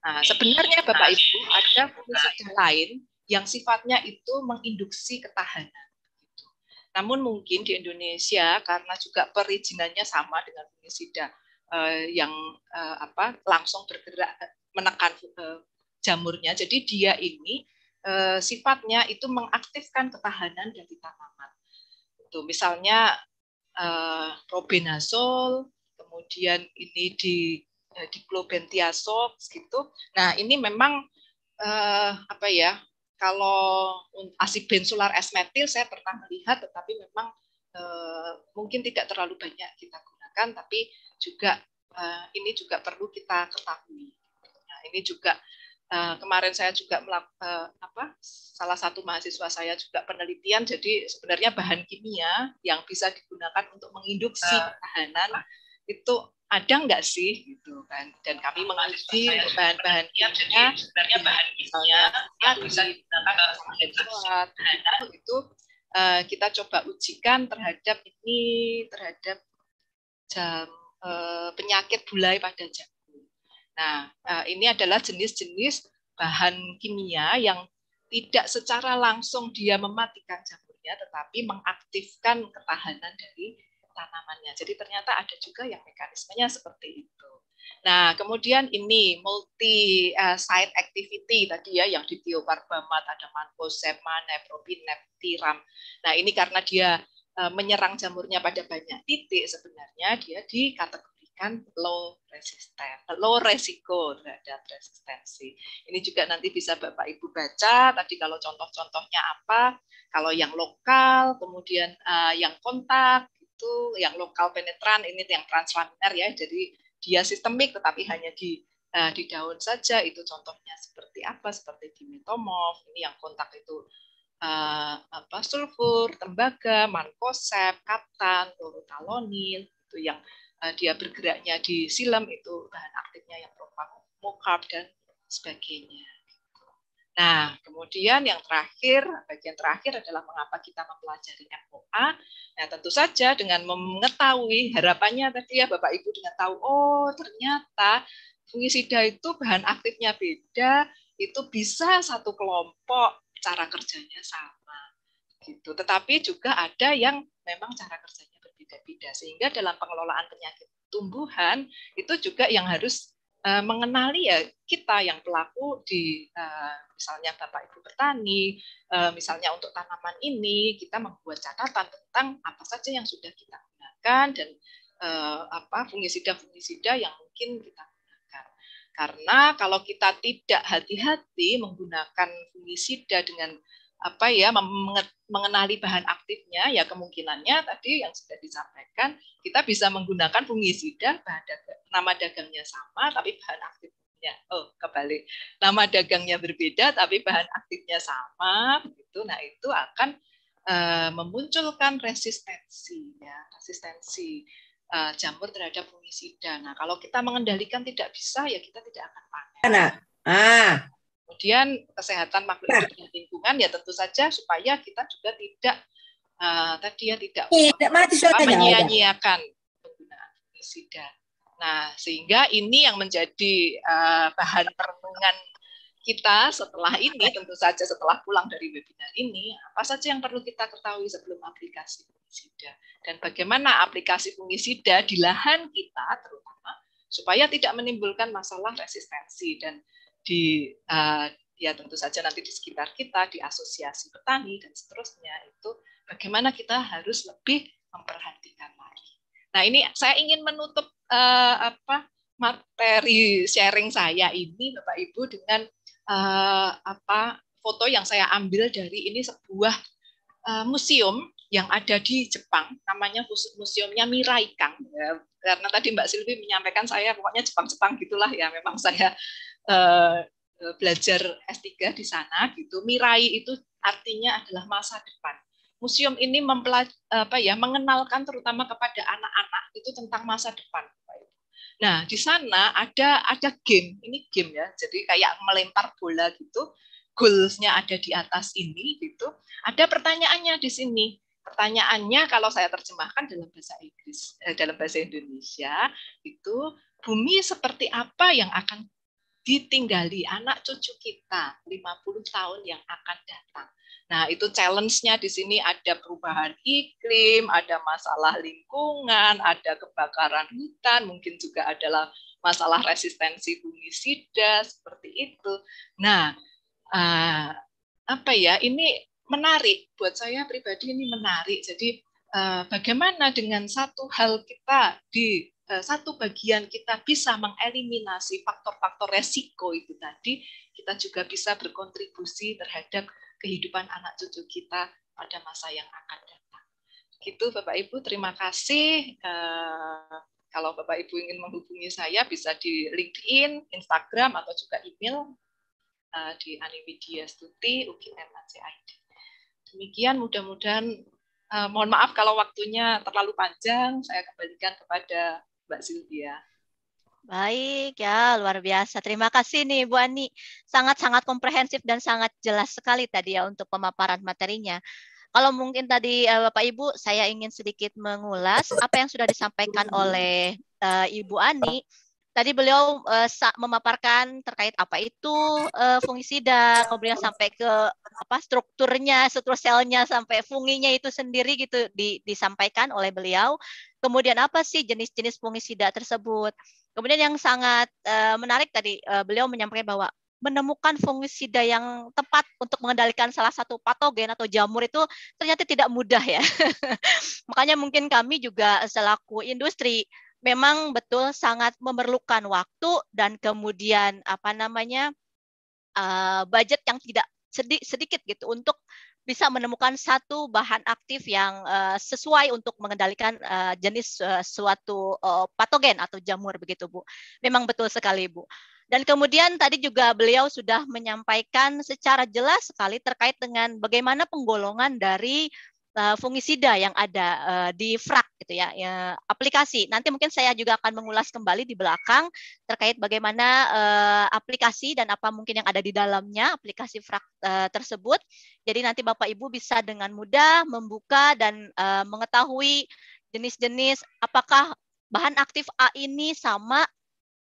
Nah, sebenarnya Bapak nah. Ibu ada fungisida lain yang sifatnya itu menginduksi ketahanan. Gitu. Namun mungkin di Indonesia karena juga perizinannya sama dengan fungisida eh, yang eh, apa langsung bergerak eh, menekan jamurnya, jadi dia ini sifatnya itu mengaktifkan ketahanan dari tanaman. Itu misalnya eh, probenazol, kemudian ini di Eh, diklobentiazol gitu. Nah, ini memang eh, apa ya? Kalau asik bensular esmetil saya pernah melihat tetapi memang eh, mungkin tidak terlalu banyak kita gunakan tapi juga eh, ini juga perlu kita ketahui. Nah, ini juga eh, kemarin saya juga eh, apa? salah satu mahasiswa saya juga penelitian jadi sebenarnya bahan kimia yang bisa digunakan untuk menginduksi ah. ketahanan itu ada nggak sih gitu kan dan kami menguji bahan-bahan kimia sebenarnya bahan kimia yang bisa digunakan dalam itu uh, kita coba ujikan terhadap ini terhadap jam uh, penyakit bulai pada jagung. Nah uh, ini adalah jenis-jenis bahan kimia yang tidak secara langsung dia mematikan jamurnya tetapi mengaktifkan ketahanan dari tanamannya. Jadi ternyata ada juga yang mekanismenya seperti itu. Nah, kemudian ini multi uh, site activity tadi ya yang di biokarbamat ada mancozeb, neprobin, neptiram. Nah, ini karena dia eh, menyerang jamurnya pada banyak titik sebenarnya dia dikategorikan low resisten, eh, low resiko terhadap resistensi. Ini juga nanti bisa Bapak Ibu baca tadi kalau contoh-contohnya apa, kalau yang lokal, kemudian yang kontak, itu yang lokal penetran ini yang translaminar ya jadi dia sistemik tetapi hanya di uh, di daun saja itu contohnya seperti apa seperti dimetomorf ini yang kontak itu uh, apa sulfur tembaga mankosep kaptan chlorotalonin itu yang uh, dia bergeraknya di silam itu bahan aktifnya yang propan mocarb dan sebagainya Nah, kemudian yang terakhir, bagian terakhir adalah mengapa kita mempelajari MOA. Nah, tentu saja dengan mengetahui harapannya tadi ya Bapak Ibu dengan tahu oh ternyata fungisida itu bahan aktifnya beda, itu bisa satu kelompok cara kerjanya sama gitu. Tetapi juga ada yang memang cara kerjanya berbeda-beda sehingga dalam pengelolaan penyakit tumbuhan itu juga yang harus Eh, mengenali ya kita yang pelaku di eh, misalnya Bapak Ibu petani, eh, misalnya untuk tanaman ini kita membuat catatan tentang apa saja yang sudah kita gunakan dan apa fungisida-fungisida yang mungkin kita gunakan. Karena kalau kita tidak hati-hati menggunakan fungisida dengan apa ya mengenali bahan aktifnya ya kemungkinannya tadi yang sudah disampaikan kita bisa menggunakan fungisida bahan dagang, nama dagangnya sama tapi bahan aktifnya oh kebalik nama dagangnya berbeda tapi bahan aktifnya sama begitu nah itu akan uh, memunculkan resistensi ya resistensi uh, jamur terhadap fungisida nah kalau kita mengendalikan tidak bisa ya kita tidak akan panen nah ah Kemudian kesehatan makhluk hidup dan lingkungan ya tentu saja supaya kita juga tidak uh, tadi ya tidak, iya, tidak mati ya. menyia-nyiakan penggunaan fungisida. Nah, sehingga ini yang menjadi uh, bahan perenungan kita setelah ini tentu saja setelah pulang dari webinar ini apa saja yang perlu kita ketahui sebelum aplikasi fungisida dan bagaimana aplikasi fungisida di lahan kita terutama supaya tidak menimbulkan masalah resistensi dan di uh, ya tentu saja nanti di sekitar kita, di asosiasi petani dan seterusnya itu bagaimana kita harus lebih memperhatikan lagi. Nah ini saya ingin menutup uh, apa materi sharing saya ini Bapak Ibu dengan uh, apa foto yang saya ambil dari ini sebuah uh, museum yang ada di Jepang, namanya museumnya Miraikang. Ya, karena tadi Mbak Silvi menyampaikan saya pokoknya Jepang-Jepang gitulah ya, memang saya Eh, eh, belajar S3 di sana gitu. Mirai itu artinya adalah masa depan. Museum ini mempelaj apa ya mengenalkan terutama kepada anak-anak itu tentang masa depan. Nah, di sana ada ada game. Ini game ya. Jadi kayak melempar bola gitu. Goalsnya ada di atas ini gitu. Ada pertanyaannya di sini. Pertanyaannya kalau saya terjemahkan dalam bahasa Inggris, eh, dalam bahasa Indonesia itu bumi seperti apa yang akan ditinggali anak cucu kita 50 tahun yang akan datang. Nah, itu challenge-nya di sini ada perubahan iklim, ada masalah lingkungan, ada kebakaran hutan, mungkin juga adalah masalah resistensi fungisida seperti itu. Nah, eh, apa ya? Ini menarik buat saya pribadi ini menarik. Jadi eh, bagaimana dengan satu hal kita di Eh, satu bagian kita bisa mengeliminasi faktor-faktor resiko itu tadi, kita juga bisa berkontribusi terhadap kehidupan anak cucu kita pada masa yang akan datang. Gitu Bapak Ibu, terima kasih. Eh, kalau Bapak Ibu ingin menghubungi saya bisa di LinkedIn, Instagram atau juga email eh, di Animedia Stuti UGM.acid. Demikian mudah-mudahan mohon maaf kalau waktunya terlalu panjang, saya kembalikan kepada Mbak Sylvia. Baik, ya luar biasa. Terima kasih nih Bu Ani. Sangat-sangat komprehensif dan sangat jelas sekali tadi ya untuk pemaparan materinya. Kalau mungkin tadi eh, Bapak Ibu, saya ingin sedikit mengulas apa yang sudah disampaikan oleh eh, Ibu Ani Tadi beliau uh, memaparkan terkait apa itu uh, eh, fungisida, kemudian sampai ke apa strukturnya, struktur selnya sampai funginya itu sendiri gitu di, disampaikan oleh beliau. Kemudian apa sih jenis-jenis fungisida tersebut? Kemudian yang sangat uh, menarik tadi uh, beliau menyampaikan bahwa menemukan fungisida yang tepat untuk mengendalikan salah satu patogen atau jamur itu ternyata tidak mudah ya. Makanya mungkin kami juga selaku industri memang betul sangat memerlukan waktu dan kemudian apa namanya eh, budget yang tidak sedikit sedikit gitu untuk bisa menemukan satu bahan aktif yang eh, sesuai untuk mengendalikan eh, jenis suatu patogen atau jamur begitu Bu. Memang betul sekali Bu. Dan kemudian tadi juga beliau sudah menyampaikan secara jelas sekali terkait dengan bagaimana penggolongan dari Eh, fungisida yang ada eh, di frak gitu ya, ya, aplikasi. Nanti mungkin saya juga akan mengulas kembali di belakang terkait bagaimana eh, aplikasi dan apa mungkin yang ada di dalamnya aplikasi frak tersebut. Jadi nanti Bapak Ibu bisa dengan mudah membuka dan mengetahui jenis-jenis apakah bahan aktif A ini sama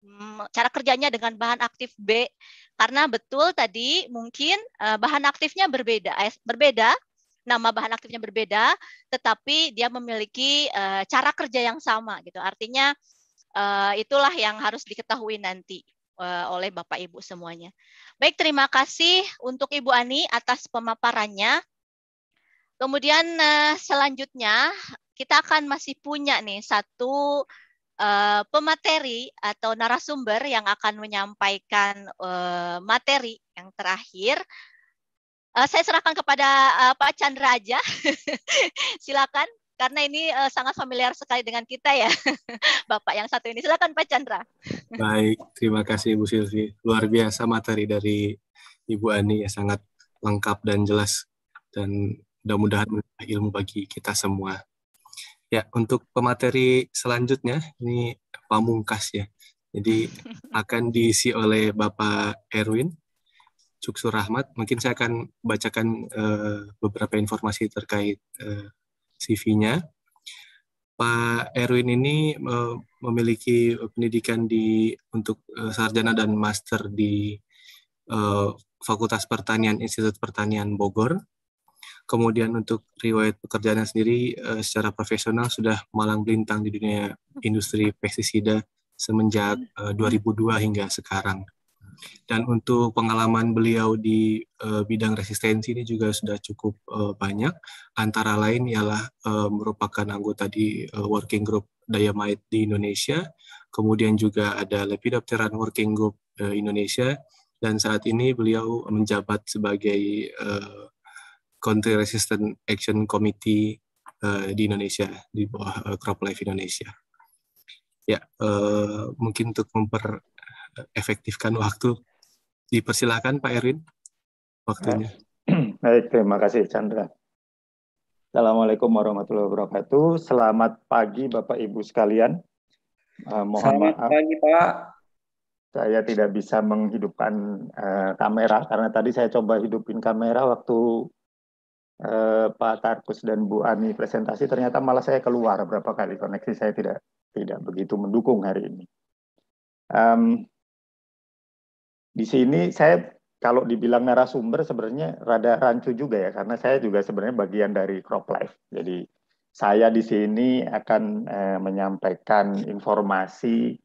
mm, cara kerjanya dengan bahan aktif B karena betul tadi mungkin bahan aktifnya berbeda berbeda nama bahan aktifnya berbeda, tetapi dia memiliki uh, cara kerja yang sama gitu. Artinya uh, itulah yang harus diketahui nanti uh, oleh Bapak Ibu semuanya. Baik, terima kasih untuk Ibu Ani atas pemaparannya. Kemudian uh, selanjutnya kita akan masih punya nih satu uh, pemateri atau narasumber yang akan menyampaikan uh, materi yang terakhir Uh, saya serahkan kepada uh, Pak Chandra aja. Silakan karena ini uh, sangat familiar sekali dengan kita ya, Bapak yang satu ini. Silakan Pak Chandra. Baik, terima kasih Ibu Silvi. Luar biasa materi dari Ibu Ani ya sangat lengkap dan jelas dan mudah-mudahan ilmu bagi kita semua. Ya, untuk pemateri selanjutnya ini pamungkas ya. Jadi akan diisi oleh Bapak Erwin Cuksur Rahmat. Mungkin saya akan bacakan uh, beberapa informasi terkait uh, eh, CV-nya. Pak Erwin ini uh, memiliki pendidikan di untuk uh, sarjana dan master di uh, Fakultas Pertanian Institut Pertanian Bogor. Kemudian untuk riwayat pekerjaannya sendiri uh, secara profesional sudah malang melintang di dunia industri pestisida semenjak uh, 2002 hingga sekarang. Dan untuk pengalaman beliau di uh, bidang resistensi ini juga sudah cukup uh, banyak. Antara lain ialah uh, merupakan anggota di uh, working group Diamite di Indonesia, kemudian juga ada Lepidopteran Working Group uh, Indonesia, dan saat ini beliau menjabat sebagai uh, Country Resistant Action Committee uh, di Indonesia, di bawah uh, Life Indonesia. Ya, uh, mungkin untuk memper efektifkan waktu. Dipersilahkan Pak Erin waktunya. Baik, terima kasih Chandra. Assalamualaikum warahmatullahi wabarakatuh. Selamat pagi Bapak Ibu sekalian. Uh, mohon Selamat maaf. pagi Pak. Saya tidak bisa menghidupkan uh, kamera karena tadi saya coba hidupin kamera waktu uh, Pak Tarkus dan Bu Ani presentasi ternyata malah saya keluar berapa kali koneksi saya tidak tidak begitu mendukung hari ini. Um, di sini saya kalau dibilang narasumber sebenarnya rada rancu juga ya karena saya juga sebenarnya bagian dari crop life. Jadi saya di sini akan eh, menyampaikan informasi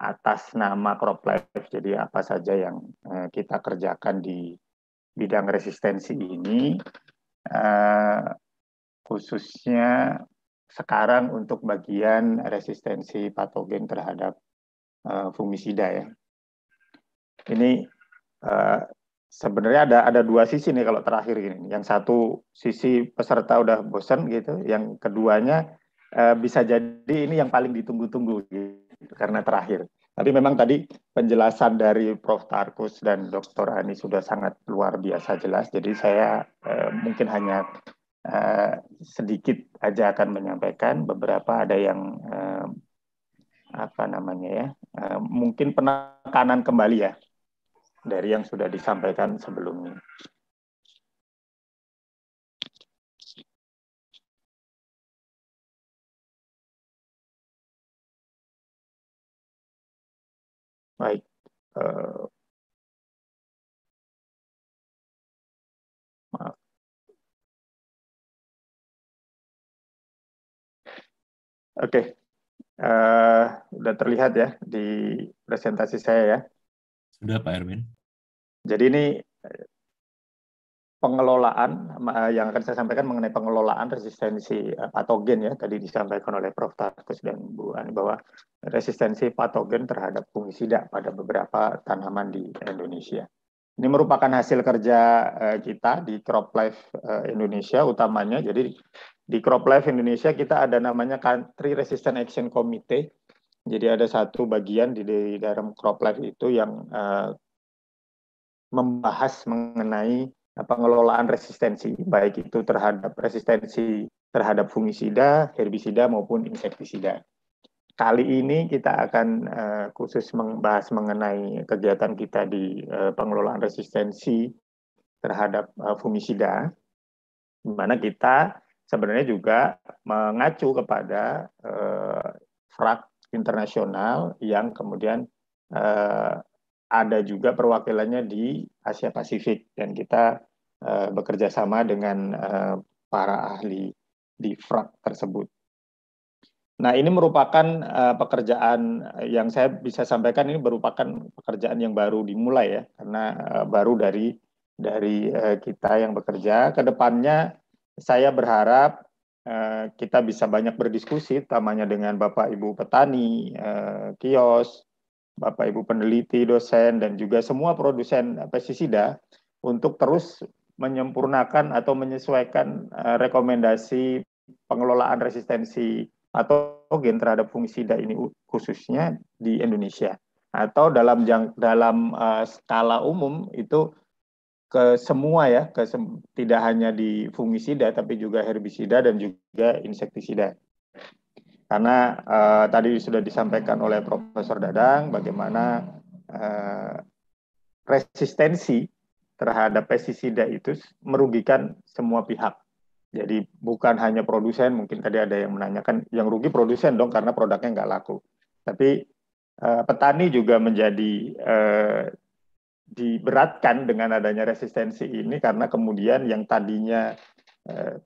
atas nama crop life. Jadi apa saja yang eh, kita kerjakan di bidang resistensi ini eh, khususnya sekarang untuk bagian resistensi patogen terhadap eh, fungisida ya ini uh, sebenarnya ada ada dua sisi nih kalau terakhir ini. Yang satu sisi peserta udah bosan gitu, yang keduanya uh, bisa jadi ini yang paling ditunggu-tunggu gitu, karena terakhir. Tapi memang tadi penjelasan dari Prof. Tarkus dan Dr. Ani sudah sangat luar biasa jelas. Jadi saya uh, mungkin hanya Uh, sedikit aja akan menyampaikan. Beberapa ada yang uh, apa namanya ya, uh, mungkin penekanan kembali ya dari yang sudah disampaikan sebelumnya. Baik. Eh, Oke, okay. uh, eh, udah terlihat ya di presentasi saya ya. Sudah Pak Erwin. Jadi ini eh, pengelolaan eh, yang akan saya sampaikan mengenai pengelolaan resistensi eh, patogen ya tadi disampaikan oleh Prof. Tarkus dan Bu Ani bahwa resistensi patogen terhadap fungisida pada beberapa tanaman di Indonesia. Ini merupakan hasil kerja kita di CropLife Indonesia utamanya. Jadi di CropLife Indonesia kita ada namanya Country Resistance Action Committee. Jadi ada satu bagian di, dalam CropLife itu yang membahas mengenai eh, pengelolaan resistensi, baik itu terhadap resistensi terhadap fungisida, herbisida maupun insektisida. Kali ini kita akan uh, khusus membahas mengenai kegiatan kita di uh, pengelolaan resistensi terhadap uh, fungisida, di mana kita sebenarnya juga mengacu kepada uh, frak internasional yang kemudian uh, ada juga perwakilannya di Asia Pasifik dan kita uh, bekerja sama dengan uh, para ahli di frak tersebut. Nah, ini merupakan uh, pekerjaan yang saya bisa sampaikan ini merupakan pekerjaan yang baru dimulai ya karena uh, baru dari dari uh, kita yang bekerja Kedepannya saya berharap kita bisa banyak berdiskusi utamanya dengan Bapak Ibu petani, kios, Bapak Ibu peneliti, dosen, dan juga semua produsen eh, pestisida untuk terus menyempurnakan atau menyesuaikan eh, rekomendasi pengelolaan resistensi atau gen terhadap fungisida ini khususnya di Indonesia atau dalam jang, dalam uh, skala umum itu ke semua ya ke sem tidak hanya di fungisida tapi juga herbisida dan juga insektisida. Karena uh, tadi sudah disampaikan oleh Profesor Dadang bagaimana uh, resistensi terhadap pestisida itu merugikan semua pihak. Jadi bukan hanya produsen, mungkin tadi ada yang menanyakan, yang rugi produsen dong karena produknya nggak laku. Tapi uh, petani juga menjadi uh, diberatkan dengan adanya resistensi ini karena kemudian yang tadinya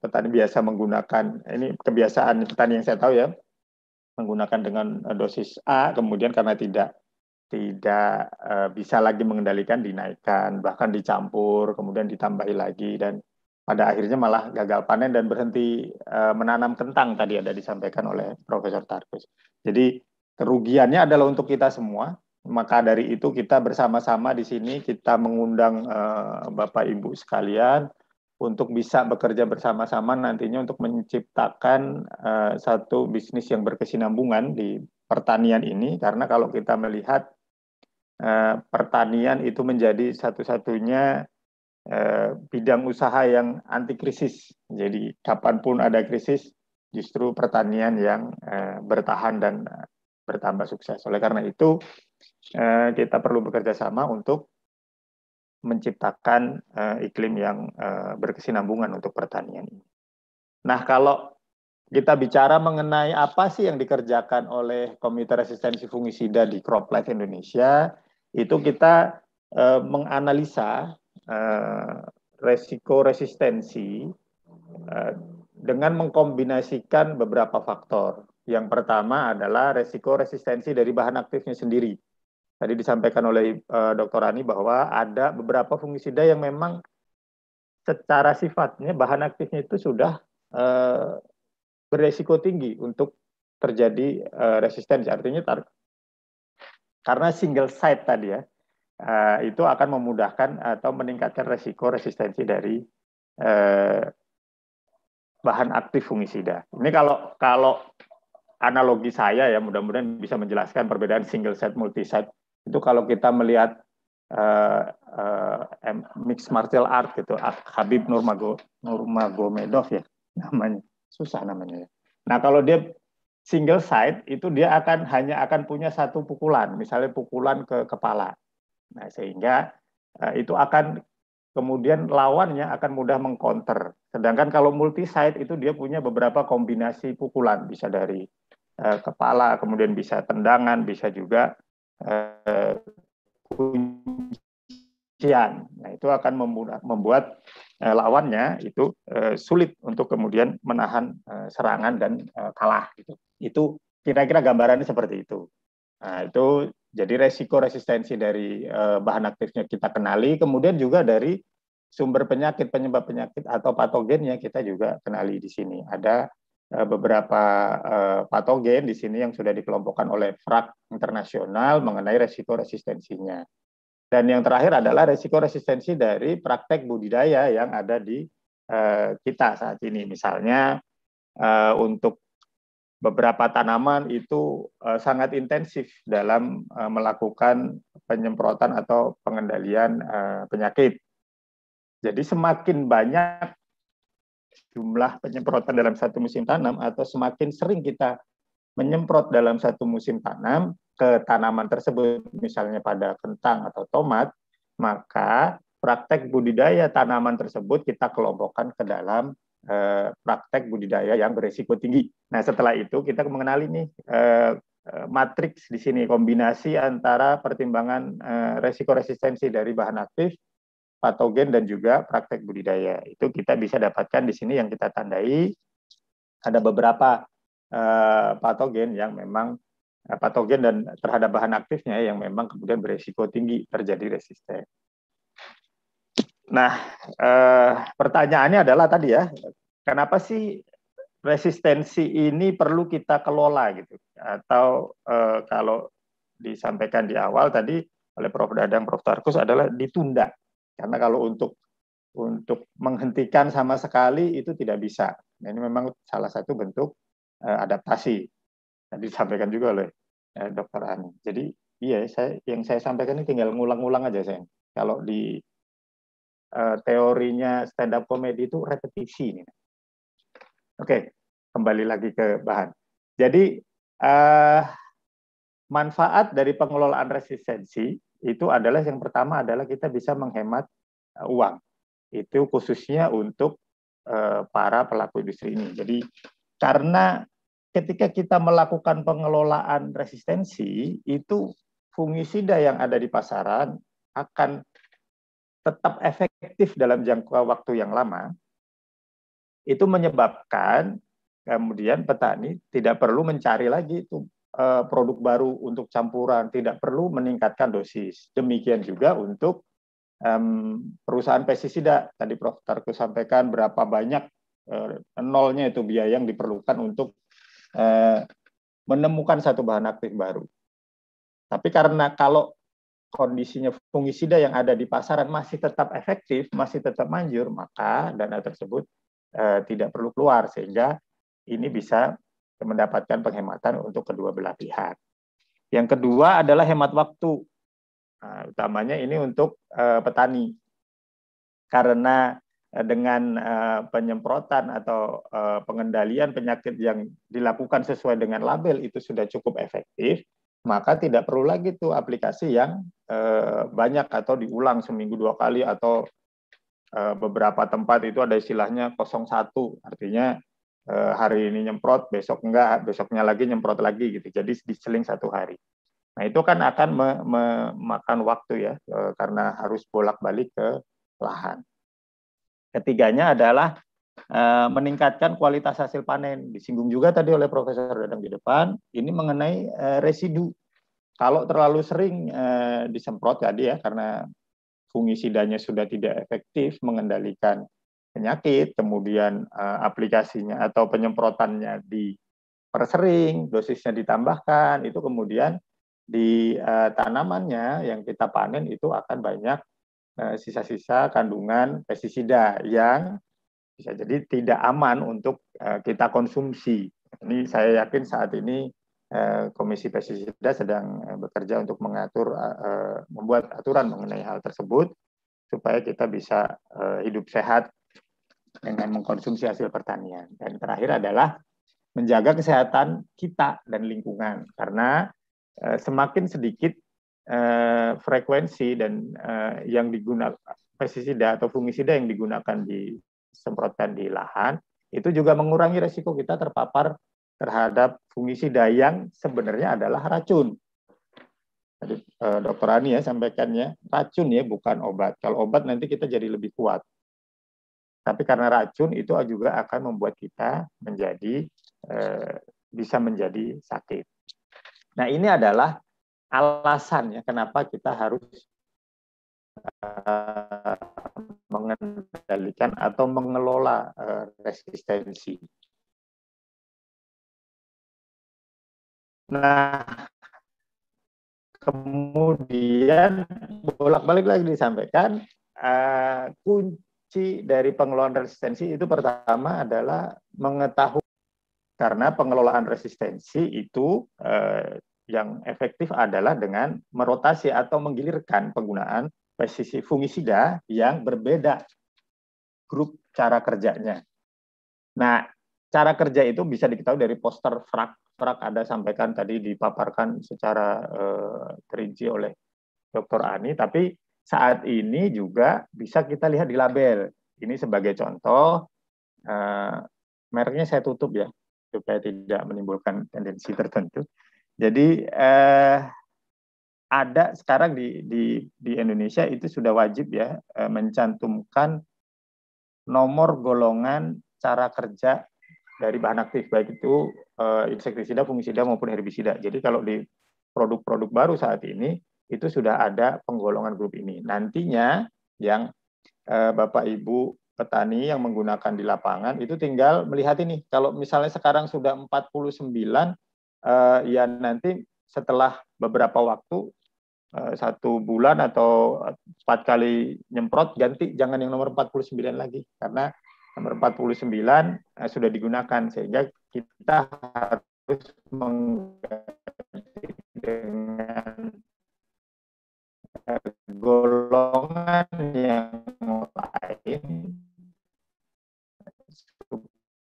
petani biasa menggunakan ini kebiasaan petani yang saya tahu ya, menggunakan dengan eh, dosis A, kemudian karena tidak tidak eh, bisa lagi mengendalikan dinaikkan, bahkan dicampur, kemudian ditambahi lagi dan pada akhirnya malah gagal panen dan berhenti eh, menanam kentang tadi ada disampaikan oleh Profesor Tarkus. Jadi kerugiannya adalah untuk kita semua. Maka dari itu kita bersama-sama di sini kita mengundang Bapak Ibu sekalian untuk bisa bekerja bersama-sama nantinya untuk menciptakan uh, satu bisnis yang berkesinambungan di pertanian ini karena kalau kita melihat uh, pertanian itu menjadi satu-satunya uh, bidang usaha yang anti krisis jadi kapanpun ada krisis justru pertanian yang uh, bertahan dan uh, bertambah sukses oleh karena itu uh, kita perlu bekerja sama untuk menciptakan uh, iklim yang uh, berkesinambungan untuk pertanian ini. Nah, kalau kita bicara mengenai apa sih yang dikerjakan oleh Komite Resistensi Fungisida di CropLife Indonesia, itu kita uh, menganalisa uh, resiko resistensi uh, dengan mengkombinasikan beberapa faktor. Yang pertama adalah resiko resistensi dari bahan aktifnya sendiri. Tadi disampaikan oleh uh, eh, Dr. Ani bahwa ada beberapa fungisida yang memang secara sifatnya bahan aktifnya itu sudah uh, beresiko tinggi untuk terjadi uh, resistensi. Artinya tar- karena single site tadi ya, uh, itu akan memudahkan atau meningkatkan resiko resistensi dari uh, bahan aktif fungisida. Ini kalau kalau analogi saya ya mudah-mudahan bisa menjelaskan perbedaan single site multi site itu kalau kita melihat uh, uh, mixed martial art gitu, Habib Nurmago, Nurmagomedov ya namanya, susah namanya. Ya. Nah kalau dia single side itu dia akan hanya akan punya satu pukulan, misalnya pukulan ke kepala. Nah sehingga uh, itu akan kemudian lawannya akan mudah mengcounter. Sedangkan kalau multi side itu dia punya beberapa kombinasi pukulan, bisa dari kepala, kemudian bisa tendangan, bisa juga Eh, kuncian. Nah, itu akan membuat, membuat eh, lawannya itu eh, sulit untuk kemudian menahan serangan dan kalah gitu. Itu kira-kira gambarannya seperti itu. Nah, itu jadi resiko resistensi dari bahan aktifnya kita kenali, kemudian juga dari sumber penyakit, penyebab penyakit atau patogennya kita juga kenali di sini. Ada Eh, beberapa uh, eh, patogen di sini yang sudah dikelompokkan oleh frak internasional mengenai resiko resistensinya. Dan yang terakhir adalah resiko resistensi dari praktek budidaya yang ada di uh, kita saat ini. Misalnya uh, untuk beberapa tanaman itu uh, sangat intensif dalam uh, melakukan penyemprotan atau pengendalian uh, penyakit. Jadi semakin banyak jumlah penyemprotan dalam satu musim tanam atau semakin sering kita menyemprot dalam satu musim tanam ke tanaman tersebut misalnya pada kentang atau tomat maka praktek budidaya tanaman tersebut kita kelompokkan ke dalam eh, praktek budidaya yang berisiko tinggi. Nah setelah itu kita mengenali nih eh, eh, matriks di sini kombinasi antara pertimbangan eh, resiko resistensi dari bahan aktif patogen dan juga praktek budidaya. Itu kita bisa dapatkan di sini yang kita tandai ada beberapa uh, patogen yang memang uh, patogen dan terhadap bahan aktifnya yang memang kemudian beresiko tinggi terjadi resisten. Nah, eh, pertanyaannya adalah tadi ya, kenapa sih resistensi ini perlu kita kelola gitu? Atau eh, kalau disampaikan di awal tadi oleh Prof. Dadang, Prof. Tarkus adalah ditunda. Karena kalau untuk untuk menghentikan sama sekali itu tidak bisa. Nah, ini memang salah satu bentuk uh, adaptasi. Tadi disampaikan juga oleh uh, Dokter Ani. Jadi iya, saya, yang saya sampaikan ini tinggal ngulang-ngulang aja saya. Kalau di uh, teorinya stand up comedy itu repetisi ini. Oke, kembali lagi ke bahan. Jadi uh, manfaat dari pengelolaan resistensi itu adalah yang pertama adalah kita bisa menghemat eh, uang. Itu khususnya untuk eh, para pelaku industri ini. Jadi karena ketika kita melakukan pengelolaan resistensi itu fungisida yang ada di pasaran akan tetap efektif dalam jangka waktu yang lama. Itu menyebabkan kemudian petani tidak perlu mencari lagi itu Eh, produk baru untuk campuran, tidak perlu meningkatkan dosis. Demikian juga untuk um, perusahaan pestisida. Tadi Prof. Tarku sampaikan berapa banyak uh, nolnya itu biaya yang diperlukan untuk uh, menemukan satu bahan aktif baru. Tapi karena kalau kondisinya fungisida yang ada di pasaran masih tetap efektif, masih tetap manjur, maka dana tersebut uh, tidak perlu keluar sehingga ini bisa mendapatkan penghematan untuk kedua belah pihak. Yang kedua adalah hemat waktu. Nah, utamanya ini untuk uh, petani. Karena eh, dengan uh, penyemprotan atau uh, pengendalian penyakit yang dilakukan sesuai dengan label itu sudah cukup efektif, maka tidak perlu lagi tuh aplikasi yang uh, banyak atau diulang seminggu dua kali atau uh, beberapa tempat itu ada istilahnya 01 artinya Eh, hari ini nyemprot, besok enggak, besoknya lagi nyemprot lagi gitu. Jadi diseling satu hari. Nah itu kan akan memakan waktu ya, eh, karena harus bolak-balik ke lahan. Ketiganya adalah eh, meningkatkan kualitas hasil panen. Disinggung juga tadi oleh Profesor Dadang di depan, ini mengenai residu. Kalau terlalu sering disemprot tadi ya, karena fungisidanya sudah tidak efektif mengendalikan penyakit, kemudian uh, aplikasinya atau penyemprotannya dipersering, dosisnya ditambahkan, itu kemudian di uh, tanamannya yang kita panen itu akan banyak eh, sisa-sisa uh, kandungan pestisida yang bisa jadi tidak aman untuk uh, kita konsumsi. Ini saya yakin saat ini uh, Komisi Pestisida sedang bekerja untuk mengatur, uh, uh, membuat aturan mengenai hal tersebut supaya kita bisa uh, hidup sehat dengan mengkonsumsi hasil pertanian. Dan terakhir adalah menjaga kesehatan kita dan lingkungan karena eh, semakin sedikit eh, frekuensi dan eh, yang digunakan pestisida atau fungisida yang digunakan di semprotan di lahan itu juga mengurangi resiko kita terpapar terhadap fungisida yang sebenarnya adalah racun eh, dokter Ani ya sampaikannya racun ya bukan obat. Kalau obat nanti kita jadi lebih kuat. Tapi karena racun itu juga akan membuat kita menjadi eh, bisa menjadi sakit. Nah ini adalah alasannya kenapa kita harus eh, mengendalikan atau mengelola eh, resistensi. Nah, kemudian bolak-balik lagi disampaikan kunci kunci dari pengelolaan resistensi itu pertama adalah mengetahui karena pengelolaan resistensi itu eh, yang efektif adalah dengan merotasi atau menggilirkan penggunaan pestisida fungisida yang berbeda grup cara kerjanya. Nah, cara kerja itu bisa diketahui dari poster frak frak ada sampaikan tadi dipaparkan secara eh, terinci oleh Dr. Ani, tapi saat ini juga bisa kita lihat di label. Ini sebagai contoh, eh, mereknya saya tutup ya, supaya tidak menimbulkan tendensi tertentu. Jadi eh, ada sekarang di, di, di Indonesia itu sudah wajib ya eh, mencantumkan nomor golongan cara kerja dari bahan aktif, baik itu eh, insektisida, fungisida maupun herbisida. Jadi kalau di produk-produk baru saat ini, itu sudah ada penggolongan grup ini. Nantinya yang eh, Bapak Ibu petani yang menggunakan di lapangan itu tinggal melihat ini. Kalau misalnya sekarang sudah 49 eh, ya nanti setelah beberapa waktu eh, satu bulan atau empat kali nyemprot ganti jangan yang nomor 49 lagi karena nomor 49 eh, sudah digunakan sehingga kita harus mengganti dengan golongan yang lain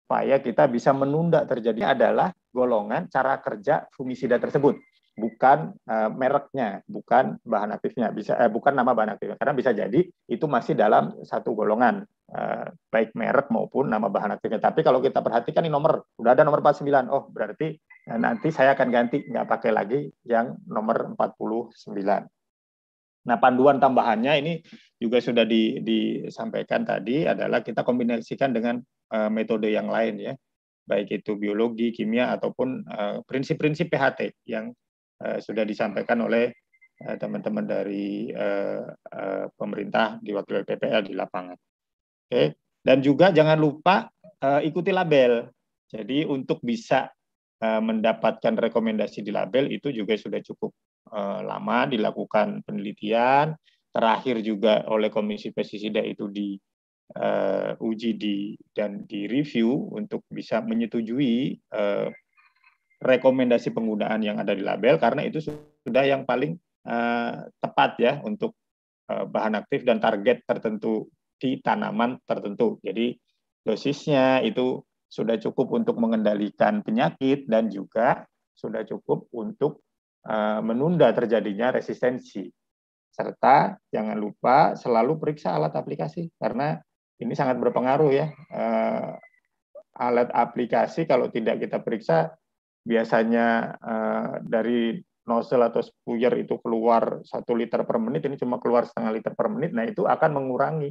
supaya kita bisa menunda terjadi adalah golongan cara kerja fungisida tersebut bukan uh, mereknya bukan bahan aktifnya bisa eh, bukan nama bahan aktifnya karena bisa jadi itu masih dalam satu golongan uh, baik merek maupun nama bahan aktifnya tapi kalau kita perhatikan ini nomor udah ada nomor 49 oh berarti eh, nanti saya akan ganti nggak pakai lagi yang nomor 49 Nah, panduan tambahannya ini juga sudah di, disampaikan tadi adalah kita kombinasikan dengan uh, metode yang lain ya, baik itu biologi, kimia ataupun eh, prinsip-prinsip uh, PHT yang uh, sudah disampaikan oleh teman-teman dari pemerintah di wakil PPL di lapangan. Oke, okay? dan juga jangan lupa ikuti label. Jadi untuk bisa mendapatkan rekomendasi di label itu juga sudah cukup eh, lama dilakukan penelitian, terakhir juga oleh Komisi Pestisida itu di eh, uji di dan di review untuk bisa menyetujui eh, rekomendasi penggunaan yang ada di label karena itu sudah yang paling eh, tepat ya untuk eh, bahan aktif dan target tertentu di tanaman tertentu. Jadi dosisnya itu sudah cukup untuk mengendalikan penyakit dan juga sudah cukup untuk Eh, menunda terjadinya resistensi. Serta jangan lupa selalu periksa alat aplikasi karena ini sangat berpengaruh ya. Eh, alat aplikasi kalau tidak kita periksa biasanya eh, dari nozzle atau spuyer itu keluar satu liter per menit, ini cuma keluar setengah liter per menit, nah itu akan mengurangi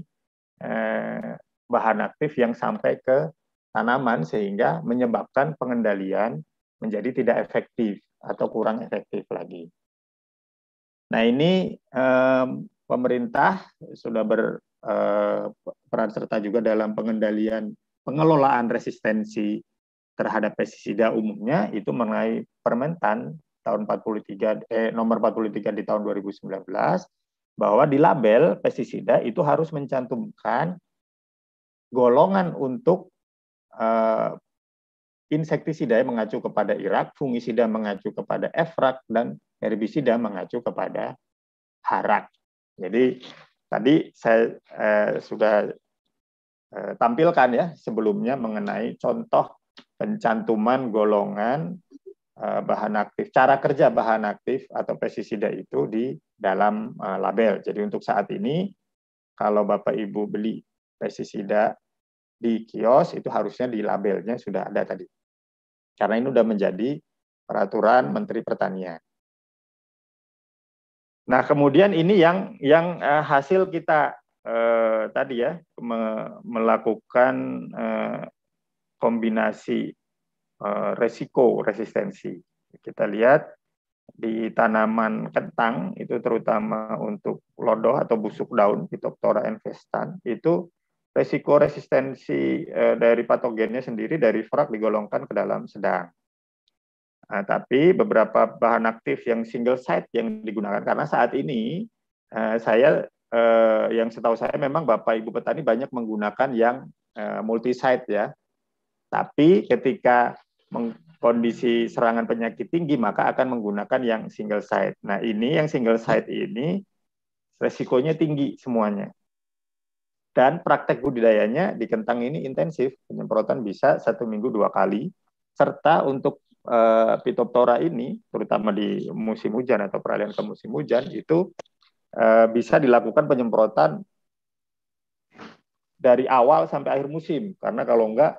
bahan aktif yang sampai ke tanaman sehingga menyebabkan pengendalian menjadi tidak efektif atau kurang efektif lagi. Nah ini pemerintah sudah berperan eh, serta juga dalam pengendalian pengelolaan resistensi terhadap pestisida umumnya itu mengenai Permentan tahun 43 eh nomor 43 di tahun 2019 bahwa di label pestisida itu harus mencantumkan golongan untuk eh, insektisida mengacu kepada Irak, fungisida mengacu kepada Efrak, dan herbisida mengacu kepada Harak. Jadi tadi saya eh, sudah eh, tampilkan ya sebelumnya mengenai contoh pencantuman golongan eh, bahan aktif, cara kerja bahan aktif atau pestisida itu di dalam eh, label. Jadi untuk saat ini kalau Bapak Ibu beli pestisida di kios itu harusnya di labelnya sudah ada tadi. Karena ini sudah menjadi peraturan Menteri Pertanian. Nah, kemudian ini yang yang eh, hasil kita eh, tadi ya me, melakukan eh, kombinasi eh, resiko resistensi. Kita lihat di tanaman kentang itu terutama untuk lodoh atau busuk daun Phytophthora infestan itu resiko resistensi eh, dari patogennya sendiri dari frak digolongkan ke dalam sedang. Nah, tapi beberapa bahan aktif yang single site yang digunakan karena saat ini eh, saya eh, yang setahu saya memang Bapak Ibu petani banyak menggunakan yang eh, multi site ya. Tapi ketika kondisi serangan penyakit tinggi maka akan menggunakan yang single site. Nah, ini yang single site ini resikonya tinggi semuanya. Dan praktek budidayanya di Kentang ini intensif, penyemprotan bisa satu minggu dua kali, serta untuk uh, eh, Pitoptora ini, terutama di musim hujan atau peralihan ke musim hujan, itu uh, bisa dilakukan penyemprotan dari awal sampai akhir musim, karena kalau enggak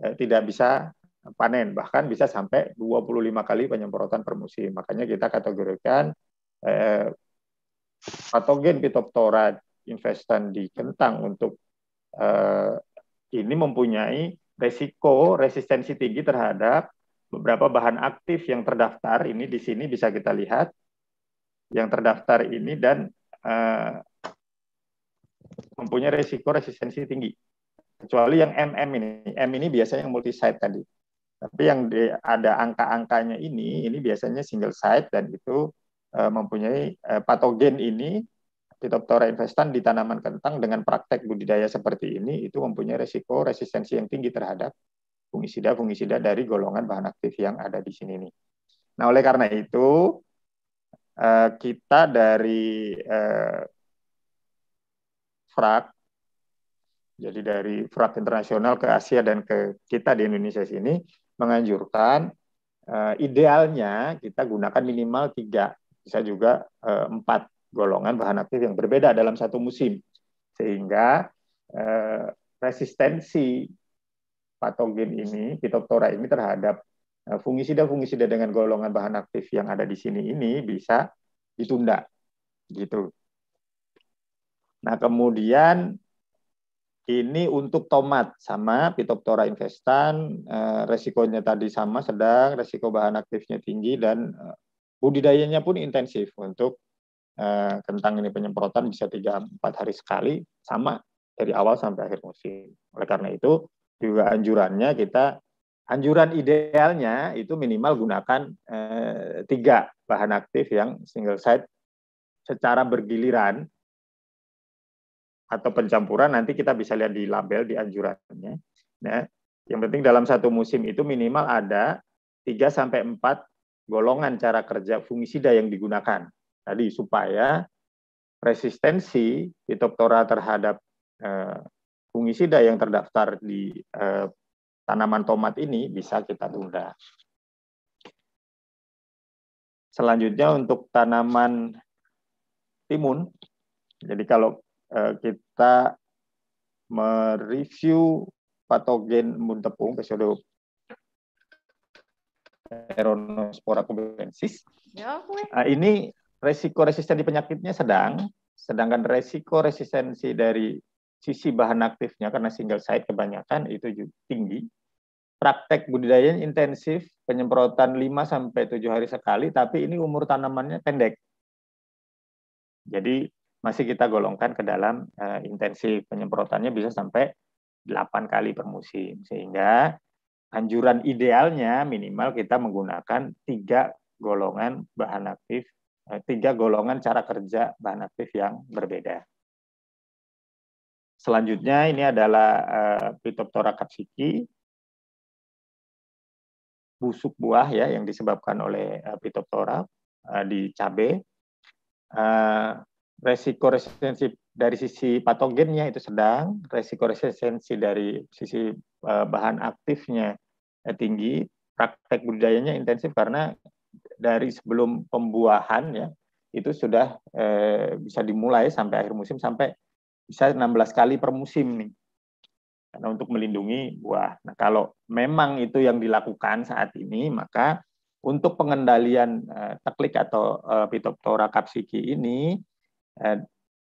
eh, tidak bisa panen, bahkan bisa sampai 25 kali penyemprotan per musim. Makanya kita kategorikan eh, patogen Pitoptora investan di kentang untuk uh, ini mempunyai resiko resistensi tinggi terhadap beberapa bahan aktif yang terdaftar ini di sini bisa kita lihat yang terdaftar ini dan uh, mempunyai resiko resistensi tinggi kecuali yang MM ini M ini biasanya yang multi site tadi tapi yang di, ada angka-angkanya ini ini biasanya single site dan itu uh, mempunyai uh, patogen ini Phytophthora infestan di tanaman kentang dengan praktek budidaya seperti ini itu mempunyai resiko resistensi yang tinggi terhadap fungisida-fungisida dari golongan bahan aktif yang ada di sini nih. Nah, oleh karena itu eh, kita dari eh, frak jadi dari frak internasional ke Asia dan ke kita di Indonesia sini menganjurkan eh, idealnya kita gunakan minimal tiga bisa juga empat golongan bahan aktif yang berbeda dalam satu musim. Sehingga eh, resistensi patogen ini, Phytophthora ini terhadap eh, fungisida-fungisida dengan golongan bahan aktif yang ada di sini ini bisa ditunda gitu. Nah, kemudian ini untuk tomat sama Phytophthora infestan eh, resikonya tadi sama sedang, resiko bahan aktifnya tinggi dan eh, budidayanya pun intensif untuk Eh, kentang ini penyemprotan bisa 3-4 hari sekali sama dari awal sampai akhir musim. Oleh karena itu juga anjurannya kita anjuran idealnya itu minimal gunakan eh, tiga bahan aktif yang single site secara bergiliran atau pencampuran nanti kita bisa lihat di label di anjurannya. Nah, yang penting dalam satu musim itu minimal ada 3 sampai 4 golongan cara kerja fungisida yang digunakan tadi supaya resistensi Phytophthora terhadap eh, fungisida yang terdaftar di eh, tanaman tomat ini bisa kita tunda. Selanjutnya untuk tanaman timun, jadi kalau eh, kita mereview patogen embun tepung pseudo Aeronospora cubensis. Ya, ya. Nah, ini resiko resistensi penyakitnya sedang, sedangkan resiko resistensi dari sisi bahan aktifnya karena single site kebanyakan itu juga tinggi. Praktek budidaya intensif, penyemprotan 5 sampai 7 hari sekali, tapi ini umur tanamannya pendek. Jadi masih kita golongkan ke dalam uh, eh, intensif penyemprotannya bisa sampai 8 kali per musim. Sehingga anjuran idealnya minimal kita menggunakan tiga golongan bahan aktif Eh, tiga golongan cara kerja bahan aktif yang berbeda. Selanjutnya ini adalah eh, Phytophthora capsici busuk buah ya yang disebabkan oleh eh, Phytophthora di cabai. resiko resistensi dari sisi patogennya itu sedang, resiko resistensi dari sisi bahan aktifnya tinggi, praktek budidayanya intensif karena dari sebelum pembuahan ya itu sudah eh, bisa dimulai sampai akhir musim sampai bisa 16 kali per musim nih. Karena untuk melindungi buah. Nah, kalau memang itu yang dilakukan saat ini, maka untuk pengendalian eh, teklik atau eh, pitoptora kapsiki ini eh,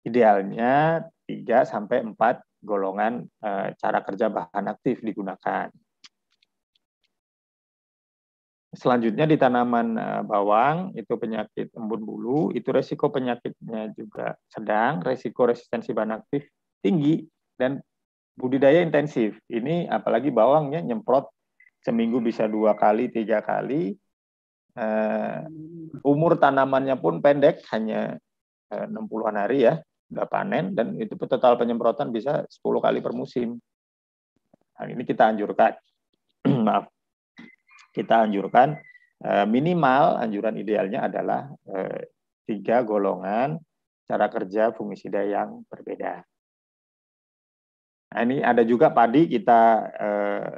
idealnya 3 sampai 4 golongan eh, cara kerja bahan aktif digunakan. Selanjutnya di tanaman eh, bawang itu penyakit embun bulu, itu resiko penyakitnya juga sedang, resiko resistensi bahan aktif tinggi dan budidaya intensif. Ini apalagi bawangnya nyemprot seminggu bisa dua kali, tiga kali. Eh, umur tanamannya pun pendek, hanya 60-an eh, hari ya, udah panen dan itu total penyemprotan bisa 10 kali per musim. Nah, ini kita anjurkan. Maaf kita anjurkan eh, minimal anjuran idealnya adalah eh, tiga golongan cara kerja fungisida yang berbeda. Nah, ini ada juga padi kita eh,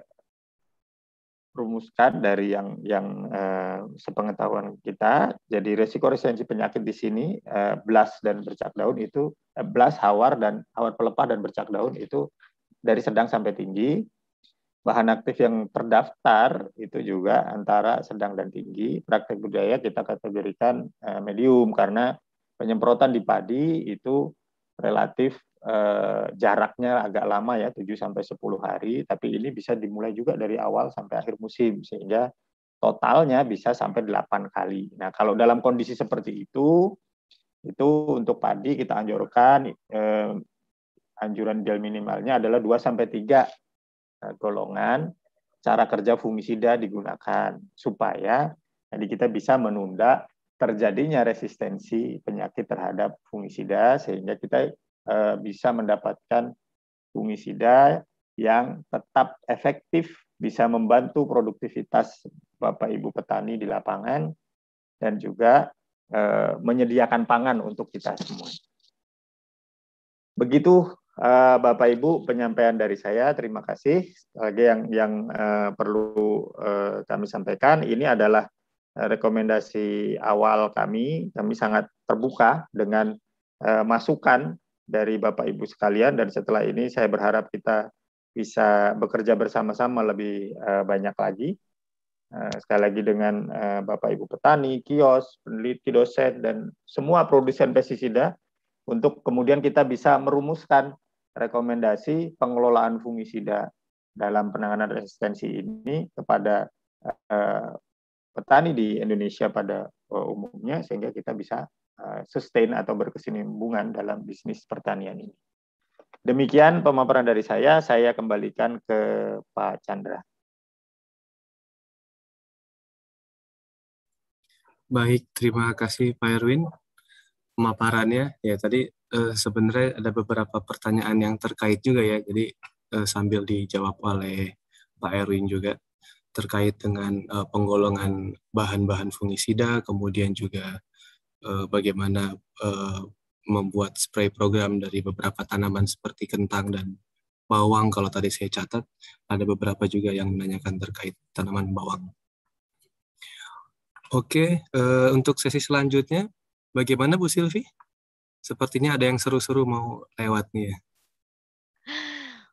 rumuskan dari yang yang eh, sepengetahuan kita. Jadi resiko resensi penyakit di sini eh, blast dan bercak daun itu eh, blast hawar dan hawar pelepah dan bercak daun itu dari sedang sampai tinggi bahan aktif yang terdaftar itu juga antara sedang dan tinggi. Praktek budaya kita kategorikan eh, medium karena penyemprotan di padi itu relatif eh, jaraknya agak lama ya 7 sampai 10 hari, tapi ini bisa dimulai juga dari awal sampai akhir musim sehingga totalnya bisa sampai 8 kali. Nah, kalau dalam kondisi seperti itu itu untuk padi kita anjurkan eh, anjuran ideal minimalnya adalah 2 sampai 3 Eh, golongan cara kerja fungisida digunakan supaya jadi kita bisa menunda terjadinya resistensi penyakit terhadap fungisida sehingga kita eh, bisa mendapatkan fungisida yang tetap efektif bisa membantu produktivitas Bapak Ibu petani di lapangan dan juga eh, menyediakan pangan untuk kita semua. Begitu uh, Bapak Ibu penyampaian dari saya. Terima kasih. Lagi yang yang uh, perlu uh, kami sampaikan ini adalah rekomendasi awal kami. Kami sangat terbuka dengan uh, masukan dari Bapak Ibu sekalian dan setelah ini saya berharap kita bisa bekerja bersama-sama lebih uh, banyak lagi. sekali lagi dengan Bapak Ibu petani, kios, peneliti, dosen dan semua produsen pestisida untuk kemudian kita bisa merumuskan rekomendasi pengelolaan fungisida dalam penanganan resistensi ini kepada uh, petani di Indonesia pada uh, umumnya sehingga kita bisa uh, sustain atau berkesinambungan dalam bisnis pertanian ini. Demikian pemaparan dari saya, saya kembalikan ke Pak Chandra. Baik, terima kasih Pak Erwin pemaparannya ya tadi eh, sebenarnya ada beberapa pertanyaan yang terkait juga ya jadi eh, sambil dijawab oleh Pak Erwin juga terkait dengan eh, penggolongan bahan-bahan fungisida kemudian juga eh, bagaimana eh, membuat spray program dari beberapa tanaman seperti kentang dan bawang kalau tadi saya catat ada beberapa juga yang menanyakan terkait tanaman bawang. Oke, okay, uh, eh, untuk sesi selanjutnya Bagaimana Bu Silvi? Sepertinya ada yang seru-seru mau lewat nih ya.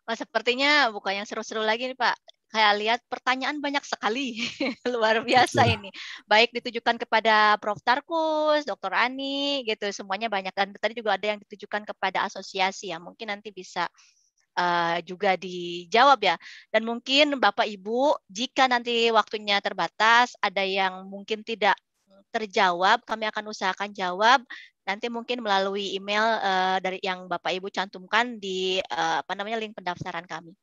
Wah, oh, sepertinya bukan yang seru-seru lagi nih Pak. Kayak lihat pertanyaan banyak sekali. Luar biasa Betul. ini. Baik ditujukan kepada Prof. Tarkus, Dr. Ani, gitu. Semuanya banyak. Dan tadi juga ada yang ditujukan kepada asosiasi ya. Mungkin nanti bisa Uh, juga dijawab ya. Dan mungkin Bapak Ibu, jika nanti waktunya terbatas, ada yang mungkin tidak terjawab, kami akan usahakan jawab nanti mungkin melalui email uh, dari yang Bapak Ibu cantumkan di uh, apa namanya link pendaftaran kami.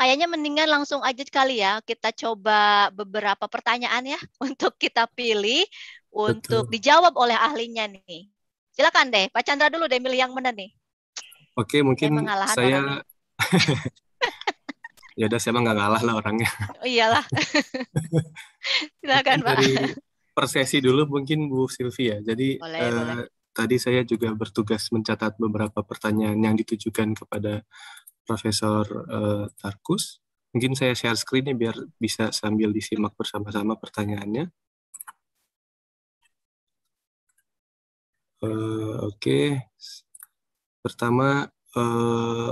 Kayaknya mendingan langsung aja kali ya kita coba beberapa pertanyaan ya untuk kita pilih Betul. untuk dijawab oleh ahlinya nih. Silakan deh, Pak Chandra dulu deh milih yang mana nih. Oke, mungkin saya ya udah saya mah nggak ngalah lah orangnya. Oh, iyalah. Silakan Pak. Dari persesi dulu mungkin Bu Sylvia. Ya. Jadi boleh, uh, boleh. tadi saya juga bertugas mencatat beberapa pertanyaan yang ditujukan kepada Profesor uh, Tarkus. Mungkin saya share screen ya, biar bisa sambil disimak bersama-sama pertanyaannya. Uh, Oke, okay. pertama uh,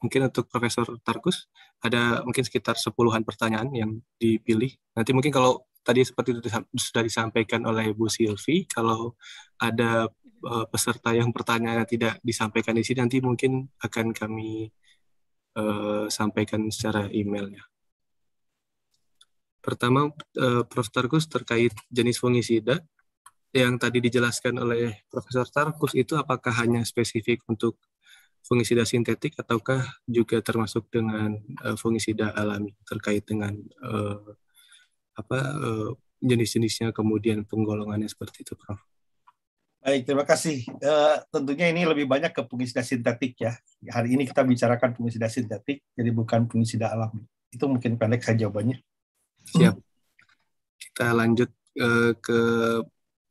mungkin untuk Profesor Tarkus ada mungkin sekitar sepuluhan pertanyaan yang dipilih. Nanti mungkin kalau tadi seperti sudah disampaikan oleh Bu Silvi, kalau ada eh, peserta yang pertanyaannya tidak disampaikan di sini, nanti mungkin akan kami uh, sampaikan secara email Pertama, uh, Prof. Tarkus terkait jenis fungisida yang tadi dijelaskan oleh Profesor Tarkus itu apakah hanya spesifik untuk fungisida sintetik ataukah juga termasuk dengan uh, fungisida alami terkait dengan uh, apa uh, jenis-jenisnya kemudian penggolongannya seperti itu Prof. Baik, terima kasih. Uh, tentunya ini lebih banyak ke fungisida sintetik ya. Hari ini kita bicarakan fungisida sintetik, jadi bukan fungisida alami. Itu mungkin pendek saja jawabannya. Siap. Kita lanjut uh, ke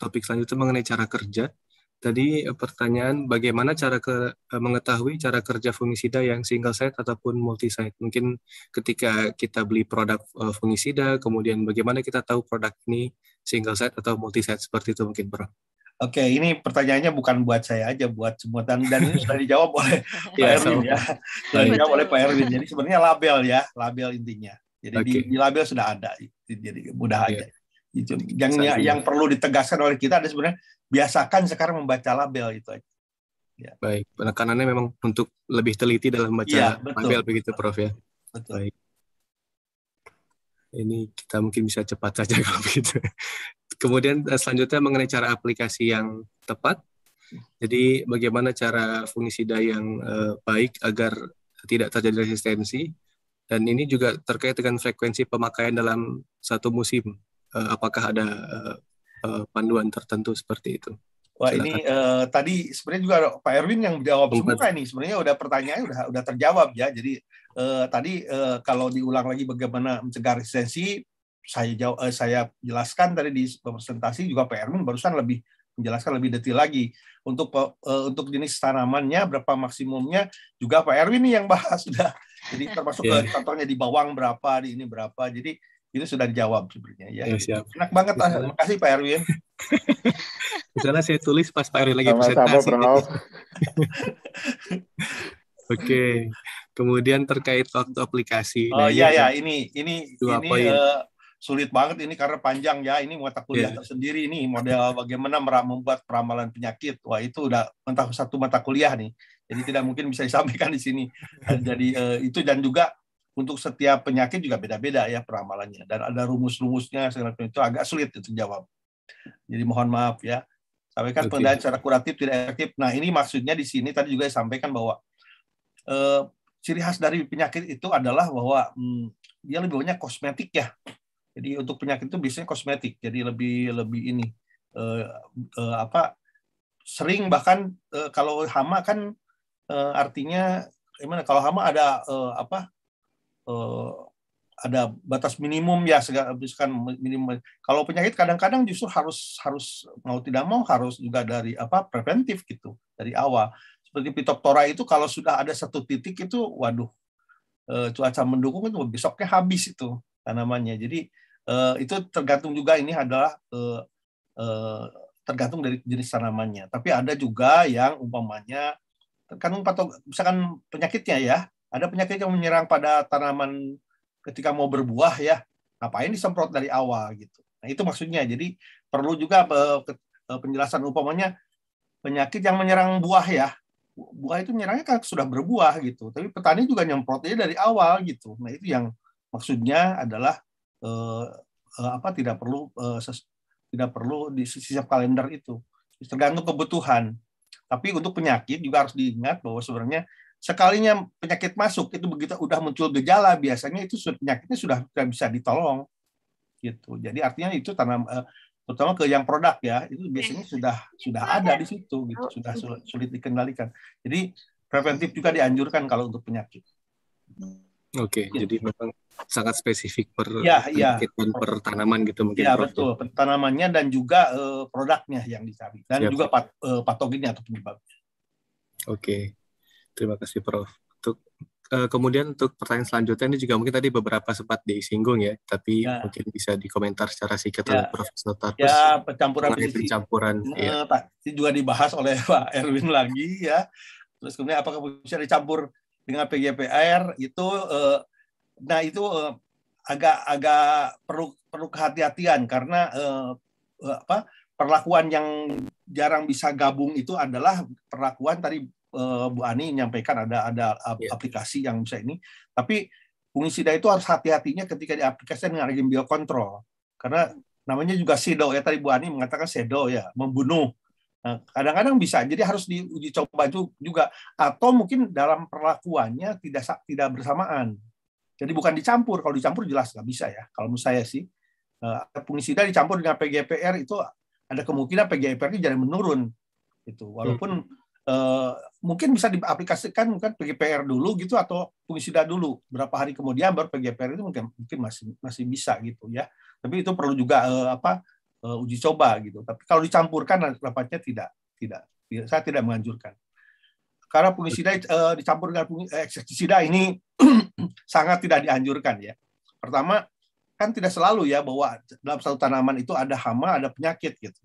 topik selanjutnya mengenai cara kerja. Tadi eh, pertanyaan bagaimana cara ke, eh, mengetahui cara kerja fungisida yang single site ataupun multi site. Mungkin ketika kita beli produk eh, fungisida, kemudian bagaimana kita tahu produk ini single site atau multi site seperti itu mungkin Bro. Oke, ini pertanyaannya bukan buat saya aja, buat semua dan dan ini sudah dijawab oleh Pak ya, Erwin ya. Sudah iya. dijawab oleh Pak Erwin. Jadi sebenarnya label ya, label intinya. Jadi okay. di, di label sudah ada, jadi mudah yeah. aja. Itu Yang ya, yang, perlu ditegaskan oleh kita ada sebenarnya biasakan sekarang membaca label itu aja. Ya. Baik, penekanannya memang untuk lebih teliti dalam membaca ya, betul. label begitu Prof ya. Betul. Baik. Ini kita mungkin bisa cepat saja kalau begitu. Kemudian eh, selanjutnya mengenai cara aplikasi yang tepat. Jadi bagaimana cara fungisida yang eh, baik agar tidak terjadi resistensi dan ini juga terkait dengan frekuensi pemakaian dalam satu musim uh, apakah ada uh, uh, panduan tertentu seperti itu? Wah Silakan. ini uh, tadi sebenarnya juga Pak Erwin yang jawab semua ini sebenarnya udah pertanyaan udah udah terjawab ya jadi uh, tadi uh, kalau diulang lagi bagaimana mencegah resistensi saya jauh uh, saya jelaskan tadi di presentasi juga Pak Erwin barusan lebih menjelaskan lebih detail lagi untuk uh, untuk jenis tanamannya berapa maksimumnya juga Pak Erwin yang bahas sudah jadi termasuk yeah. contohnya di bawang berapa di ini berapa jadi itu sudah dijawab sebenarnya ya. ya siap. Enak banget, Disana. terima kasih Pak Erwin. Di saya tulis pas Pak Erwin lagi Sama -sama presentasi. Oke, kemudian terkait waktu aplikasi. Oh nah, iya ya, ini ini Dua ini poin. Uh, sulit banget ini karena panjang ya. Ini mata kuliah yeah. tersendiri ini model bagaimana membuat peramalan penyakit. Wah, itu udah mentah satu mata kuliah nih. Jadi tidak mungkin bisa disampaikan di sini. Jadi eh, itu dan juga untuk setiap penyakit juga beda-beda ya peramalannya dan ada rumus-rumusnya segala macam itu agak sulit untuk jawab. Jadi mohon maaf ya. Sampaikan okay. pengendalian secara kuratif tidak efektif. Nah ini maksudnya di sini tadi juga disampaikan bahwa eh, ciri khas dari penyakit itu adalah bahwa hmm, dia lebih banyak kosmetik ya. Jadi untuk penyakit itu biasanya kosmetik. Jadi lebih lebih ini eh, eh, apa sering bahkan eh, kalau hama kan eh, artinya gimana kalau hama ada eh, apa Eh, ada batas minimum ya segala misalkan minimum kalau penyakit kadang-kadang justru harus harus mau tidak mau harus juga dari apa preventif gitu dari awal seperti pitoptora itu kalau sudah ada satu titik itu waduh uh, cuaca mendukung itu besoknya habis itu tanamannya jadi uh, itu tergantung juga ini adalah uh, uh, tergantung dari jenis tanamannya tapi ada juga yang umpamanya kan misalkan penyakitnya ya ada penyakit yang menyerang pada tanaman ketika mau berbuah ya, ngapain disemprot dari awal gitu. Nah, itu maksudnya. Jadi perlu juga e, penjelasan umpamanya penyakit yang menyerang buah ya. Buah itu menyerangnya kan sudah berbuah gitu, tapi petani juga nyemprotnya dari awal gitu. Nah, itu yang maksudnya adalah eh, apa tidak perlu eh, tidak perlu di sisi kalender itu tergantung kebutuhan. Tapi untuk penyakit juga harus diingat bahwa sebenarnya sekalinya penyakit masuk itu begitu udah muncul gejala biasanya itu penyakitnya sudah sudah bisa ditolong gitu jadi artinya itu tanam eh, terutama ke yang produk ya itu biasanya iya. sudah sudah iya, ada iya. di situ gitu oh, sudah sulit, dikendalikan jadi preventif juga dianjurkan kalau untuk penyakit Oke, gitu. jadi memang sangat spesifik per ya, penyakit ya. dan per tanaman gitu mungkin. Ya betul, per tanamannya dan juga uh, produknya yang dicari dan ya. juga pat, uh, patogennya atau penyebabnya. Oke, Terima kasih Prof. Untuk uh, kemudian untuk pertanyaan selanjutnya ini juga mungkin tadi beberapa sempat disinggung ya, tapi ya. mungkin bisa dikomentar secara singkat ya. oleh Prof. Notarpus. Ya, pencampuran pencampuran. Uh, ya. Eh, juga dibahas oleh Pak Erwin lagi ya. Terus kemudian apakah bisa dicampur dengan PGPR itu uh, nah itu uh, agak agak perlu perlu kehati-hatian karena uh, apa perlakuan yang jarang bisa gabung itu adalah perlakuan tadi Eh, Bu Ani menyampaikan ada ada yeah. Iya. aplikasi yang bisa ini, tapi fungisida itu harus hati-hatinya ketika diaplikasikan dengan rejim biokontrol karena namanya juga sedo ya tadi Bu Ani mengatakan sedo ya membunuh nah, kadang-kadang bisa jadi harus diuji coba itu juga atau mungkin dalam perlakuannya tidak tidak bersamaan jadi bukan dicampur kalau dicampur jelas nggak bisa ya kalau menurut saya sih eh, fungisida dicampur dengan PGPR itu ada kemungkinan PGPR-nya jadi menurun itu walaupun hmm. Eh, mungkin bisa diaplikasikan mungkin PGPR dulu gitu atau fungisida dulu berapa hari kemudian baru PGPR itu mungkin mungkin masih masih bisa gitu ya tapi itu perlu juga uh, apa uh, uji coba gitu tapi kalau dicampurkan rapatnya tidak tidak saya tidak menganjurkan karena fungisida uh, dicampur dengan fungisida ini sangat tidak dianjurkan ya pertama kan tidak selalu ya bahwa dalam satu tanaman itu ada hama, ada penyakit gitu.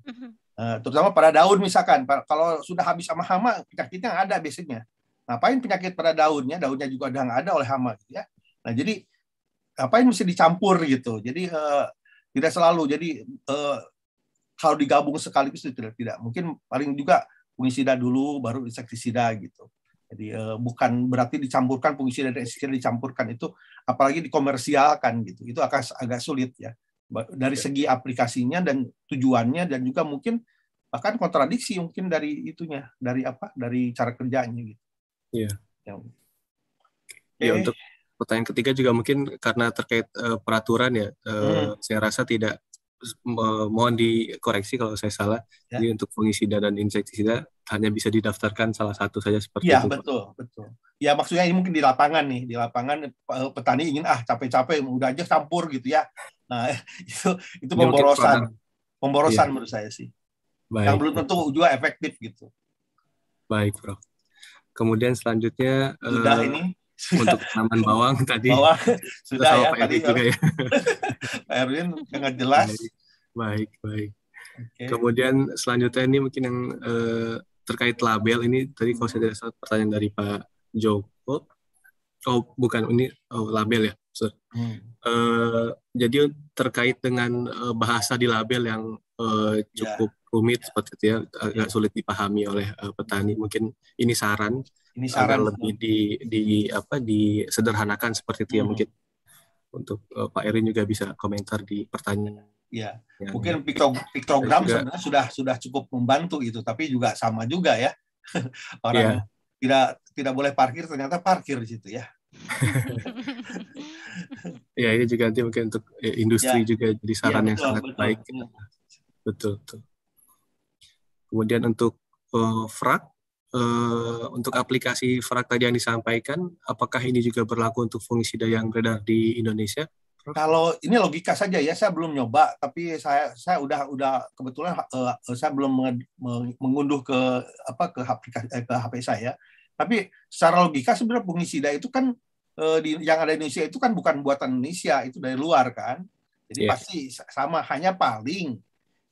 Uh, terutama pada daun misalkan, kalau sudah habis sama hama, penyakitnya nggak ada biasanya. Ngapain penyakit pada daunnya? Daunnya juga udah nggak ada oleh hama gitu ya. Nah, jadi ngapain mesti dicampur gitu. Jadi uh, tidak selalu. Jadi uh, kalau digabung sekaligus itu tidak tidak. Mungkin paling juga fungisida dulu baru insektisida gitu. Jadi eh, bukan berarti dicampurkan fungsi dan eksistensi dicampurkan itu apalagi dikomersialkan gitu. Itu akan agak sulit ya. Dari segi aplikasinya dan tujuannya dan juga mungkin bahkan kontradiksi mungkin dari itunya, dari apa? Dari cara kerjanya gitu. Iya. Ya. Okay. Ya untuk pertanyaan ketiga juga mungkin karena terkait uh, peraturan ya, uh, hmm. saya rasa tidak mohon dikoreksi kalau saya salah. Ya. Jadi untuk fungisida dan insektisida hanya bisa didaftarkan salah satu saja seperti ya, itu. Iya, betul, betul. Ya, maksudnya ini mungkin di lapangan nih, di lapangan eh, petani ingin ah capek-capek udah aja campur gitu ya. Nah, itu itu pemborosan. Pemborosan ya. menurut saya sih. Baik. Yang belum tentu juga efektif gitu. Baik, Bro. Kemudian selanjutnya sudah uh, ini untuk tanaman bawang tadi. Bawang sudah ya, Pak tadi juga ya. Erwin sangat jelas. Baik, baik. baik. Okay. Kemudian selanjutnya ini mungkin yang eh, terkait label ini tadi kalau saya tidak salah pertanyaan dari Pak Joko. Oh bukan ini oh, label ya. hmm. uh, jadi terkait dengan uh, bahasa di label yang uh, cukup yeah. rumit yeah. seperti itu ya, agak sulit dipahami oleh uh, petani. Mungkin ini saran, ini saran agar lebih di, di apa disederhanakan seperti itu ya, hmm. ya mungkin. Untuk uh, Pak Erin juga bisa komentar di pertanyaan. Ya, ya mungkin ya. pikto, piktogram juga. Ya, sebenarnya sudah sudah cukup membantu itu, tapi juga sama juga ya. Orang ya. tidak tidak boleh parkir ternyata parkir di situ ya. ya ini juga nanti mungkin untuk ya, industri ya. juga jadi iya, saran ya, betul, yang sangat betul, baik. Betul. betul, betul. Kemudian untuk uh, frak Uh, untuk aplikasi Frak tadi yang disampaikan, apakah ini juga berlaku untuk fungisida yang beredar di Indonesia? kalau ini logika saja ya saya belum nyoba tapi saya saya udah udah kebetulan uh, saya belum mengunduh ke apa ke aplikasi eh, ke HP saya tapi secara logika sebenarnya fungisida itu kan uh, di, yang ada di Indonesia itu kan bukan buatan Indonesia itu dari luar kan jadi yeah. pasti sama hanya paling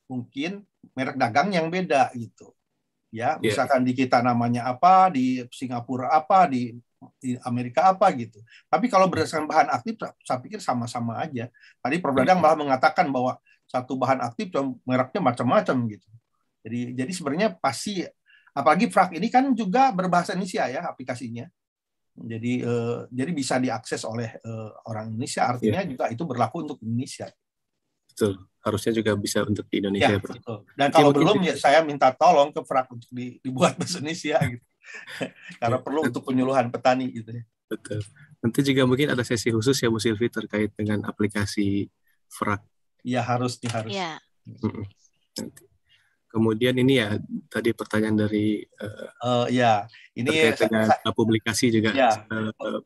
mungkin merek dagang yang beda gitu ya iya. misalkan di kita namanya apa di Singapura apa di Amerika apa gitu. Tapi kalau berdasarkan bahan aktif, saya pikir sama-sama aja. Tadi Prof. Dadang iya. malah mengatakan bahwa satu bahan aktif mereknya macam-macam gitu. Jadi jadi sebenarnya pasti apalagi frak ini kan juga berbahasa Indonesia ya aplikasinya. Jadi eh, jadi bisa diakses oleh eh, orang Indonesia iya. artinya yeah. juga itu berlaku untuk Indonesia. Betul. Harusnya juga bisa untuk di Indonesia, ya, Bro. Betul. Dan kalau kalau belum ya saya minta tolong ke frak untuk dibuat bahasa Indonesia gitu. karena perlu untuk penyuluhan petani gitu ya. Betul. Nanti juga mungkin ada sesi khusus ya Bu Silvi terkait dengan aplikasi Frak. ya harus nih harus. Ya. Kemudian ini ya tadi pertanyaan dari uh, uh, ya ini terkait dengan saya, publikasi juga ya. uh,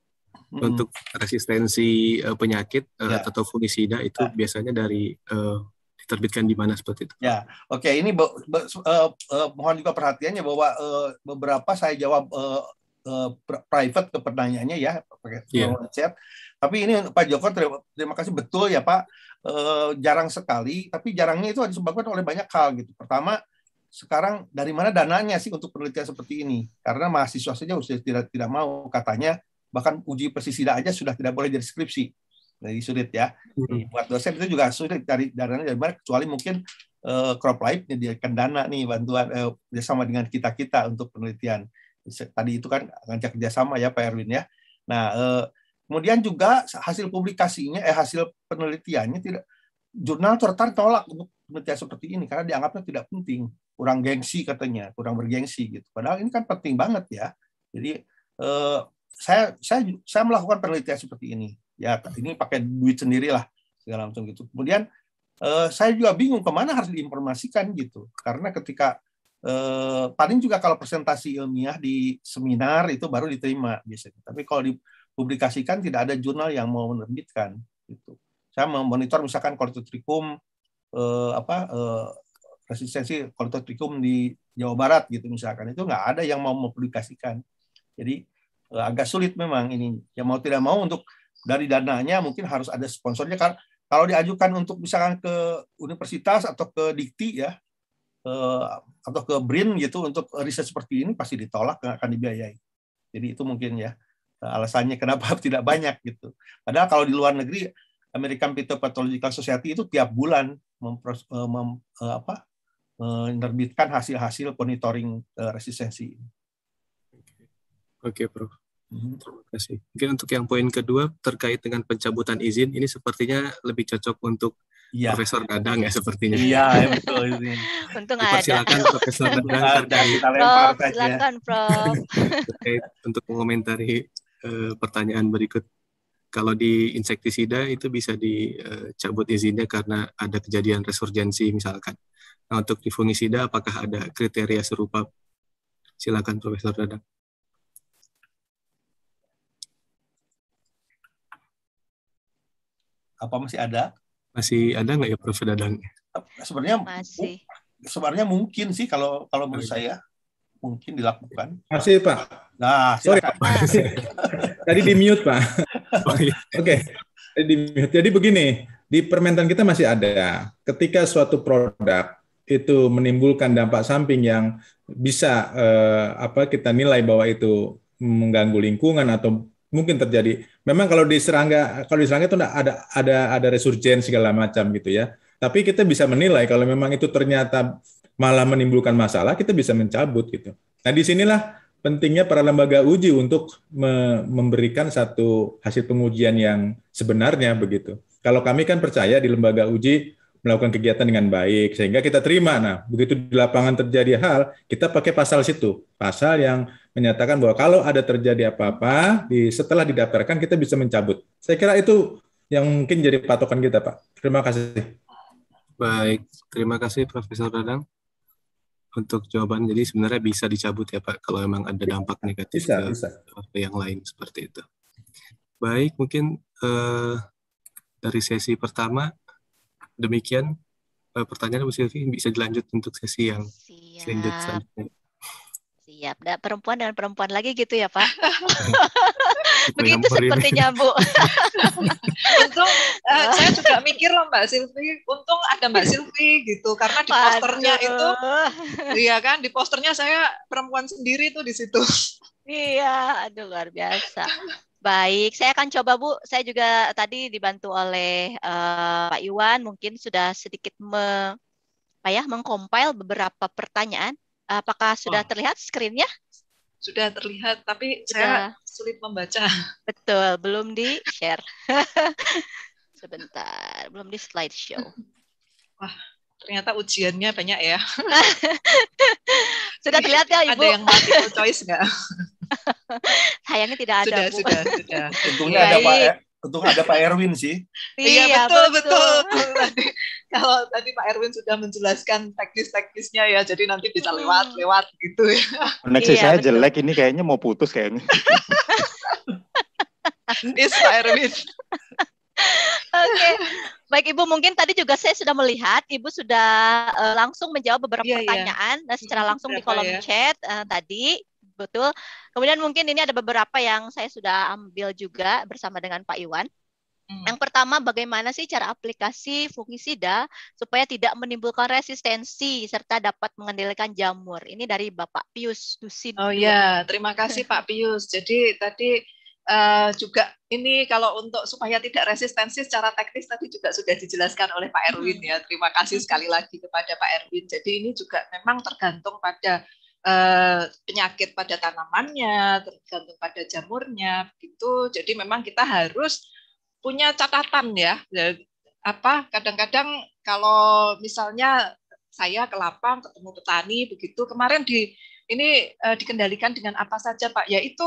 untuk resistensi penyakit ya. atau fungisida itu ya. biasanya dari uh, diterbitkan di mana seperti itu. Ya, oke. Okay. Ini be, be, uh, uh, eh, mohon juga perhatiannya bahwa uh, beberapa saya jawab uh, uh, private ke pertanyaannya ya pakai yeah. chat. Tapi ini Pak Joko terima, terima kasih betul ya Pak. Uh, jarang sekali, tapi jarangnya itu disebabkan oleh banyak hal gitu. Pertama, sekarang dari mana dananya sih untuk penelitian seperti ini? Karena mahasiswa saja sudah tidak tidak mau katanya bahkan uji persisida aja sudah tidak boleh jadi skripsi jadi sulit ya. Hmm. Buat dosen itu juga sulit dari dananya dari mana kecuali mungkin uh, crop life menyediakan dana nih bantuan eh, kerjasama dengan kita kita untuk penelitian. Tadi itu kan ngajak kerjasama ya Pak Erwin ya. Nah uh, kemudian juga hasil publikasinya eh hasil penelitiannya tidak jurnal tertarik tolak untuk penelitian seperti ini karena dianggapnya tidak penting, kurang gengsi katanya, kurang bergengsi gitu. Padahal ini kan penting banget ya. Jadi uh, saya saya saya melakukan penelitian seperti ini ya ini pakai duit sendiri lah segala macam gitu kemudian eh, saya juga bingung kemana harus diinformasikan gitu karena ketika eh, paling juga kalau presentasi ilmiah di seminar itu baru diterima biasanya tapi kalau dipublikasikan tidak ada jurnal yang mau menerbitkan gitu saya memonitor misalkan kortotrikum eh, apa eh, resistensi kortotrikum di Jawa Barat gitu misalkan itu nggak ada yang mau mempublikasikan jadi eh, agak sulit memang ini ya mau tidak mau untuk dari dananya mungkin harus ada sponsornya kan kalau diajukan untuk misalkan ke universitas atau ke dikti ya ke, eh, atau ke BRIN gitu untuk riset seperti ini pasti ditolak nggak akan dibiayai jadi itu mungkin ya eh, alasannya kenapa tidak banyak gitu padahal kalau di luar negeri American Pathological Society itu tiap bulan mempros, eh, mem, apa, menerbitkan hasil-hasil monitoring resistensi. Oke, Prof. Hmm, terima kasih. Mungkin untuk yang poin kedua terkait dengan pencabutan izin ini sepertinya lebih cocok untuk ya. Profesor Dadang ya sepertinya. Iya, ya, betul ini. Silakan Profesor Dadang terkait. Prof, silakan Prof. terkait untuk mengomentari uh, pertanyaan berikut. Kalau di insektisida itu bisa dicabut eh, izinnya karena ada kejadian resurgensi misalkan. Nah, untuk di fungisida apakah ada kriteria serupa? Silakan Profesor Dadang. apa masih ada? Masih ada nggak ya Prof Dadang Sebenarnya masih. Sebenarnya mungkin sih kalau kalau menurut oh, iya. saya mungkin dilakukan. Masih Pak. Nah, sorry Pak. Tadi di mute Pak. Oh, iya. Oke. Okay. Tadi di mute. Jadi begini, di permentan kita masih ada. Ketika suatu produk itu menimbulkan dampak samping yang bisa eh, apa kita nilai bahwa itu mengganggu lingkungan atau mungkin terjadi. Memang kalau di serangga kalau di serangga itu ada ada ada resurgen segala macam gitu ya. Tapi kita bisa menilai kalau memang itu ternyata malah menimbulkan masalah, kita bisa mencabut gitu. Nah, di sinilah pentingnya para lembaga uji untuk me memberikan satu hasil pengujian yang sebenarnya begitu. Kalau kami kan percaya di lembaga uji melakukan kegiatan dengan baik sehingga kita terima. Nah, begitu di lapangan terjadi hal, kita pakai pasal situ, pasal yang menyatakan bahwa kalau ada terjadi apa-apa di setelah didaftarkan kita bisa mencabut. Saya kira itu yang mungkin jadi patokan kita, Pak. Terima kasih. Baik, terima kasih Profesor Dadang untuk jawaban. Jadi sebenarnya bisa dicabut ya Pak kalau memang ada dampak negatif bisa, ke, bisa. yang lain seperti itu. Baik, mungkin eh, dari sesi pertama demikian eh, pertanyaan Bu Silvi bisa dilanjut untuk sesi yang selanjutnya. Siap. Dan perempuan dengan perempuan lagi gitu ya, Pak. Begitu sepertinya, Bu. untung uh, saya juga mikir loh Mbak Silvi, untung ada Mbak Silvi gitu karena di posternya Aduh. itu iya kan, di posternya saya perempuan sendiri tuh di situ. Iya, aduh luar biasa. Baik, saya akan coba Bu. Saya juga tadi dibantu oleh uh, Pak Iwan, mungkin sudah sedikit me, apa ya, beberapa pertanyaan Apakah sudah oh. terlihat screen-nya? Sudah terlihat, tapi sudah. saya sulit membaca. Betul, belum di-share. Sebentar, belum di slideshow. Wah, ternyata ujiannya banyak ya. sudah terlihat ya, Ibu? Ada yang multiple choice nggak? Sayangnya tidak ada, sudah, Bu. Sudah, sudah. Untungnya ada, Pak. Ya. Untung ada Pak Erwin sih. Iya, iya betul betul. betul. tadi, kalau tadi Pak Erwin sudah menjelaskan teknis-teknisnya ya, jadi nanti bisa hmm. lewat-lewat gitu ya. Koneksi iya, saya betul. jelek ini kayaknya mau putus kayaknya. Is Pak Erwin. Oke. Okay. Baik Ibu, mungkin tadi juga saya sudah melihat Ibu sudah uh, langsung menjawab beberapa yeah, iya. pertanyaan yeah. secara hmm, langsung Berapa di kolom ya? chat uh, tadi betul. Kemudian mungkin ini ada beberapa yang saya sudah ambil juga bersama dengan Pak Iwan. Hmm. Yang pertama, bagaimana sih cara aplikasi fungisida supaya tidak menimbulkan resistensi serta dapat mengendalikan jamur? Ini dari Bapak Pius Dusin. Oh iya, terima kasih Pak Pius. Jadi tadi uh, juga ini kalau untuk supaya tidak resistensi secara teknis tadi juga sudah dijelaskan oleh Pak Erwin hmm. ya. Terima kasih sekali lagi kepada Pak Erwin. Jadi ini juga memang tergantung pada Eh, penyakit pada tanamannya, tergantung pada jamurnya, begitu. Jadi memang kita harus punya catatan ya. Apa kadang-kadang kalau misalnya saya ke lapang ketemu petani begitu kemarin di ini e, dikendalikan dengan apa saja Pak? Yaitu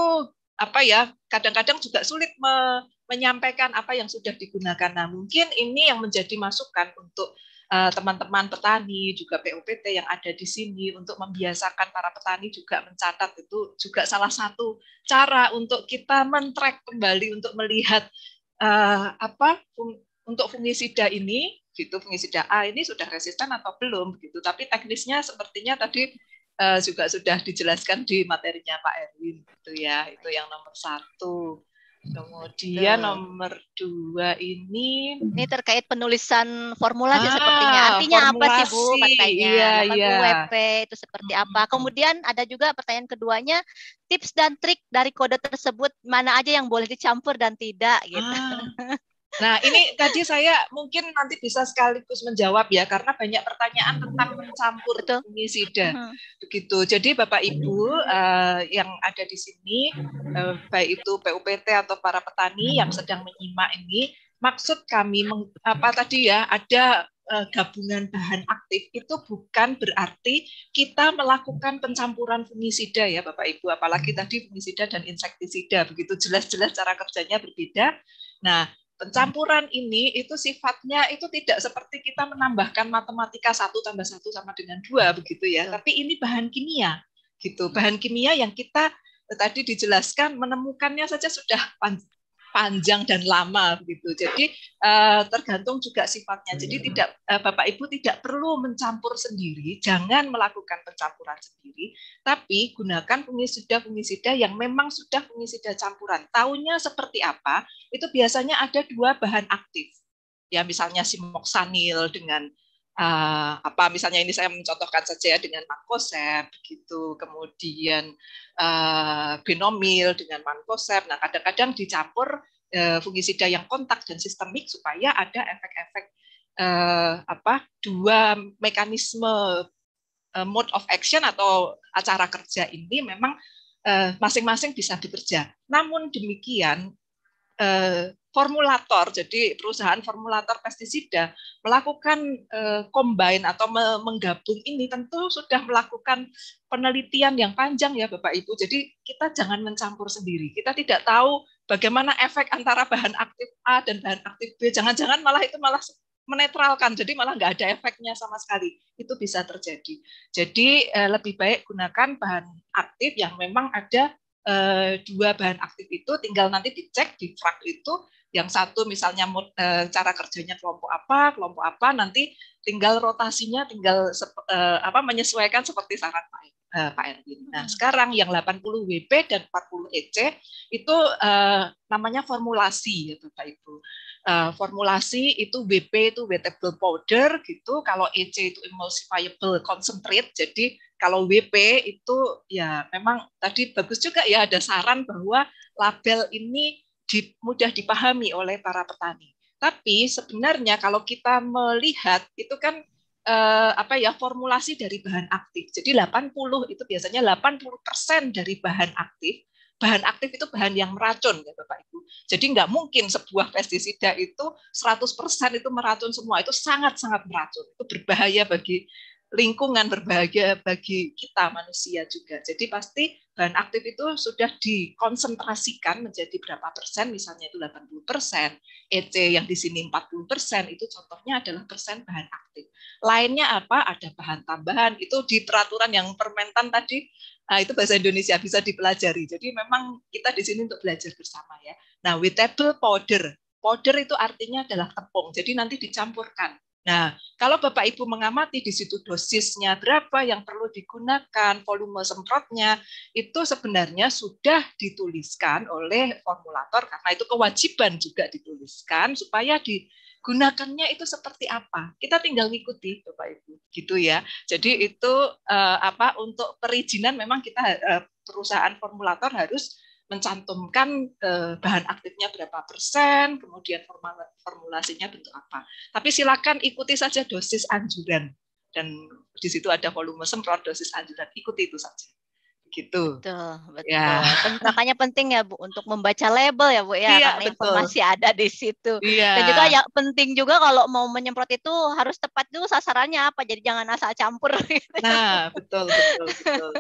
apa ya? Kadang-kadang juga sulit me, menyampaikan apa yang sudah digunakan. Nah, mungkin ini yang menjadi masukan untuk Eh, teman-teman petani juga PUPT yang ada di sini untuk membiasakan para petani juga mencatat itu juga salah satu cara untuk kita men-track kembali untuk melihat uh, apa fung, untuk fungisida ini gitu fungisida A ini sudah resisten atau belum gitu tapi teknisnya sepertinya tadi uh, juga sudah dijelaskan di materinya Pak Erwin itu ya itu yang nomor satu Kemudian nomor dua ini ini terkait penulisan formula ah, sepertinya. Artinya formulasi. apa sih Bu katanya? Iya, iya. WP itu seperti apa? Kemudian ada juga pertanyaan keduanya, tips dan trik dari kode tersebut mana aja yang boleh dicampur dan tidak gitu. Ah, Nah, ini tadi saya mungkin nanti bisa sekaligus menjawab ya, karena banyak pertanyaan tentang mencampur fungisida. Mm-hmm. Begitu. Jadi Bapak Ibu uh, yang ada di sini, uh, baik itu PUPT atau para petani yang sedang menyimak ini, maksud kami meng, apa tadi ya, ada uh, gabungan bahan aktif itu bukan berarti kita melakukan pencampuran fungisida ya Bapak Ibu, apalagi tadi fungisida dan insektisida begitu jelas-jelas cara kerjanya berbeda. Nah, pencampuran ini itu sifatnya itu tidak seperti kita menambahkan matematika satu tambah satu sama dengan dua begitu ya. Tapi ini bahan kimia gitu, bahan kimia yang kita eh, tadi dijelaskan menemukannya saja sudah panjang dan lama gitu, Jadi eh, tergantung juga sifatnya. Jadi hmm. tidak eh, Bapak Ibu tidak perlu mencampur sendiri, jangan melakukan pencampuran sendiri, tapi gunakan fungisida-fungisida yang memang sudah fungisida campuran. Tahunya seperti apa? Itu biasanya ada dua bahan aktif. Ya misalnya simoksanil dengan uh, apa misalnya ini saya mencontohkan saja ya dengan mankosep begitu kemudian uh, binomil dengan mankosep nah kadang-kadang dicampur uh, eh, fungisida yang kontak dan sistemik supaya ada efek-efek uh, apa dua mekanisme uh, mode of action atau acara kerja ini memang masing-masing bisa bekerja. Namun demikian Eh, formulator, jadi perusahaan formulator pestisida melakukan eh, combine atau menggabung ini tentu sudah melakukan penelitian yang panjang ya Bapak Ibu. Jadi kita jangan mencampur sendiri. Kita tidak tahu bagaimana efek antara bahan aktif A dan bahan aktif B. Jangan-jangan malah itu malah menetralkan, jadi malah nggak ada efeknya sama sekali. Itu bisa terjadi. Jadi eh, lebih baik gunakan bahan aktif yang memang ada Eh, dua bahan aktif itu tinggal nanti dicek di frak itu yang satu misalnya eh, cara kerjanya kelompok apa kelompok apa nanti tinggal rotasinya tinggal eh, apa menyesuaikan seperti saran Pak e, Pak Erwin. Nah hmm. sekarang yang 80 WP dan 40 EC itu namanya formulasi gitu ya, Pak Ibu. Eh, formulasi itu BP itu wettable powder gitu, kalau EC itu emulsifiable concentrate. Jadi kalau WP itu ya memang tadi bagus juga ya ada saran bahwa label ini mudah dipahami oleh para petani. Tapi sebenarnya kalau kita melihat itu kan eh, apa ya formulasi dari bahan aktif. Jadi 80 itu biasanya 80% dari bahan aktif bahan aktif itu bahan yang meracun ya Bapak Ibu. Jadi nggak mungkin sebuah pestisida itu 100% itu meracun semua, itu sangat-sangat meracun. Itu berbahaya bagi lingkungan berbahagia bagi kita manusia juga. Jadi pasti bahan aktif itu sudah dikonsentrasikan menjadi berapa persen, misalnya itu 80 persen, EC yang di sini 40 persen, itu contohnya adalah persen bahan aktif. Lainnya apa? Ada bahan tambahan, itu di peraturan yang permentan tadi, ah, itu bahasa Indonesia bisa dipelajari. Jadi memang kita di sini untuk belajar bersama ya. Nah, wettable powder, powder itu artinya adalah tepung. Jadi nanti dicampurkan Nah, kalau Bapak Ibu mengamati di situ dosisnya berapa yang perlu digunakan, volume semprotnya, itu sebenarnya sudah dituliskan oleh formulator karena itu kewajiban juga dituliskan supaya digunakannya itu seperti apa. Kita tinggal ngikuti Bapak Ibu, gitu ya. Jadi itu eh, apa untuk perizinan memang kita eh, perusahaan formulator harus mencantumkan eh, bahan aktifnya berapa persen, kemudian formulasinya bentuk apa. Tapi silakan ikuti saja dosis anjuran dan di situ ada volume semprot dosis anjuran, ikuti itu saja gitu. Betul, ya. betul. Ya. Makanya penting ya Bu untuk membaca label ya Bu ya, iya, karena betul. informasi ada di situ. Iya. Dan juga yang penting juga kalau mau menyemprot itu harus tepat dulu sasarannya apa. Jadi jangan asal campur gitu. Nah, betul betul betul.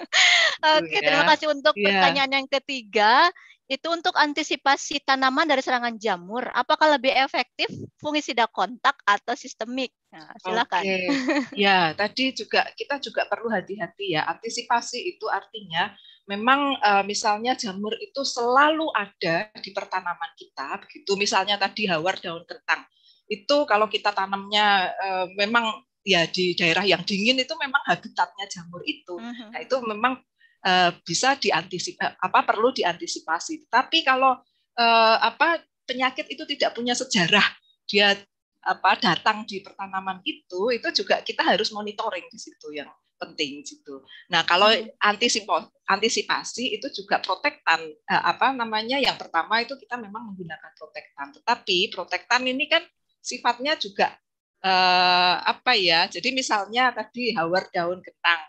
Oke, ya. terima kasih untuk ya. pertanyaan yang ketiga. Itu untuk antisipasi tanaman dari serangan jamur, apakah lebih efektif fungisida kontak atau sistemik? Nah, silakan. Okay. Ya, tadi juga kita juga perlu hati-hati ya. Antisipasi itu artinya memang uh, misalnya jamur itu selalu ada di pertanaman kita. Begitu misalnya tadi hawar daun kentang. Itu kalau kita tanamnya uh, memang ya di daerah yang dingin itu memang habitatnya jamur itu. Uh-huh. Nah, itu memang uh, bisa diantisipasi apa perlu diantisipasi. Tapi kalau uh, apa penyakit itu tidak punya sejarah, dia apa datang di pertanaman itu itu juga kita harus monitoring di situ yang penting gitu. Nah kalau hmm. antisipasi antisipasi itu juga protektan eh, apa namanya yang pertama itu kita memang menggunakan protektan. Tetapi protektan ini kan sifatnya juga eh, apa ya? Jadi misalnya tadi hawar daun kentang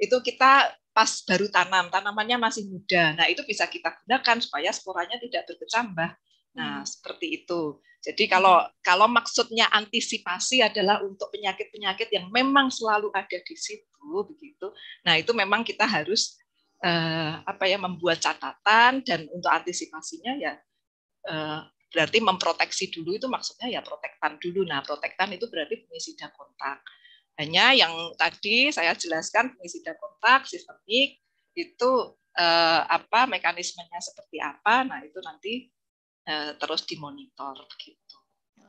itu kita pas baru tanam tanamannya masih muda. Nah itu bisa kita gunakan supaya sporanya tidak berkecambah. Nah, hmm. seperti itu. Jadi hmm. kalau kalau maksudnya antisipasi adalah untuk penyakit-penyakit yang memang selalu ada di situ begitu. Nah, itu memang kita harus eh, apa ya membuat catatan dan untuk antisipasinya ya eh, berarti memproteksi dulu itu maksudnya ya protektan dulu. Nah, protektan itu berarti pengisida kontak. Hanya yang tadi saya jelaskan pengisida kontak sistemik itu eh, apa mekanismenya seperti apa. Nah, itu nanti Eh, terus dimonitor begitu.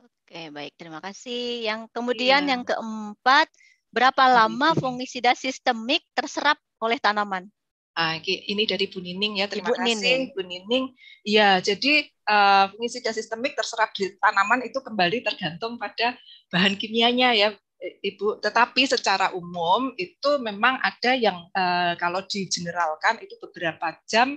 Oke, baik. Terima kasih. Yang kemudian ya. yang keempat, berapa lama fungisida sistemik terserap oleh tanaman? Ah, ini dari Bu Nining ya, terima Ibu kasih Nining. Bu Nining. Ya, jadi eh, fungisida sistemik terserap di tanaman itu kembali tergantung pada bahan kimianya ya, Ibu. Tetapi secara umum itu memang ada yang uh, kalau digeneralkan itu beberapa jam.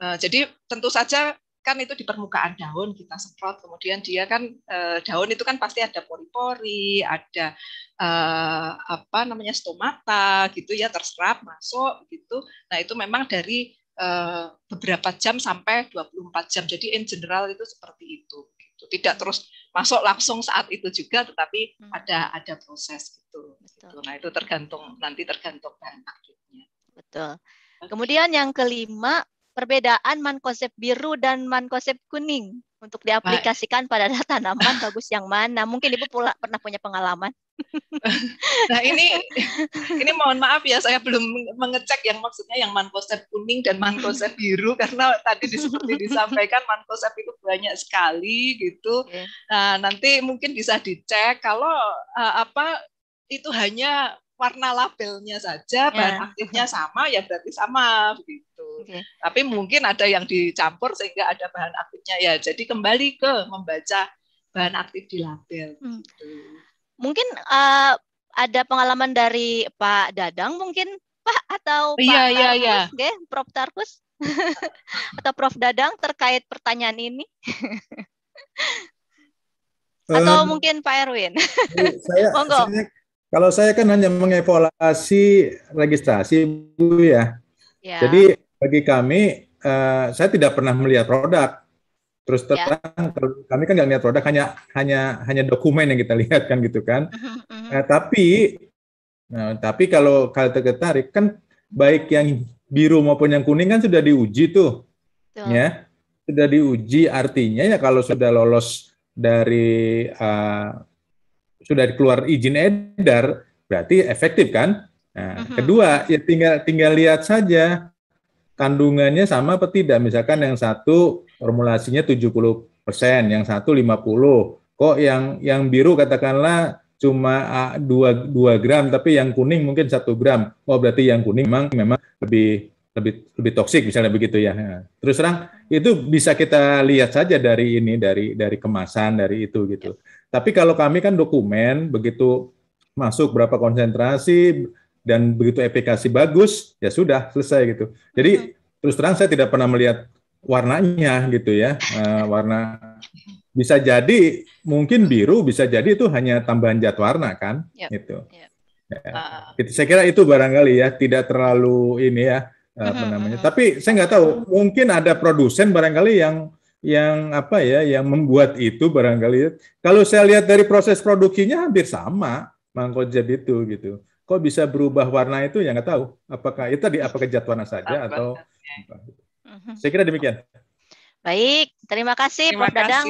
Uh, jadi tentu saja kan itu di permukaan daun kita semprot kemudian dia kan eh, daun itu kan pasti ada pori-pori ada eh, apa namanya stomata gitu ya terserap masuk gitu nah itu memang dari eh, beberapa jam sampai 24 jam jadi in general itu seperti itu gitu. tidak terus masuk langsung saat itu juga tetapi hmm. ada ada proses gitu, gitu nah itu tergantung nanti tergantung bahan aktifnya betul Kemudian yang kelima perbedaan man konsep biru dan man konsep kuning untuk diaplikasikan pada tanaman bagus yang mana? Mungkin Ibu pula pernah punya pengalaman. nah ini ini mohon maaf ya saya belum mengecek yang maksudnya yang man konsep kuning dan man konsep biru karena tadi seperti disampaikan konsep itu banyak sekali gitu nah nanti mungkin bisa dicek kalau eh, apa itu hanya warna labelnya saja ya. bahan yeah. aktifnya sama ya berarti sama begitu. Okay. Tapi mungkin ada yang dicampur sehingga ada bahan aktifnya ya. Jadi kembali ke membaca bahan aktif di label. Hmm. Gitu. Mungkin uh, ada pengalaman dari Pak Dadang mungkin Pak atau Pak yeah, iya, Tarkus, yeah, iya. yeah. Prof Tarkus atau Prof Dadang terkait pertanyaan ini. atau um, mungkin Pak Erwin. saya, Monggo. saya kalau saya kan hanya mengevaluasi registrasi, Bu ya. ya. Jadi bagi kami, uh, saya tidak pernah melihat produk. Terus ya. terang, ya. kami kan nggak lihat produk, hanya hanya hanya dokumen yang kita lihat kan gitu kan. Mhm, mhm. nah, tapi, nah, tapi kalau kalau tertarik kan baik yang biru maupun yang kuning kan sudah diuji tuh, Betul. ya sudah diuji artinya ya kalau sudah lolos dari uh, sudah keluar izin edar, berarti efektif kan? Nah, uh-huh. kedua ya tinggal tinggal lihat saja kandungannya sama apa tidak. Misalkan yang satu formulasinya 70 persen, yang satu 50. Kok yang yang biru katakanlah cuma 2, ah, 2 gram, tapi yang kuning mungkin satu gram. Oh, berarti yang kuning memang memang lebih lebih lebih toksik misalnya begitu ya. Nah, terus terang itu bisa kita lihat saja dari ini dari dari kemasan dari itu gitu. Tapi kalau kami kan dokumen, begitu masuk berapa konsentrasi dan begitu efikasi bagus, ya sudah selesai gitu. Jadi terus terang saya tidak pernah melihat warnanya gitu ya, uh, warna bisa jadi mungkin biru, bisa jadi itu hanya tambahan jat warna kan, yep. Ya. gitu. Yep. Ya. Uh. Saya kira itu barangkali ya tidak terlalu ini ya eh, apa namanya. Tapi saya nggak tahu, mungkin ada produsen barangkali yang yang apa ya yang membuat itu barangkali ya. kalau saya lihat dari proses produksinya hampir sama mangkojab itu gitu kok bisa berubah warna itu ya nggak tahu apakah itu tadi apa kejat warna saja apa? atau mm-hmm. apa. saya kira demikian baik terima kasih terima Prof Dadang,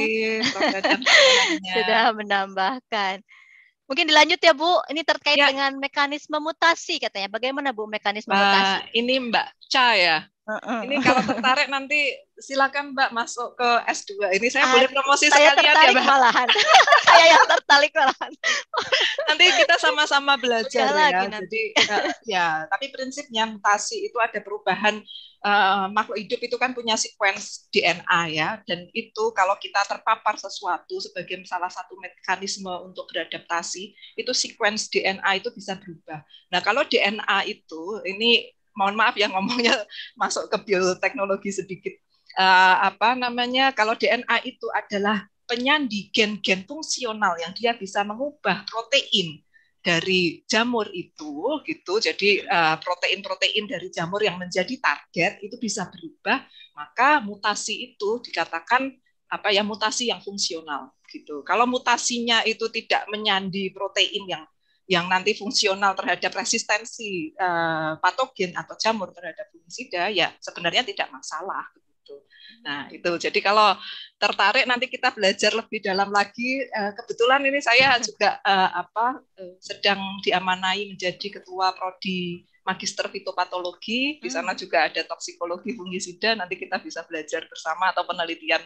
sudah menambahkan Mungkin dilanjut ya Bu, ini terkait ya. dengan mekanisme mutasi katanya. Bagaimana Bu mekanisme uh, mutasi? Ini Mbak cah ya. Uh, uh. Ini kalau tertarik nanti silakan Mbak masuk ke S2. Ini saya ah, boleh promosi saya sekalian ya, tertarik ya, Mbak. malahan. saya yang tertarik malahan. Nanti kita sama-sama belajar Udah ya. Lagi, Jadi uh, ya, tapi prinsipnya mutasi itu ada perubahan uh, makhluk hidup itu kan punya sequence DNA ya dan itu kalau kita terpapar sesuatu sebagai salah satu mekanisme untuk beradaptasi, itu sequence DNA itu bisa berubah. Nah, kalau DNA itu ini mohon maaf ya ngomongnya masuk ke bioteknologi sedikit uh, apa namanya kalau DNA itu adalah penyandi gen-gen fungsional yang dia bisa mengubah protein dari jamur itu gitu jadi eh, protein-protein uh, dari jamur yang menjadi target itu bisa berubah maka mutasi itu dikatakan apa ya mutasi yang fungsional gitu kalau mutasinya itu tidak menyandi protein yang yang nanti fungsional terhadap resistensi uh, patogen atau jamur terhadap fungisida ya sebenarnya tidak masalah gitu gitu. Nah itu jadi kalau tertarik nanti kita belajar lebih dalam lagi. Eh, kebetulan ini saya juga eh, apa eh, sedang diamanai menjadi ketua prodi magister fitopatologi. Di hmm. sana juga ada toksikologi fungisida. Nanti kita bisa belajar bersama atau penelitian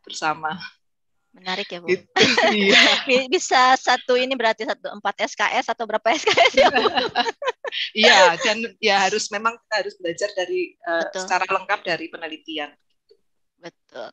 bersama. Menarik ya Bu. Itu, iya. Bisa satu ini berarti satu empat SKS atau berapa SKS ya Bu? iya dan ya harus memang kita harus belajar dari uh, secara lengkap dari penelitian. Betul.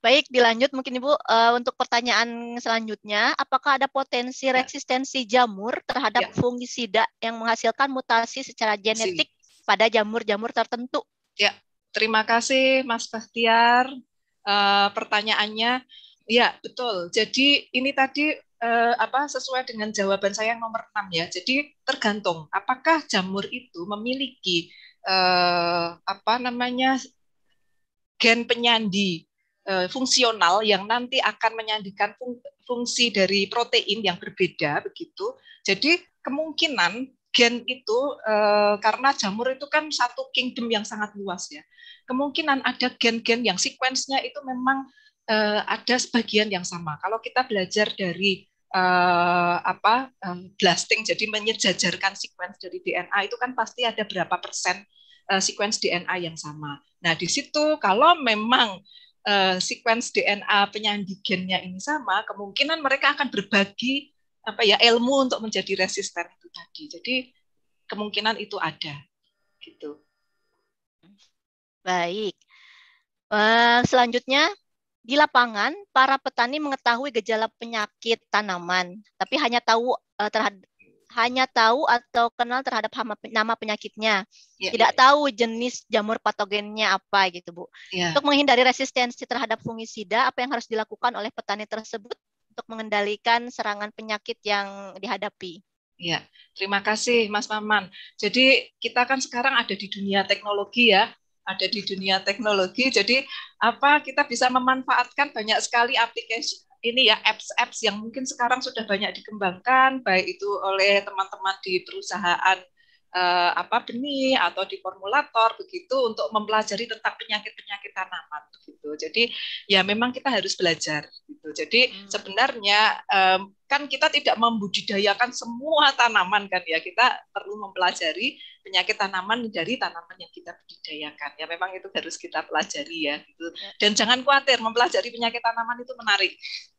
Baik, dilanjut mungkin Ibu uh, untuk pertanyaan selanjutnya, apakah ada potensi ya. resistensi jamur terhadap ya. fungisida yang menghasilkan mutasi secara genetik si. pada jamur-jamur tertentu? Ya, terima kasih Mas Bahtiar uh, eh, pertanyaannya. Ya, betul. Jadi ini tadi uh, apa sesuai dengan jawaban saya yang nomor 6 ya. Jadi tergantung apakah jamur itu memiliki uh, apa namanya gen penyandi eh, fungsional yang nanti akan menyandikan fungsi dari protein yang berbeda begitu. Jadi kemungkinan gen itu eh, karena jamur itu kan satu kingdom yang sangat luas ya. Kemungkinan ada gen-gen yang sequensnya itu memang eh, ada sebagian yang sama. Kalau kita belajar dari apa blasting jadi menyejajarkan sequence dari DNA itu kan pasti ada berapa persen uh, sequence DNA yang sama. Nah, di situ kalau memang uh, sequence DNA penyandi gennya ini sama, kemungkinan mereka akan berbagi apa ya ilmu untuk menjadi resisten itu tadi. Jadi kemungkinan itu ada gitu. Baik. Uh, selanjutnya di lapangan para petani mengetahui gejala penyakit tanaman, tapi hanya tahu uh, terhad hanya tahu atau kenal terhadap nama penyakitnya, yeah, tidak yeah. tahu jenis jamur patogennya apa gitu Bu. Yeah. Untuk menghindari resistensi terhadap fungisida, apa yang harus dilakukan oleh petani tersebut untuk mengendalikan serangan penyakit yang dihadapi? Ya, terima kasih Mas Maman. Jadi kita kan sekarang ada di dunia teknologi ya, ada di dunia teknologi. Jadi apa kita bisa memanfaatkan banyak sekali aplikasi ini ya apps-apps yang mungkin sekarang sudah banyak dikembangkan baik itu oleh teman-teman di perusahaan eh, apa benih atau di formulator begitu untuk mempelajari tentang penyakit-penyakit tanaman begitu. Jadi ya memang kita harus belajar gitu. Jadi hmm. sebenarnya eh, kan kita tidak membudidayakan semua tanaman kan ya. Kita perlu mempelajari penyakit tanaman dari tanaman yang kita budidayakan. Ya memang itu harus kita pelajari ya gitu. Ya. Dan jangan khawatir mempelajari penyakit tanaman itu menarik.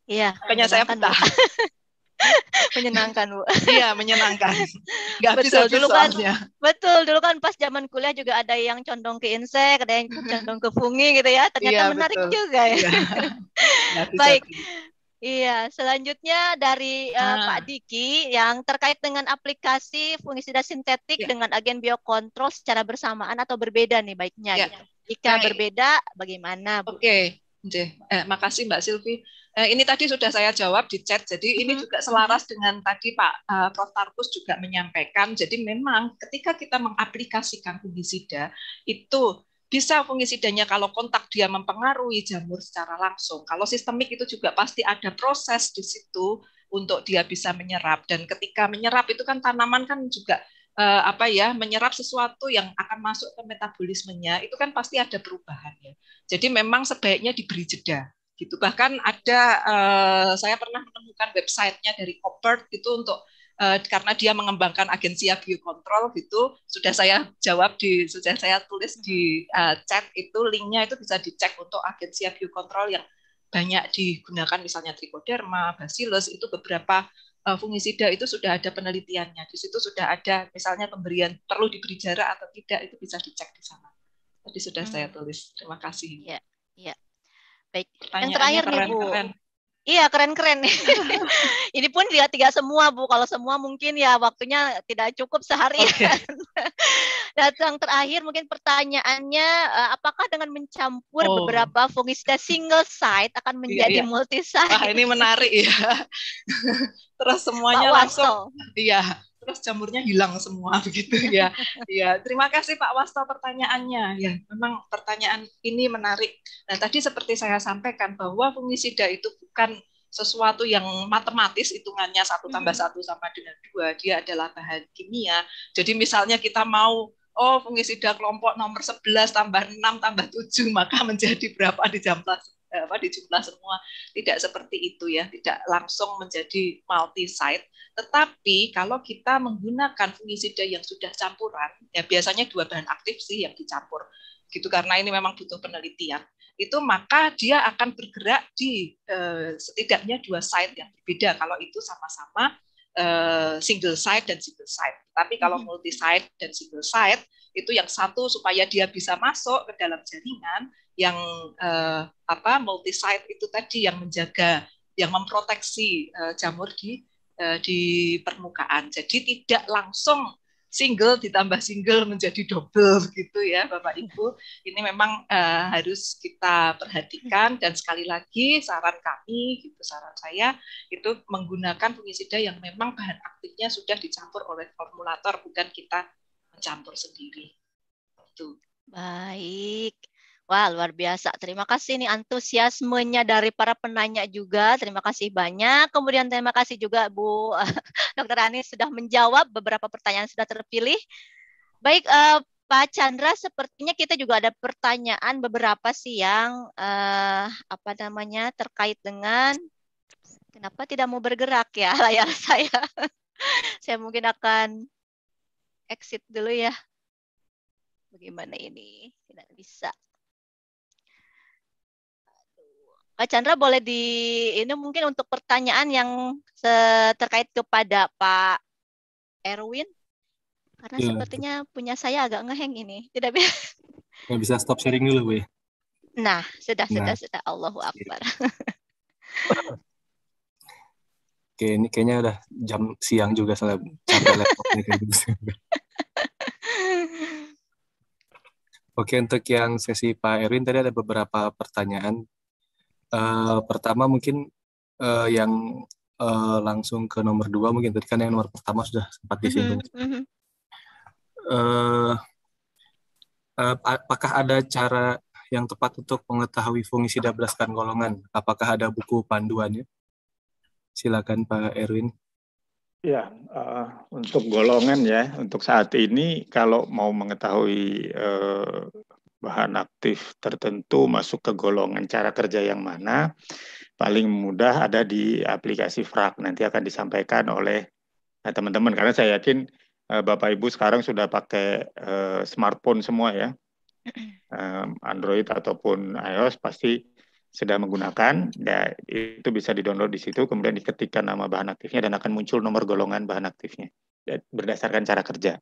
Iya. Makanya saya betah. Ya. menyenangkan bu iya menyenangkan nggak betul bisa dulu kan soalnya. betul dulu kan pas zaman kuliah juga ada yang condong ke insek ada yang condong ke fungi gitu ya ternyata iya, menarik betul. juga ya iya. baik Iya, selanjutnya dari uh, Pak Diki yang terkait dengan aplikasi fungisida sintetik iya. dengan agen biokontrol secara bersamaan atau berbeda nih baiknya. Ya. Jika nah, berbeda, bagaimana? Oke, okay. eh, makasih Mbak Silvi. Eh, ini tadi sudah saya jawab di chat, jadi ini mm-hmm. juga selaras dengan tadi Pak uh, Prof. Tarkus juga menyampaikan. Jadi memang ketika kita mengaplikasikan fungisida itu bisa fungisidanya kalau kontak dia mempengaruhi jamur secara langsung. Kalau sistemik itu juga pasti ada proses di situ untuk dia bisa menyerap dan ketika menyerap itu kan tanaman kan juga eh, apa ya menyerap sesuatu yang akan masuk ke metabolismenya itu kan pasti ada perubahannya. Jadi memang sebaiknya diberi jeda gitu bahkan ada uh, saya pernah menemukan websitenya dari Copert itu untuk uh, karena dia mengembangkan agensi biokontrol gitu sudah saya jawab di sudah saya tulis di uh, chat itu linknya itu bisa dicek untuk agensi biokontrol yang banyak digunakan misalnya trichoderma bacillus itu beberapa uh, fungisida itu sudah ada penelitiannya di situ sudah ada misalnya pemberian perlu diberi jarak atau tidak itu bisa dicek di sana jadi sudah hmm. saya mm. tulis terima kasih ya yeah. ya yeah. Baik. Yang terakhir keren, nih Bu. Keren. Iya keren-keren. Ini pun tiga tiga semua Bu. Kalau semua mungkin ya waktunya tidak cukup sehari. Okay. Dan yang terakhir mungkin pertanyaannya, eh, apakah dengan mencampur oh. beberapa fungisida single site akan iya, menjadi iya, iya. multi site? Wah ini menarik ya. Terus semuanya langsung. Iya terus jamurnya hilang semua begitu ya. ya, terima kasih Pak Wasto pertanyaannya. Ya, memang pertanyaan ini menarik. Nah, tadi seperti saya sampaikan bahwa fungisida itu bukan sesuatu yang matematis hitungannya satu tambah satu sama dengan dua dia adalah bahan kimia jadi misalnya kita mau oh fungisida kelompok nomor 11 tambah enam tambah tujuh maka menjadi berapa di jam apa jumlah semua tidak seperti itu ya tidak langsung menjadi multi site tetapi kalau kita menggunakan fungisida yang sudah campuran ya biasanya dua bahan aktif sih yang dicampur gitu karena ini memang butuh penelitian itu maka dia akan bergerak di eh, setidaknya dua site yang berbeda kalau itu sama-sama eh, single site dan single site tapi kalau hmm. multi site dan single site itu yang satu supaya dia bisa masuk ke dalam jaringan yang uh, apa multi site itu tadi yang menjaga yang memproteksi uh, jamur di uh, di permukaan. Jadi tidak langsung single ditambah single menjadi double gitu ya Bapak Ibu. Ini memang uh, harus kita perhatikan dan sekali lagi saran kami gitu saran saya itu menggunakan fungisida yang memang bahan aktifnya sudah dicampur oleh formulator bukan kita mencampur sendiri. Itu. Baik. Wah, luar biasa. Terima kasih nih antusiasmenya dari para penanya juga. Terima kasih banyak. Kemudian terima kasih juga Bu Dr. Ani sudah menjawab beberapa pertanyaan sudah terpilih. Baik, uh, Pak Chandra, sepertinya kita juga ada pertanyaan beberapa sih yang uh, apa namanya terkait dengan kenapa tidak mau bergerak ya layar saya. saya mungkin akan exit dulu ya. Bagaimana ini? Tidak bisa. Pak eh, Chandra boleh di ini mungkin untuk pertanyaan yang terkait kepada Pak Erwin karena ya. sepertinya punya saya agak ngeheng ini tidak bisa ya, bisa stop sharing dulu bu ya nah sudah nah. sudah sudah Allahu Akbar oke ini kayaknya udah jam siang juga soalnya capek laptopnya kan. Oke, untuk yang sesi Pak Erwin tadi ada beberapa pertanyaan Eh, pertama mungkin uh, yang uh, langsung ke nomor dua mungkin tadi kan yang nomor pertama sudah sempat mm-hmm, disinggung. Mm -hmm. uh, apakah ada cara yang tepat untuk mengetahui fungsi dablaskan golongan? Apakah ada buku panduannya? Silakan Pak Erwin. Ya, uh, untuk golongan ya, untuk saat ini kalau mau mengetahui uh, bahan aktif tertentu masuk ke golongan cara kerja yang mana paling mudah ada di aplikasi Frak nanti akan disampaikan oleh eh, teman-teman karena saya yakin eh, Bapak Ibu sekarang sudah pakai eh, smartphone semua ya Android ataupun iOS pasti sedang menggunakan ya itu bisa didownload di situ kemudian diketikkan nama bahan aktifnya dan akan muncul nomor golongan bahan aktifnya ya, berdasarkan cara kerja.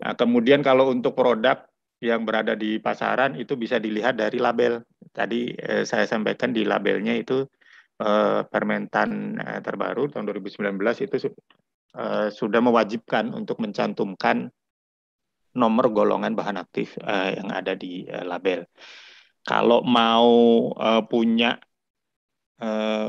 Nah, kemudian kalau untuk produk yang berada di pasaran itu bisa dilihat dari label. Tadi eh, saya sampaikan di labelnya itu eh, Permentan eh, terbaru tahun 2019 itu eh, sudah mewajibkan untuk mencantumkan nomor golongan bahan aktif eh, yang ada di eh, label. Kalau mau eh, punya eh,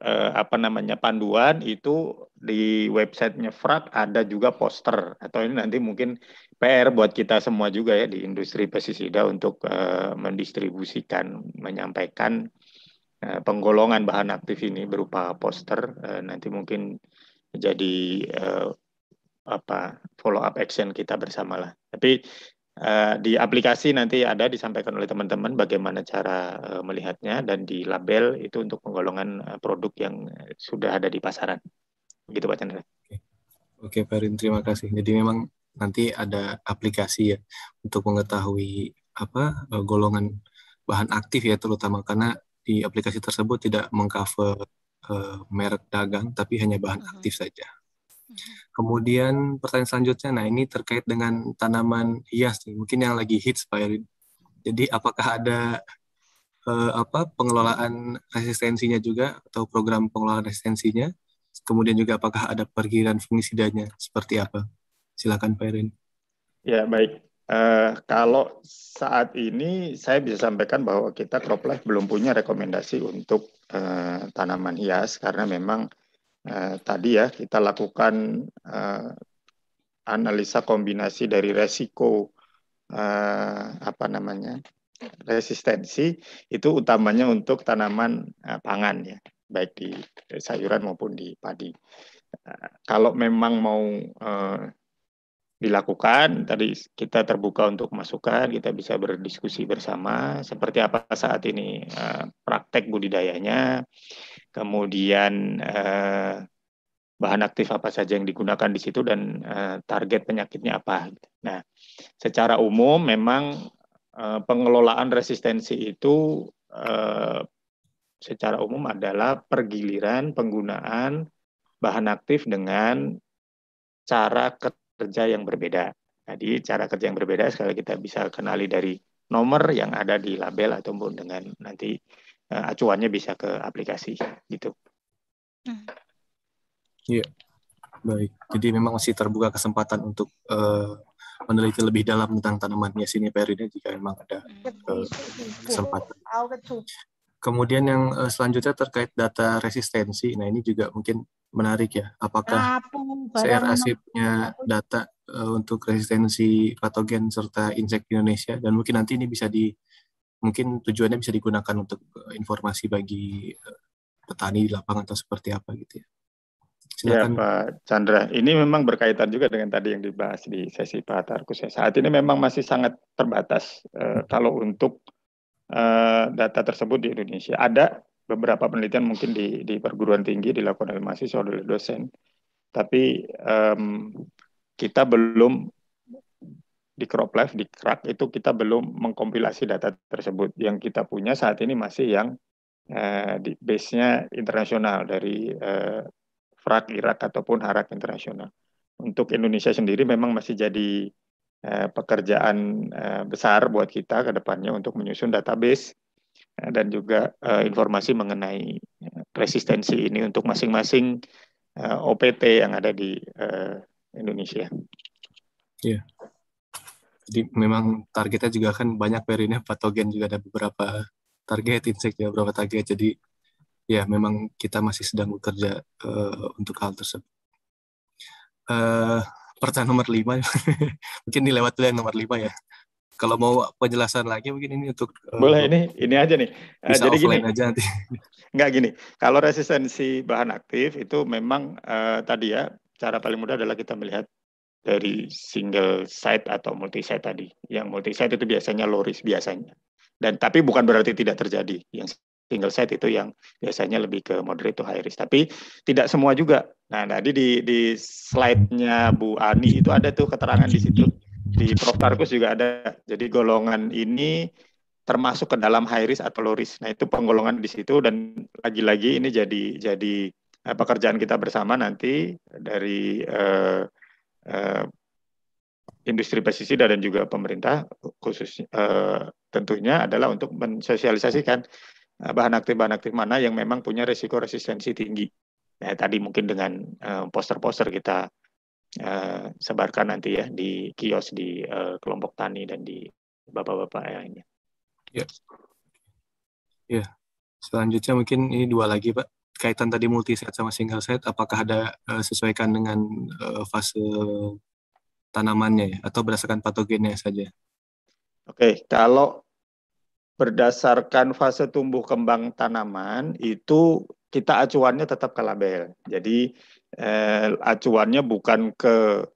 eh, apa namanya panduan itu di websitenya Frak ada juga poster atau ini nanti mungkin PR buat kita semua juga ya di industri pestisida untuk uh, mendistribusikan, menyampaikan uh, penggolongan bahan aktif ini berupa poster. Uh, nanti mungkin jadi uh, apa follow up action kita bersama lah. Tapi uh, di aplikasi nanti ada disampaikan oleh teman-teman bagaimana cara uh, melihatnya dan di label itu untuk penggolongan uh, produk yang sudah ada di pasaran. Begitu Pak Chandra. Oke, Pak Rin, terima kasih. Jadi memang nanti ada aplikasi ya untuk mengetahui apa eh, golongan bahan aktif ya terutama karena di aplikasi tersebut tidak mengcover uh, merek dagang tapi hanya bahan aktif saja. Mhm. Kemudian pertanyaan selanjutnya, nah ini terkait dengan tanaman hias nih, mungkin yang lagi hits Pak Yarin. Jadi apakah ada eh, apa pengelolaan resistensinya juga atau program pengelolaan resistensinya? Kemudian juga apakah ada pergiran fungisidanya seperti apa? Silakan Pak Erin. Ya baik. Uh, kalau saat ini saya bisa sampaikan bahwa kita CropLife belum punya rekomendasi untuk uh, tanaman hias karena memang uh, tadi ya kita lakukan uh, analisa kombinasi dari resiko uh, apa namanya resistensi itu utamanya untuk tanaman uh, pangan ya baik di sayuran maupun di padi. Uh, kalau memang mau uh, dilakukan. Tadi kita terbuka untuk masukan, kita bisa berdiskusi bersama seperti apa saat ini eh, praktek budidayanya, kemudian eh, bahan aktif apa saja yang digunakan di situ dan eh, target penyakitnya apa. Nah, secara umum memang pengelolaan resistensi itu secara umum adalah pergiliran penggunaan bahan aktif dengan cara kerja yang berbeda. Jadi cara kerja yang berbeda sekali kita bisa kenali dari nomor yang ada di label ataupun dengan nanti uh, acuannya bisa ke aplikasi gitu. Iya, yeah. baik. Jadi memang masih terbuka kesempatan untuk uh, meneliti lebih dalam tentang tanaman tanamannya sini Perina ya, jika memang ada uh, kesempatan. Kemudian yang eh, selanjutnya terkait data resistensi. Nah, ini juga mungkin menarik ya. Apakah CRAC nya data eh, untuk resistensi patogen serta insek di Indonesia dan mungkin nanti ini bisa di mungkin tujuannya bisa digunakan untuk eh, informasi bagi petani di lapangan atau seperti apa gitu ya. ya Silakan. Ya Pak Chandra, ini memang berkaitan juga dengan tadi yang dibahas di sesi Pak Tarkus. Ya. Saat ini memang masih sangat terbatas hmm. kalau untuk Eh, data tersebut di Indonesia. Ada beberapa penelitian mungkin di, di perguruan tinggi dilakukan oleh mahasiswa oleh dosen, tapi um, kita belum di crop life di crack itu kita belum mengkompilasi data tersebut. Yang kita punya saat ini masih yang eh, di base-nya internasional dari eh, Irak ataupun Harak internasional. Untuk Indonesia sendiri memang masih jadi Eh, pekerjaan eh, besar buat kita ke depannya untuk menyusun database eh, dan juga informasi mengenai resistensi ini untuk masing-masing OPT yang ada di Indonesia. Iya. Jadi memang targetnya juga kan banyak perinya patogen juga ada beberapa target insek ya beberapa target. Jadi ya memang kita masih sedang bekerja uh, untuk hal tersebut. Uh, pertanyaan nomor lima mungkin dilewat dulu yang nomor lima ya kalau mau penjelasan lagi mungkin ini untuk eh, boleh uh, ini ini aja nih eh, bisa jadi gini aja nanti nggak gini kalau resistensi bahan aktif itu memang uh, tadi ya cara paling mudah adalah kita melihat dari single site atau multi site tadi yang multi site itu biasanya low risk biasanya dan tapi bukan berarti tidak terjadi yang single site itu yang biasanya lebih ke moderate to high risk tapi tidak semua juga Nah, tadi di, di slide-nya Bu Ani itu ada tuh keterangan di situ. Di Prof. Tarkus juga ada. Jadi golongan ini termasuk ke dalam high risk atau low risk. Nah, itu penggolongan di situ dan lagi-lagi ini jadi jadi eh, pekerjaan kita bersama nanti dari eh, eh, industri pesticida dan juga pemerintah khusus eh, tentunya adalah untuk mensosialisasikan eh, bahan aktif bahan aktif mana yang memang punya resiko resistensi tinggi ya, tadi mungkin dengan eh, poster-poster uh, kita uh, sebarkan nanti ya di kios di uh, kelompok tani dan di bapak-bapak lainnya. Ya. Ya. Selanjutnya mungkin ini dua lagi Pak. Kaitan tadi multi set sama single set apakah ada uh, sesuaikan dengan uh, fase tanamannya ya atau berdasarkan patogennya saja? Oke, okay, kalau berdasarkan fase tumbuh kembang tanaman itu kita acuannya tetap ke label. Jadi eh, acuannya bukan ke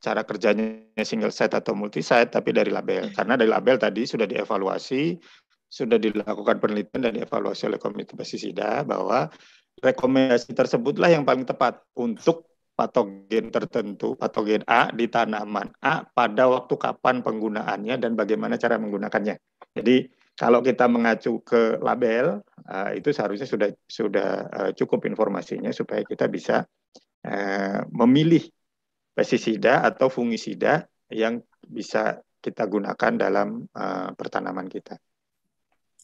cara kerjanya single set atau multi set tapi dari label. Hmm. Karena dari label tadi sudah dievaluasi, sudah dilakukan penelitian dan dievaluasi oleh komite pestisida bahwa rekomendasi tersebutlah yang paling tepat untuk patogen tertentu, patogen A di tanaman A pada waktu kapan penggunaannya dan bagaimana cara menggunakannya. Jadi kalau kita mengacu ke label, eh, itu seharusnya sudah sudah eh, cukup informasinya supaya kita bisa eh, memilih pestisida atau fungisida yang bisa kita gunakan dalam pertanaman kita.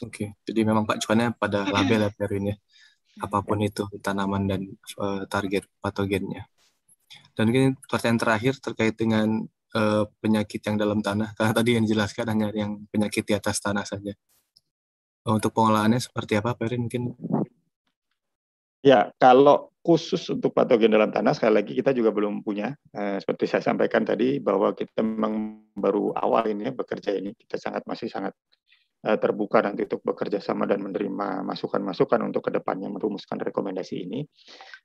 Oke, jadi memang Pak, cuannya pada label ya ini ya. apapun itu tanaman dan target patogennya. Dan mungkin pertanyaan terakhir terkait dengan uh, penyakit yang dalam tanah. Karena tadi yang dijelaskan hanya yang penyakit di atas tanah saja. Untuk pengolahannya seperti apa, Perin? Mungkin Ya, kalau khusus untuk patogen dalam tanah, sekali lagi kita juga belum punya. uh, seperti saya sampaikan tadi, bahwa kita memang baru awal ini ya, bekerja ini, kita sangat masih sangat Eh, terbuka nanti untuk bekerja sama dan menerima masukan-masukan untuk kedepannya merumuskan rekomendasi ini.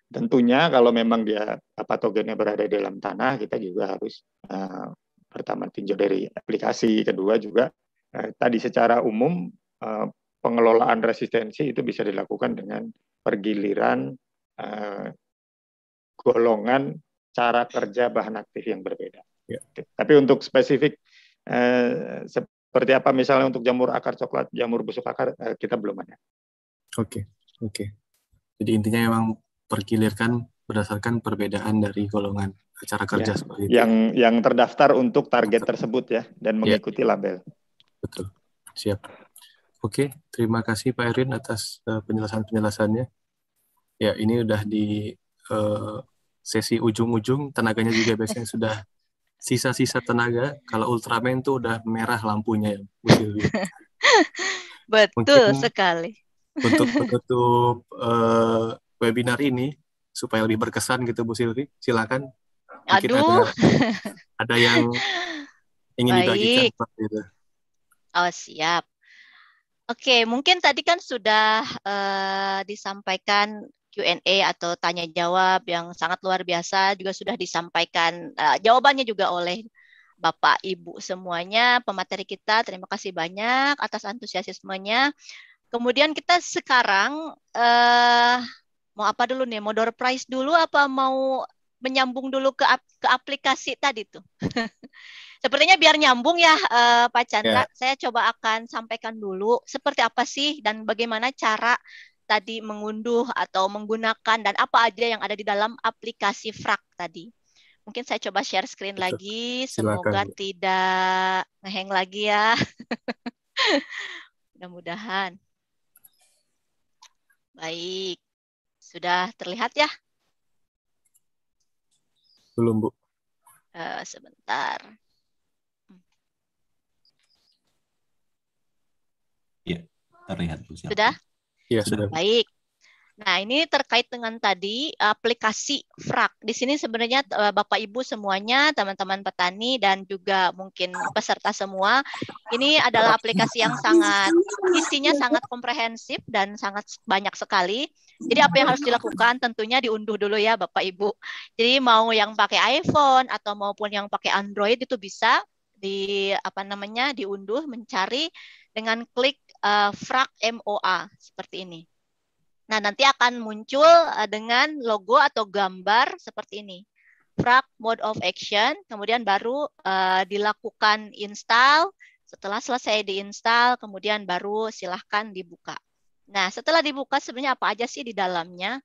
Tentunya kalau memang dia patogennya berada di dalam tanah, kita juga harus uh, pertama tinjau dari aplikasi, kedua juga uh, tadi secara umum uh, pengelolaan resistensi itu bisa dilakukan dengan pergiliran uh, golongan cara kerja bahan aktif yang berbeda. Ya. Tapi untuk spesifik uh, seperti apa misalnya untuk jamur akar coklat, jamur busuk akar eh, kita belum ada. Oke, okay, oke. Okay. Jadi intinya memang perkilirkan berdasarkan perbedaan dari golongan acara ya. kerja ya, seperti itu. Yang yang terdaftar untuk target tersebut ya dan ya. mengikuti ya. label. Betul. Siap. Oke, terima kasih Pak Erin atas uh, penjelasan-penjelasannya. Ya, ini udah di uh, sesi ujung-ujung tenaganya juga biasanya sudah sisa-sisa tenaga kalau Ultraman tuh udah merah lampunya ya Bu Silvi. Betul Mungkin sekali. Untuk penutup uh, webinar ini supaya lebih berkesan gitu Bu Silvi, silakan. Mungkin Aduh. Ada, ada yang ingin Baik. dibagikan Pak, gitu. Oh siap. Oke, mungkin tadi kan sudah uh, disampaikan Q&A atau tanya jawab yang sangat luar biasa juga sudah disampaikan uh, jawabannya juga oleh Bapak Ibu semuanya pemateri kita. Terima kasih banyak atas antusiasmenya Kemudian kita sekarang uh, mau apa dulu nih? Mau door prize dulu apa mau menyambung dulu ke ke aplikasi tadi tuh. Sepertinya biar nyambung ya uh, Pak Chandra, yeah. saya coba akan sampaikan dulu seperti apa sih dan bagaimana cara tadi mengunduh atau menggunakan dan apa aja yang ada di dalam aplikasi Frak tadi. Mungkin saya coba share screen lagi, semoga Silakan. tidak ngeheng lagi ya. Mudah-mudahan. Baik. Sudah terlihat ya? Belum, Bu. Uh, sebentar. Ya, terlihat Sudah? Iya, sudah. Baik. Nah, ini terkait dengan tadi aplikasi frak. Di sini sebenarnya eh, Bapak Ibu semuanya, teman-teman petani dan juga mungkin peserta semua, ini adalah aplikasi yang sangat isinya sangat komprehensif dan sangat banyak sekali. Jadi apa yang harus dilakukan tentunya diunduh dulu ya Bapak Ibu. Jadi mau yang pakai iPhone atau maupun yang pakai Android itu bisa di apa namanya diunduh mencari dengan klik uh, frak MOA seperti ini. Nah, nanti akan muncul uh, dengan logo atau gambar seperti ini. Frak mode of action, kemudian baru uh, dilakukan install. Setelah selesai diinstal, kemudian baru silahkan dibuka. Nah, setelah dibuka sebenarnya apa aja sih di dalamnya?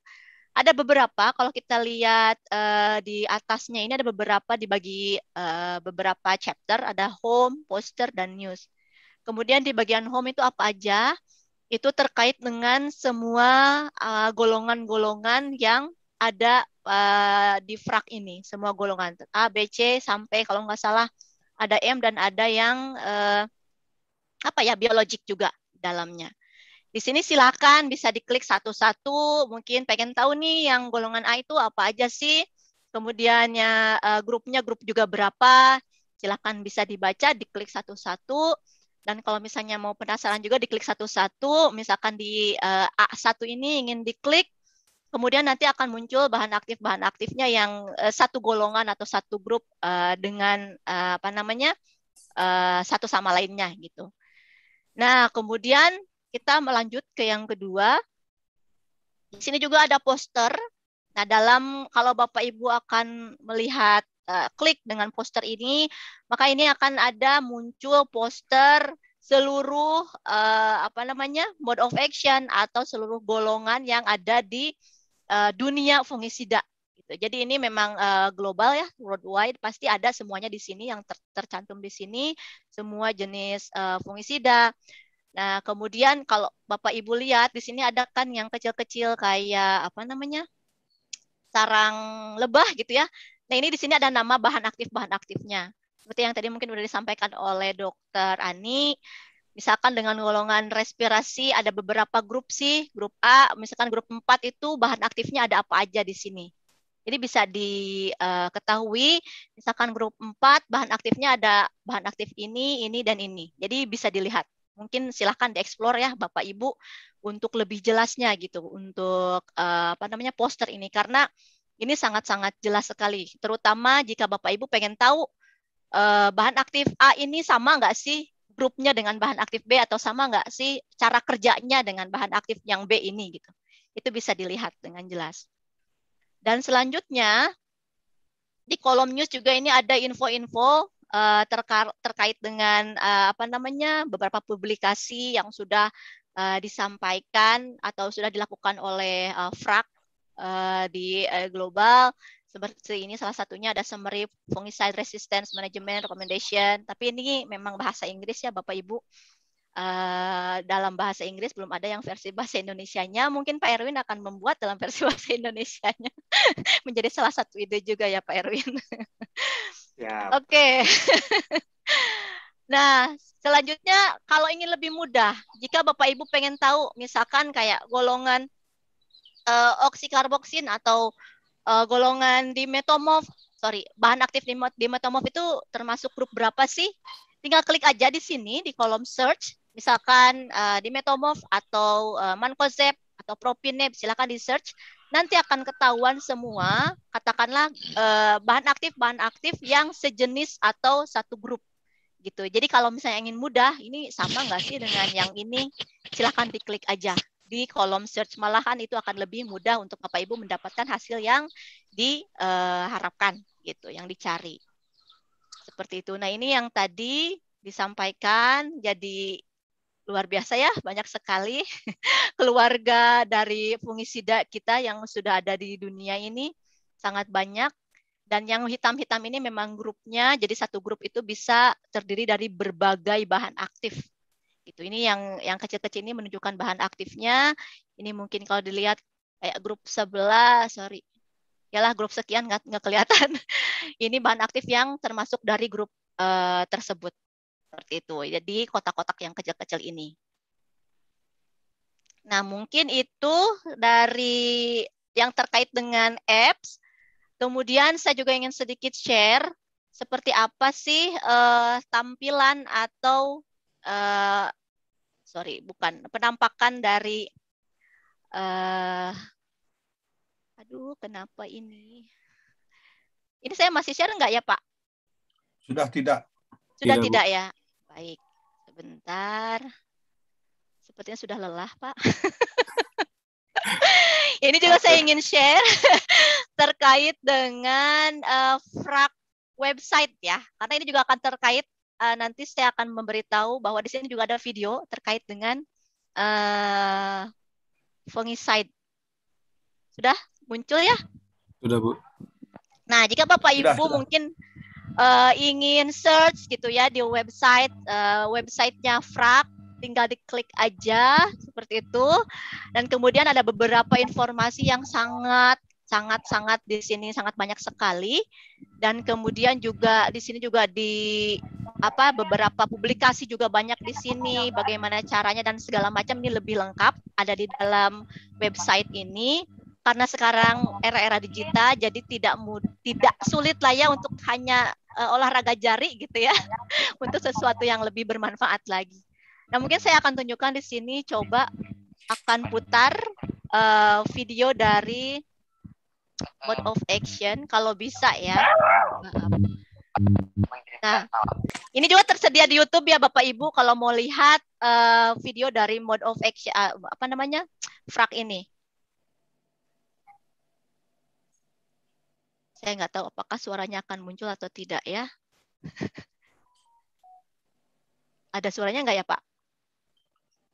Ada beberapa, kalau kita lihat uh, di atasnya ini ada beberapa dibagi uh, beberapa chapter, ada home, poster, dan news. Kemudian di bagian home itu apa aja? Itu terkait dengan semua eh, golongan-golongan uh, yang ada uh, di frak ini, semua golongan A, B, C sampai kalau nggak salah ada M dan ada yang uh, apa ya biologik juga dalamnya. Di sini silakan bisa diklik satu-satu. Mungkin pengen tahu nih yang golongan A itu apa aja sih. Kemudian uh, grupnya grup juga berapa. Silakan bisa dibaca, diklik satu-satu. Dan kalau misalnya mau penasaran juga diklik satu-satu, misalkan di uh, eh, A1 ini ingin diklik, kemudian nanti akan muncul bahan aktif bahan aktifnya yang eh, satu golongan atau satu grup eh, dengan apa namanya satu sama lainnya gitu. Nah kemudian kita melanjut ke yang kedua. Di sini juga ada poster. Nah dalam kalau bapak ibu akan melihat Eh, klik dengan poster ini, maka ini akan ada muncul poster seluruh uh, apa namanya mode of action atau seluruh golongan yang ada di uh, dunia fungisida. Gitu. Jadi ini memang uh, global ya, worldwide pasti ada semuanya di sini yang ter tercantum di sini semua jenis uh, fungisida. Nah kemudian kalau bapak ibu lihat di sini ada kan yang kecil-kecil kayak apa namanya sarang lebah gitu ya. Nah ini di sini ada nama bahan aktif bahan aktifnya. Seperti yang tadi mungkin sudah disampaikan oleh dokter Ani, misalkan dengan golongan respirasi ada beberapa grup sih, grup A, misalkan grup 4 itu bahan aktifnya ada apa aja di sini. Jadi bisa diketahui, eh, misalkan grup 4, bahan aktifnya ada bahan aktif ini, ini, dan ini. Jadi bisa dilihat. Mungkin silahkan dieksplor ya Bapak Ibu untuk lebih jelasnya gitu, untuk eh, apa namanya poster ini. Karena ini sangat-sangat jelas sekali, terutama jika Bapak Ibu pengen tahu eh, bahan aktif A ini sama nggak sih grupnya dengan bahan aktif B atau sama nggak sih cara kerjanya dengan bahan aktif yang B ini gitu. Itu bisa dilihat dengan jelas. Dan selanjutnya di kolom news juga ini ada info-info eh, terkait dengan eh, apa namanya beberapa publikasi yang sudah eh, disampaikan atau sudah dilakukan oleh Frak Eh, di uh, global seperti ini salah satunya ada summary fungicide resistance management recommendation tapi ini memang bahasa Inggris ya Bapak Ibu uh, dalam bahasa Inggris belum ada yang versi bahasa Indonesianya mungkin Pak Erwin akan membuat dalam versi bahasa Indonesianya menjadi salah satu ide juga ya Pak Erwin ya. oke Okay. nah selanjutnya kalau ingin lebih mudah jika Bapak Ibu pengen tahu misalkan kayak golongan uh, eh, oksikarboksin atau uh, golongan dimetomorf, sorry, bahan aktif dimetomorf itu termasuk grup berapa sih? Tinggal klik aja di sini di kolom search, misalkan uh, eh, dimetomorf atau uh, mancozeb atau propineb, silakan di search. Nanti akan ketahuan semua, katakanlah uh, bahan aktif bahan aktif yang sejenis atau satu grup gitu. Jadi kalau misalnya ingin mudah, ini sama nggak sih dengan yang ini? Silahkan diklik aja di kolom search malahan itu akan lebih mudah untuk Bapak Ibu mendapatkan hasil yang diharapkan eh, gitu, yang dicari. Seperti itu. Nah, ini yang tadi disampaikan jadi luar biasa ya, banyak sekali keluarga dari fungisida kita yang sudah ada di dunia ini sangat banyak dan yang hitam-hitam ini memang grupnya jadi satu grup itu bisa terdiri dari berbagai bahan aktif gitu. Ini yang yang kecil-kecil ini menunjukkan bahan aktifnya. Ini mungkin kalau dilihat kayak grup sebelah, sorry, ialah grup sekian nggak nggak kelihatan. ini bahan aktif yang termasuk dari grup uh, tersebut seperti itu. Jadi kotak-kotak yang kecil-kecil ini. Nah mungkin itu dari yang terkait dengan apps. Kemudian saya juga ingin sedikit share seperti apa sih uh, tampilan atau uh, sorry bukan penampakan dari uh, aduh kenapa ini ini saya masih share nggak ya Pak? Sudah tidak. Sudah tidak, tidak ya. Baik. Sebentar. Sepertinya sudah lelah, Pak. ini juga saya ingin share terkait dengan uh, frak website ya. Karena ini juga akan terkait uh, nanti saya akan memberitahu bahwa di sini juga ada video terkait dengan uh, eh, fungiside. Sudah muncul ya? Sudah, Bu. Nah, jika Bapak Ibu sudah, mungkin uh, ingin search gitu ya di website uh, websitenya Frak tinggal diklik aja seperti itu dan kemudian ada beberapa informasi yang sangat sangat-sangat di sini sangat banyak sekali dan kemudian juga di sini juga di apa beberapa publikasi juga banyak di sini bagaimana caranya dan segala macam ini lebih lengkap ada di dalam website ini karena sekarang era-era digital jadi tidak mud, tidak sulit lah ya untuk hanya uh, olahraga jari gitu ya untuk sesuatu yang lebih bermanfaat lagi. Nah mungkin saya akan tunjukkan di sini coba akan putar uh, video dari mode of action kalau bisa ya. Nah, ini juga tersedia di YouTube ya Bapak Ibu kalau mau lihat uh, video dari mode of action uh, apa namanya? frak ini. Saya nggak tahu apakah suaranya akan muncul atau tidak ya. ada suaranya nggak ya Pak?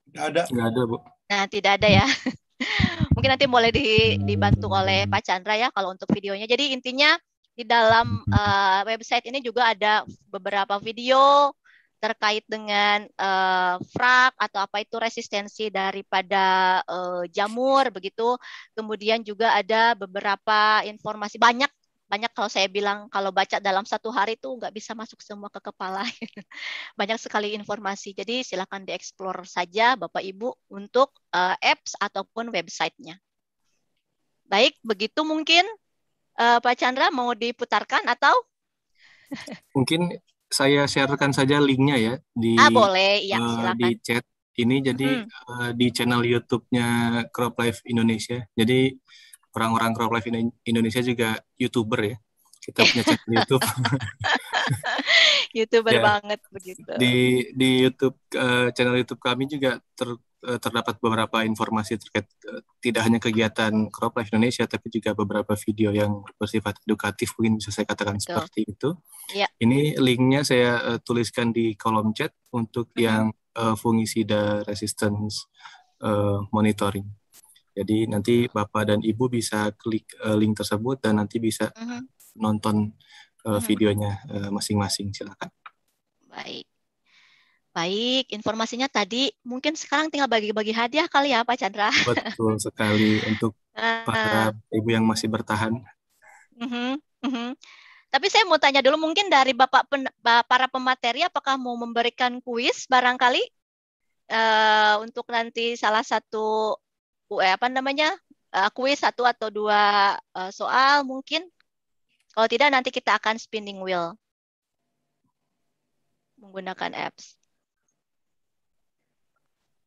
Tidak ada. nggak ada Bu. Nah, tidak ada ya mungkin nanti boleh di, dibantu oleh Pak Chandra ya kalau untuk videonya. Jadi intinya di dalam uh, website ini juga ada beberapa video terkait dengan uh, frak atau apa itu resistensi daripada uh, jamur begitu. Kemudian juga ada beberapa informasi banyak banyak kalau saya bilang kalau baca dalam satu hari itu nggak bisa masuk semua ke kepala. banyak sekali informasi. Jadi silakan dieksplor saja Bapak Ibu untuk uh, apps ataupun websitenya. Baik, begitu mungkin uh, Pak Chandra mau diputarkan atau? mungkin saya sharekan saja linknya ya di ah, boleh. Ya, silakan. di chat ini jadi hmm. uh, di channel YouTube-nya Crop Life Indonesia. Jadi orang-orang crop life Indonesia juga youtuber ya kita punya channel YouTube youtuber ya. banget begitu di di YouTube uh, channel YouTube kami juga ter, uh, terdapat beberapa informasi terkait uh, tidak hanya kegiatan crop life Indonesia tapi juga beberapa video yang bersifat edukatif mungkin bisa saya katakan Betul. seperti itu ya. ini linknya saya uh, tuliskan di kolom chat untuk -hmm. yang uh, fungisida resistance uh, monitoring jadi nanti Bapak dan Ibu bisa klik uh, link tersebut dan nanti bisa uh mm-hmm. -huh. nonton uh, videonya masing eh, masing-masing. Silakan. Baik. Baik, informasinya tadi mungkin sekarang tinggal bagi-bagi hadiah kali ya Pak Chandra. Betul sekali untuk para ah. ibu yang masih bertahan. Uh -huh, uh -huh. Tapi saya mau tanya dulu mungkin dari Bapak pen, para pemateri apakah mau memberikan kuis barangkali uh, untuk nanti salah satu eh, apa namanya uh, satu atau dua uh, soal mungkin. Kalau tidak nanti kita akan spinning wheel menggunakan apps.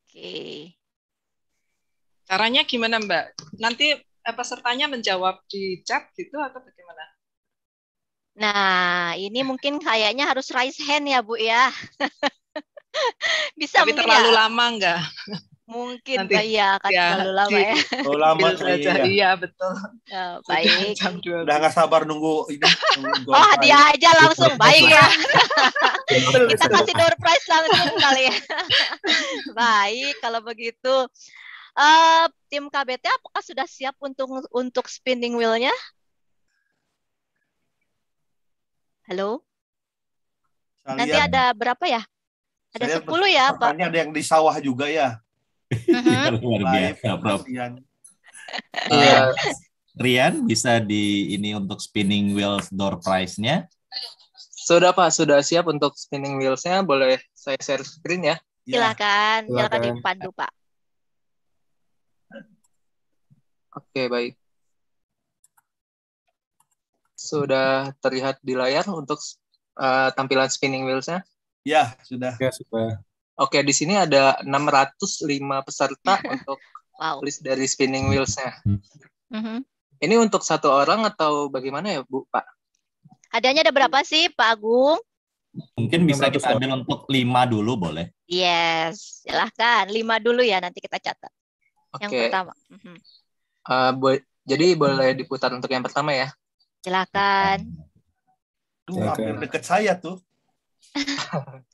Oke. Okay. Caranya gimana Mbak? Nanti eh, pesertanya menjawab di chat gitu atau bagaimana? Nah, ini mungkin kayaknya harus raise hand ya Bu ya. Bisa Tapi terlalu ya. lama enggak? Mungkin Nanti, iya akan ya, terlalu lama ya. Terlalu lama saja iya, iya. iya. betul. Ya, baik. Jam Udah nggak sabar nunggu ini. oh, dia aja langsung baik ya. Kita kasih door prize langsung kali ya. baik, kalau begitu uh, tim KBT apakah sudah siap untuk untuk spinning wheelnya Halo? Nanti ada berapa ya? Ada sepuluh ya, Pak. Ada yang di sawah juga ya. Uh-huh. luar biasa, Prof. Uh, Rian bisa di ini untuk spinning wheels door prize-nya. Sudah Pak, sudah siap untuk spinning wheels-nya. Boleh saya share screen ya? Iya. Silakan, silakan dipandu Pak. Oke, baik. Sudah terlihat di layar untuk uh, tampilan spinning wheels-nya? Ya, sudah. Ya, sudah. Oke, di sini ada 605 peserta untuk wow. list dari spinning wheels-nya. Mm-hmm. Ini untuk satu orang atau bagaimana ya, Bu, Pak? Adanya ada berapa sih, Pak Agung? Mungkin bisa kita ambil untuk lima dulu, boleh? Yes, silahkan. Lima dulu ya, nanti kita catat. Okay. Yang pertama. Mm-hmm. Uh, eh, bo- jadi boleh diputar untuk yang pertama ya? Silahkan. Duh, hampir dekat saya tuh.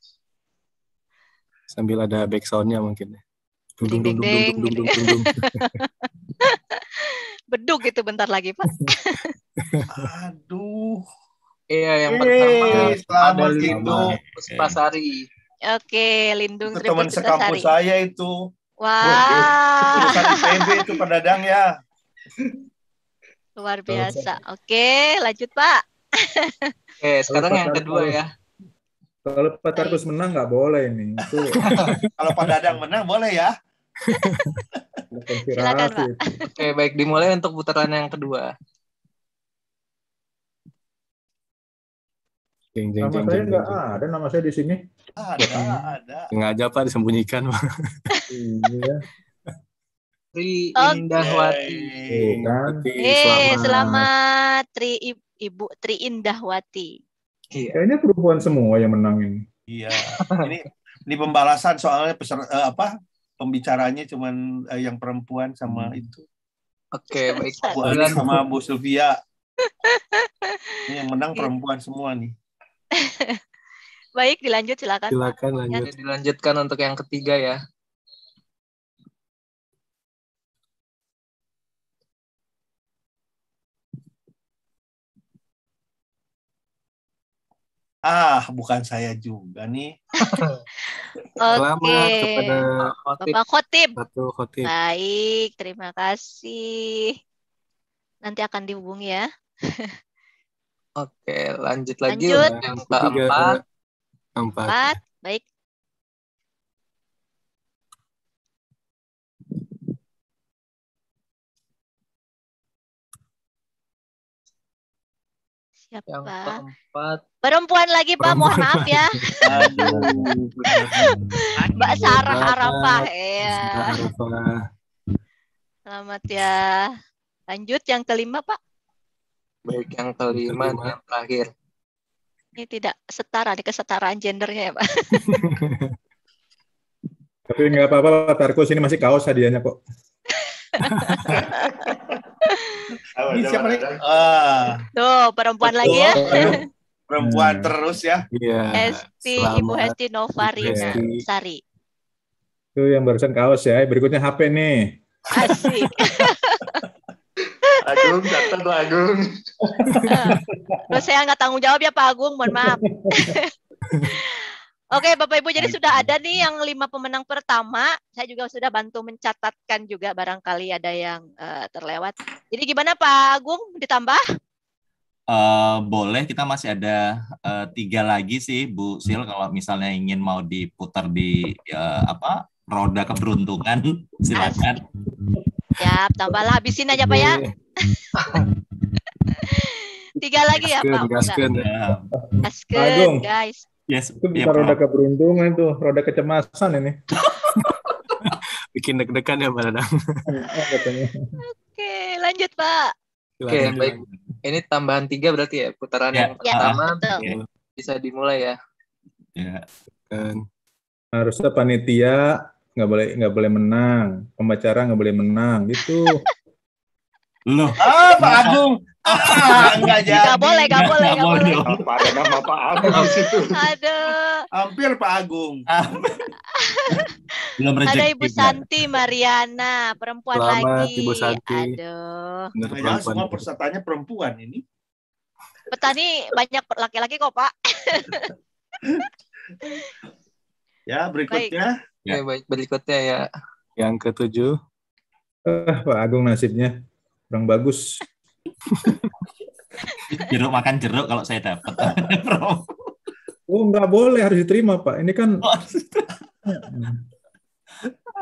sambil ada soundnya mungkin. ya. dung, dung, dung, dung, dung, dung, Beduk itu bentar lagi Pak. Aduh. Iya yang eh, pertama ada Lindung Puspasari. Oke, Lindung itu teman sekampus saya itu. Wah. Wow. IPB itu pedadang ya. Luar biasa. Oke, lanjut Pak. Oke, sekarang yang kedua ya. Kalau Pak Tarkus menang nggak boleh ini. Kalau Pak Dadang menang boleh ya. Silakan Pak. Oke, baik dimulai untuk putaran yang kedua. Jeng, jeng, nama jeng, saya nggak ada, nama saya di sini. Ada, ada. Sengaja Pak disembunyikan. iya. Tri okay. Indahwati. Hey, kan. eh, selamat. selamat Tri Ibu Tri Indahwati. Iya. Kayaknya perempuan semua yang menang ini. Iya. Ini ini pembalasan soalnya peser, uh, apa pembicaranya cuman uh, yang perempuan sama hmm. itu. Oke, baik. Bu sama Bu Sylvia. ini yang menang iya. perempuan semua nih. baik, dilanjut silakan. Silakan lanjut. Dilanjutkan untuk yang ketiga ya. Ah, bukan saya juga nih. Selamat okay. kepada khotib. Bapak khotib. Baik, terima kasih. Nanti akan dihubungi ya. Oke, lanjut lagi. Lanjut. Empat. keempat. Empat. Baik. Siapa? Yang keempat Perempuan lagi, Pak. Mohon maaf ya. Iya. Mbak Sarah Arafah. Iya. Selamat ya. Lanjut yang kelima, Pak. Baik, yang kelima, dan yang terakhir. Ini tidak setara, di kesetaraan gendernya ya, Pak. Tapi nggak apa-apa pak Tarkus ini masih kaos hadiahnya kok. Ini siapa nih? Ah. Tuh, perempuan Betul. lagi ya perempuan hmm. terus ya. Iya. Hesti Ibu Hesti Novarina Hesti. Sari. Itu yang barusan kaos ya. Berikutnya HP nih. Asik. Agung, catat lah Agung. Uh, saya nggak tanggung jawab ya Pak Agung, mohon maaf. Oke Bapak Ibu, jadi sudah ada nih yang lima pemenang pertama. Saya juga sudah bantu mencatatkan juga barangkali ada yang uh, terlewat. Jadi gimana Pak Agung, ditambah? Eh, boleh kita masih ada uh, tiga lagi sih Bu Sil hmm. kalau misalnya ingin mau diputar di uh, apa roda keberuntungan silakan. Ya, tambahlah habisin aja Pak ya. tiga lagi ya Pak. Gasken, ya. guys. Yes, itu bisa ya, roda bro. keberuntungan itu roda kecemasan ini. Bikin deg-degan ya Pak iya, iya, Oke, lanjut Pak. Oke, okay, baik ini tambahan tiga berarti ya putaran ya, yang ya, pertama ya. bisa dimulai ya. Ya. Kan harusnya panitia nggak boleh nggak boleh menang, pembacara nggak boleh menang gitu. Loh. Ah, Pak Agung. Ah, enggak jadi. Enggak boleh, enggak boleh, enggak boleh. pak ada nama Pak Agung di situ? Aduh. Hampir Pak Agung. Belum Ada Ibu Santi Mariana, perempuan Selamat, lagi. Ibu Santi. Aduh. Benar, semua pesertanya perempuan ini. Petani banyak laki-laki kok, Pak. ya, berikutnya. Baik. Ya, baik, berikutnya ya. Yang ketujuh. Uh, Pak Agung nasibnya kurang bagus. jeruk makan jeruk kalau saya dapat. oh nggak boleh harus diterima pak. Ini kan oh,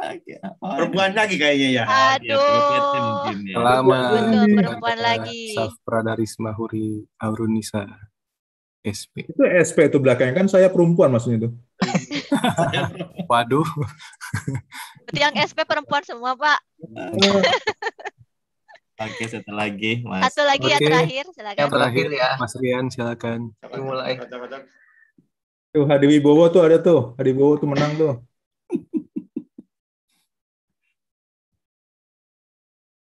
perempuan lagi kayaknya ya. Aduh. Ya. Lama. Perempuan lagi. Safra mahuri Huri Aurunisa. SP. Itu SP itu belakangnya kan saya perempuan maksudnya itu. Waduh. Berarti yang SP perempuan semua, Pak. Oh. Oke, satu lagi, Mas. Satu lagi yang terakhir, silakan. terakhir ya. Mas Rian, silakan. Mulai. Tuh, Hadi Wibowo tuh ada tuh. Hadi Wibowo tuh menang tuh.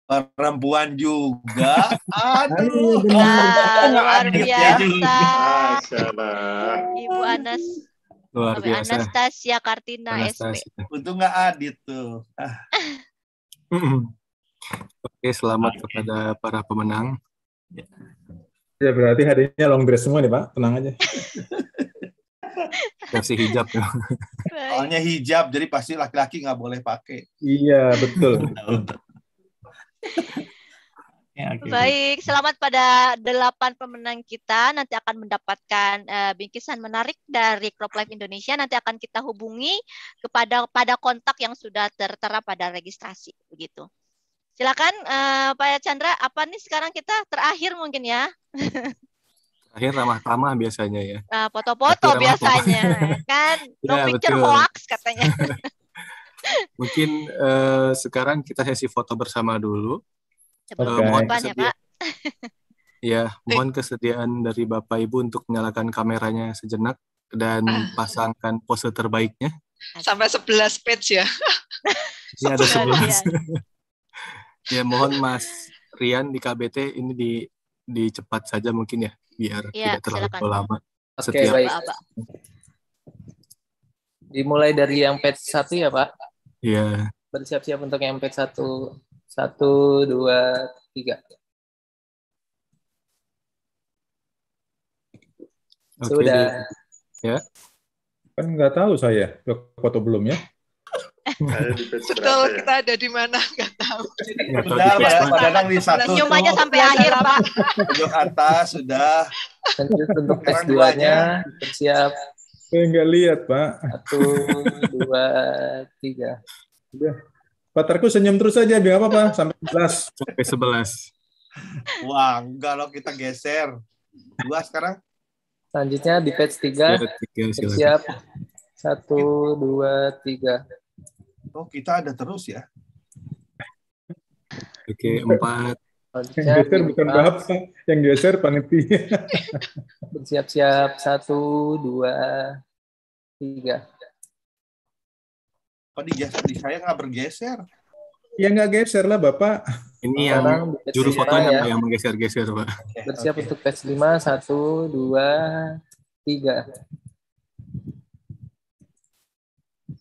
perempuan juga. Aduh, luar ya biasa. Ibu Anas. Luar ya? biasa. Anastasia Kartina Anastasia. SP. Untung nggak adit tuh. Ah. Oke, selamat okay. kepada para pemenang. Ya. ya berarti hadiahnya long dress semua nih Pak, tenang aja. Kasih hijab ya. Soalnya hijab, jadi pasti laki-laki nggak boleh pakai. Iya, betul. Ya, Baik, selamat pada delapan pemenang kita. Nanti akan mendapatkan uh, bingkisan menarik dari Crop Life Indonesia. Nanti akan kita hubungi kepada pada kontak yang sudah tertera pada registrasi, begitu. Silakan uh, Pak Chandra, apa nih sekarang kita terakhir mungkin ya? Terakhir ramah-ramah biasanya ya. Nah, foto-foto biasanya kan. Ya, no ya, picture betul. hoax katanya. mungkin uh, sekarang kita sesi foto bersama dulu. okay. uh, eh, mohon kesedia- ya, Pak. ya, mohon kesediaan dari Bapak Ibu untuk menyalakan kameranya sejenak dan ah. pasangkan pose terbaiknya. Sampai 11 page ya. Ini ada 11. Ya mohon Mas Rian di KBT ini di dicepat saja mungkin ya biar ya, tidak terlalu silakan. lama. Oke okay, setiap. baik. Dimulai dari yang pet satu ya Pak. Iya. Bersiap-siap untuk yang pet satu satu dua tiga. Okay, Sudah. Di, ya. Kan nggak tahu saya, kuat atau belum ya. Betul, kita ada di mana nggak tahu. Jadi Bentar, Pak, Pak Danang di satu. Nyumanya sampai akhir, Pak. untuk atas sudah. Lanjut untuk S2-nya, siap. Saya nggak lihat, Pak. Satu, dua, tiga. Udah. Pak Terku senyum terus aja, biar apa, Pak? Sampai sebelas. Sampai sebelas. Wah, enggak loh, kita geser. Dua sekarang. Selanjutnya di page tiga. Siap. Satu, dua, tiga. Oh, kita ada terus ya. Oke, empat. Yang geser bukan bapak, yang geser panitia. Bersiap-siap satu, dua, tiga. Oh, di geser di saya nggak bergeser. Ya nggak geser lah bapak. Ini yang juru fotonya ya. yang menggeser-geser pak. Bersiap okay. untuk tes lima, satu, dua, tiga.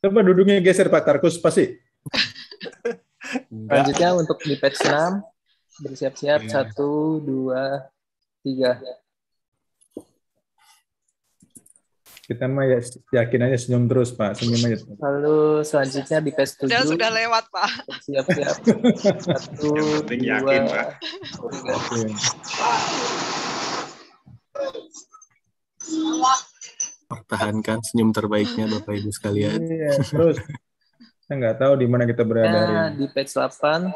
Coba duduknya geser Pak Tarkus pasti. Lanjutnya untuk di patch 6 bersiap-siap ya. satu dua tiga. Kita mah ya, yakin aja senyum terus Pak, senyum aja. Lalu selanjutnya di patch 7. Sudah, sudah lewat Pak. Siap-siap. Satu, dua, yakin, Pak. tiga. Okay pertahankan senyum terbaiknya Bapak Ibu sekalian. Iya, terus saya nggak tahu di mana kita berada. Nah, di page 8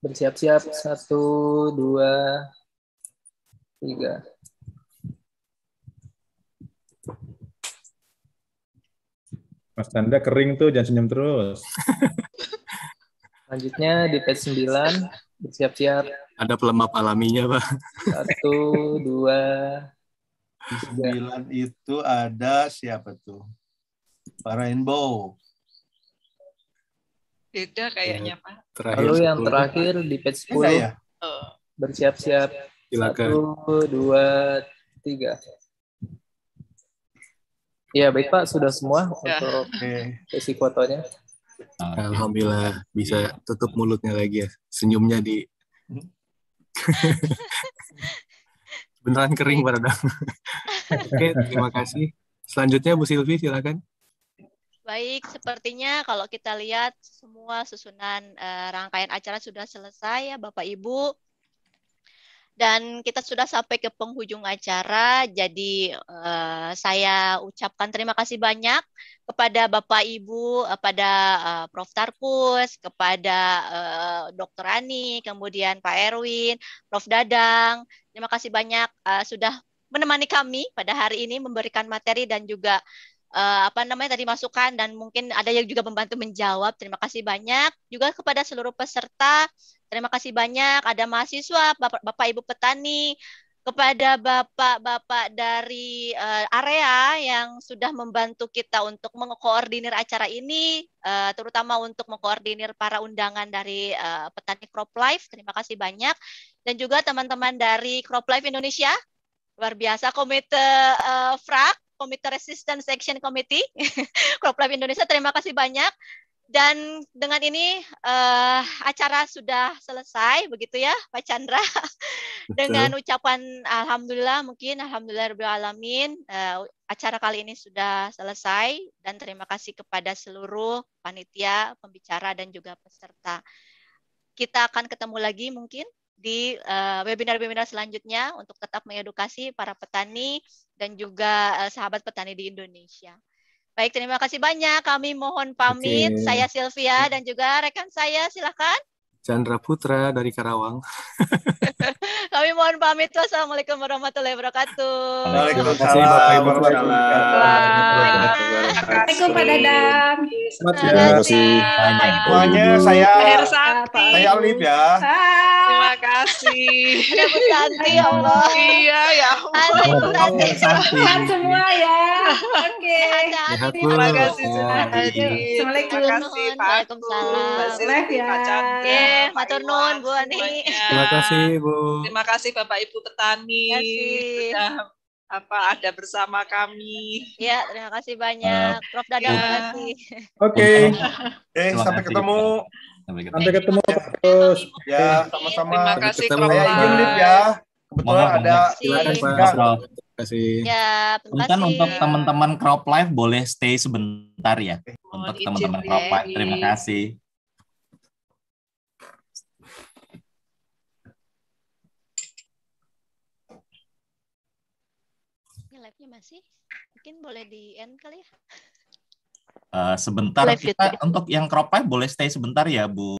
bersiap-siap satu dua tiga Mas Tanda kering tuh, jangan senyum terus. Selanjutnya di page 9, bersiap-siap ada pelembab alaminya, Pak. Satu, dua, Sembilan itu ada siapa tuh? Pak Rainbow. Beda kayaknya, Pak. Terakhir Lalu yang 10. terakhir di page 10. ya? Oh. Bersiap-siap. Silakan. Satu, dua, tiga. Ya, baik Pak. Sudah semua untuk sesi fotonya. Alhamdulillah bisa tutup mulutnya lagi ya. Senyumnya di hmm? Beneran kering pada Dadang. Oke, terima kasih. Selanjutnya Bu Silvi silakan. Baik, sepertinya kalau kita lihat semua susunan eh, rangkaian acara sudah selesai ya Bapak Ibu. Dan kita sudah sampai ke penghujung acara, jadi uh, saya ucapkan terima kasih banyak kepada Bapak Ibu, kepada eh, uh, eh, Prof. Tarkus, kepada uh, Dr. Ani, kemudian Pak Erwin, Prof. Dadang. Terima kasih banyak uh, sudah menemani kami pada hari ini memberikan materi dan juga uh, apa namanya tadi masukan dan mungkin ada yang juga membantu menjawab. Terima kasih banyak juga kepada seluruh peserta. Terima kasih banyak ada mahasiswa, Bapak, Bapak Ibu petani, kepada Bapak-bapak dari uh, area yang sudah membantu kita untuk mengkoordinir acara ini, uh, terutama untuk mengkoordinir para undangan dari uh, petani Crop Life. Terima kasih banyak. Dan juga teman-teman dari Crop Life Indonesia, luar biasa komite uh, frak Komite Resistance Action Committee Proklab Indonesia. Terima kasih banyak. Dan dengan ini uh, acara sudah selesai, begitu ya, Pak Chandra. dengan ucapan Alhamdulillah, mungkin Alhamdulillah alamin uh, acara kali ini sudah selesai. Dan terima kasih kepada seluruh panitia, pembicara, dan juga peserta. Kita akan ketemu lagi mungkin di eh, webinar-webinar selanjutnya untuk tetap mengedukasi para petani dan juga eh, sahabat petani di Indonesia. Baik, terima kasih banyak. Kami mohon pamit. Oke. Saya Sylvia dan juga rekan saya, silakan. Chandra Putra dari Karawang. Kami mohon pamit. Wassalamualaikum warahmatullahi wabarakatuh. Waalaikumsalam Waalaikumsalam Pak Dadang. Terima kasih. Semuanya saya saya ya. Terima kasih. Santi, ya Allah. Iya, ya semua ya. Oke. Terima kasih iya. Assalamualaikum. Terima kasih Waalaikumsalam. Pak Cantik. Matur nuwun Bu Ani. Terima kasih Bu Bu. Terima kasih Bapak Ibu petani sudah apa ada bersama kami. Ya, terima kasih banyak. Uh, Prof Dadang, ya. Oke. Okay. Eh, sampai ketemu. Sampai ketemu. Sampai ketemu iya, terus. Ya, sama-sama. Terima kasih Prof. Saya ya. Kebetulan ada silakan Pak Prof. Terima kasih. Ya, kasih. untuk teman-teman Crop Life boleh stay sebentar ya. Eh, untuk teman-teman Crop ya, Life. Terima iya. kasih. sih? Mungkin boleh di end kali ya. Uh, sebentar boleh kita untuk yang crop boleh stay sebentar ya Bu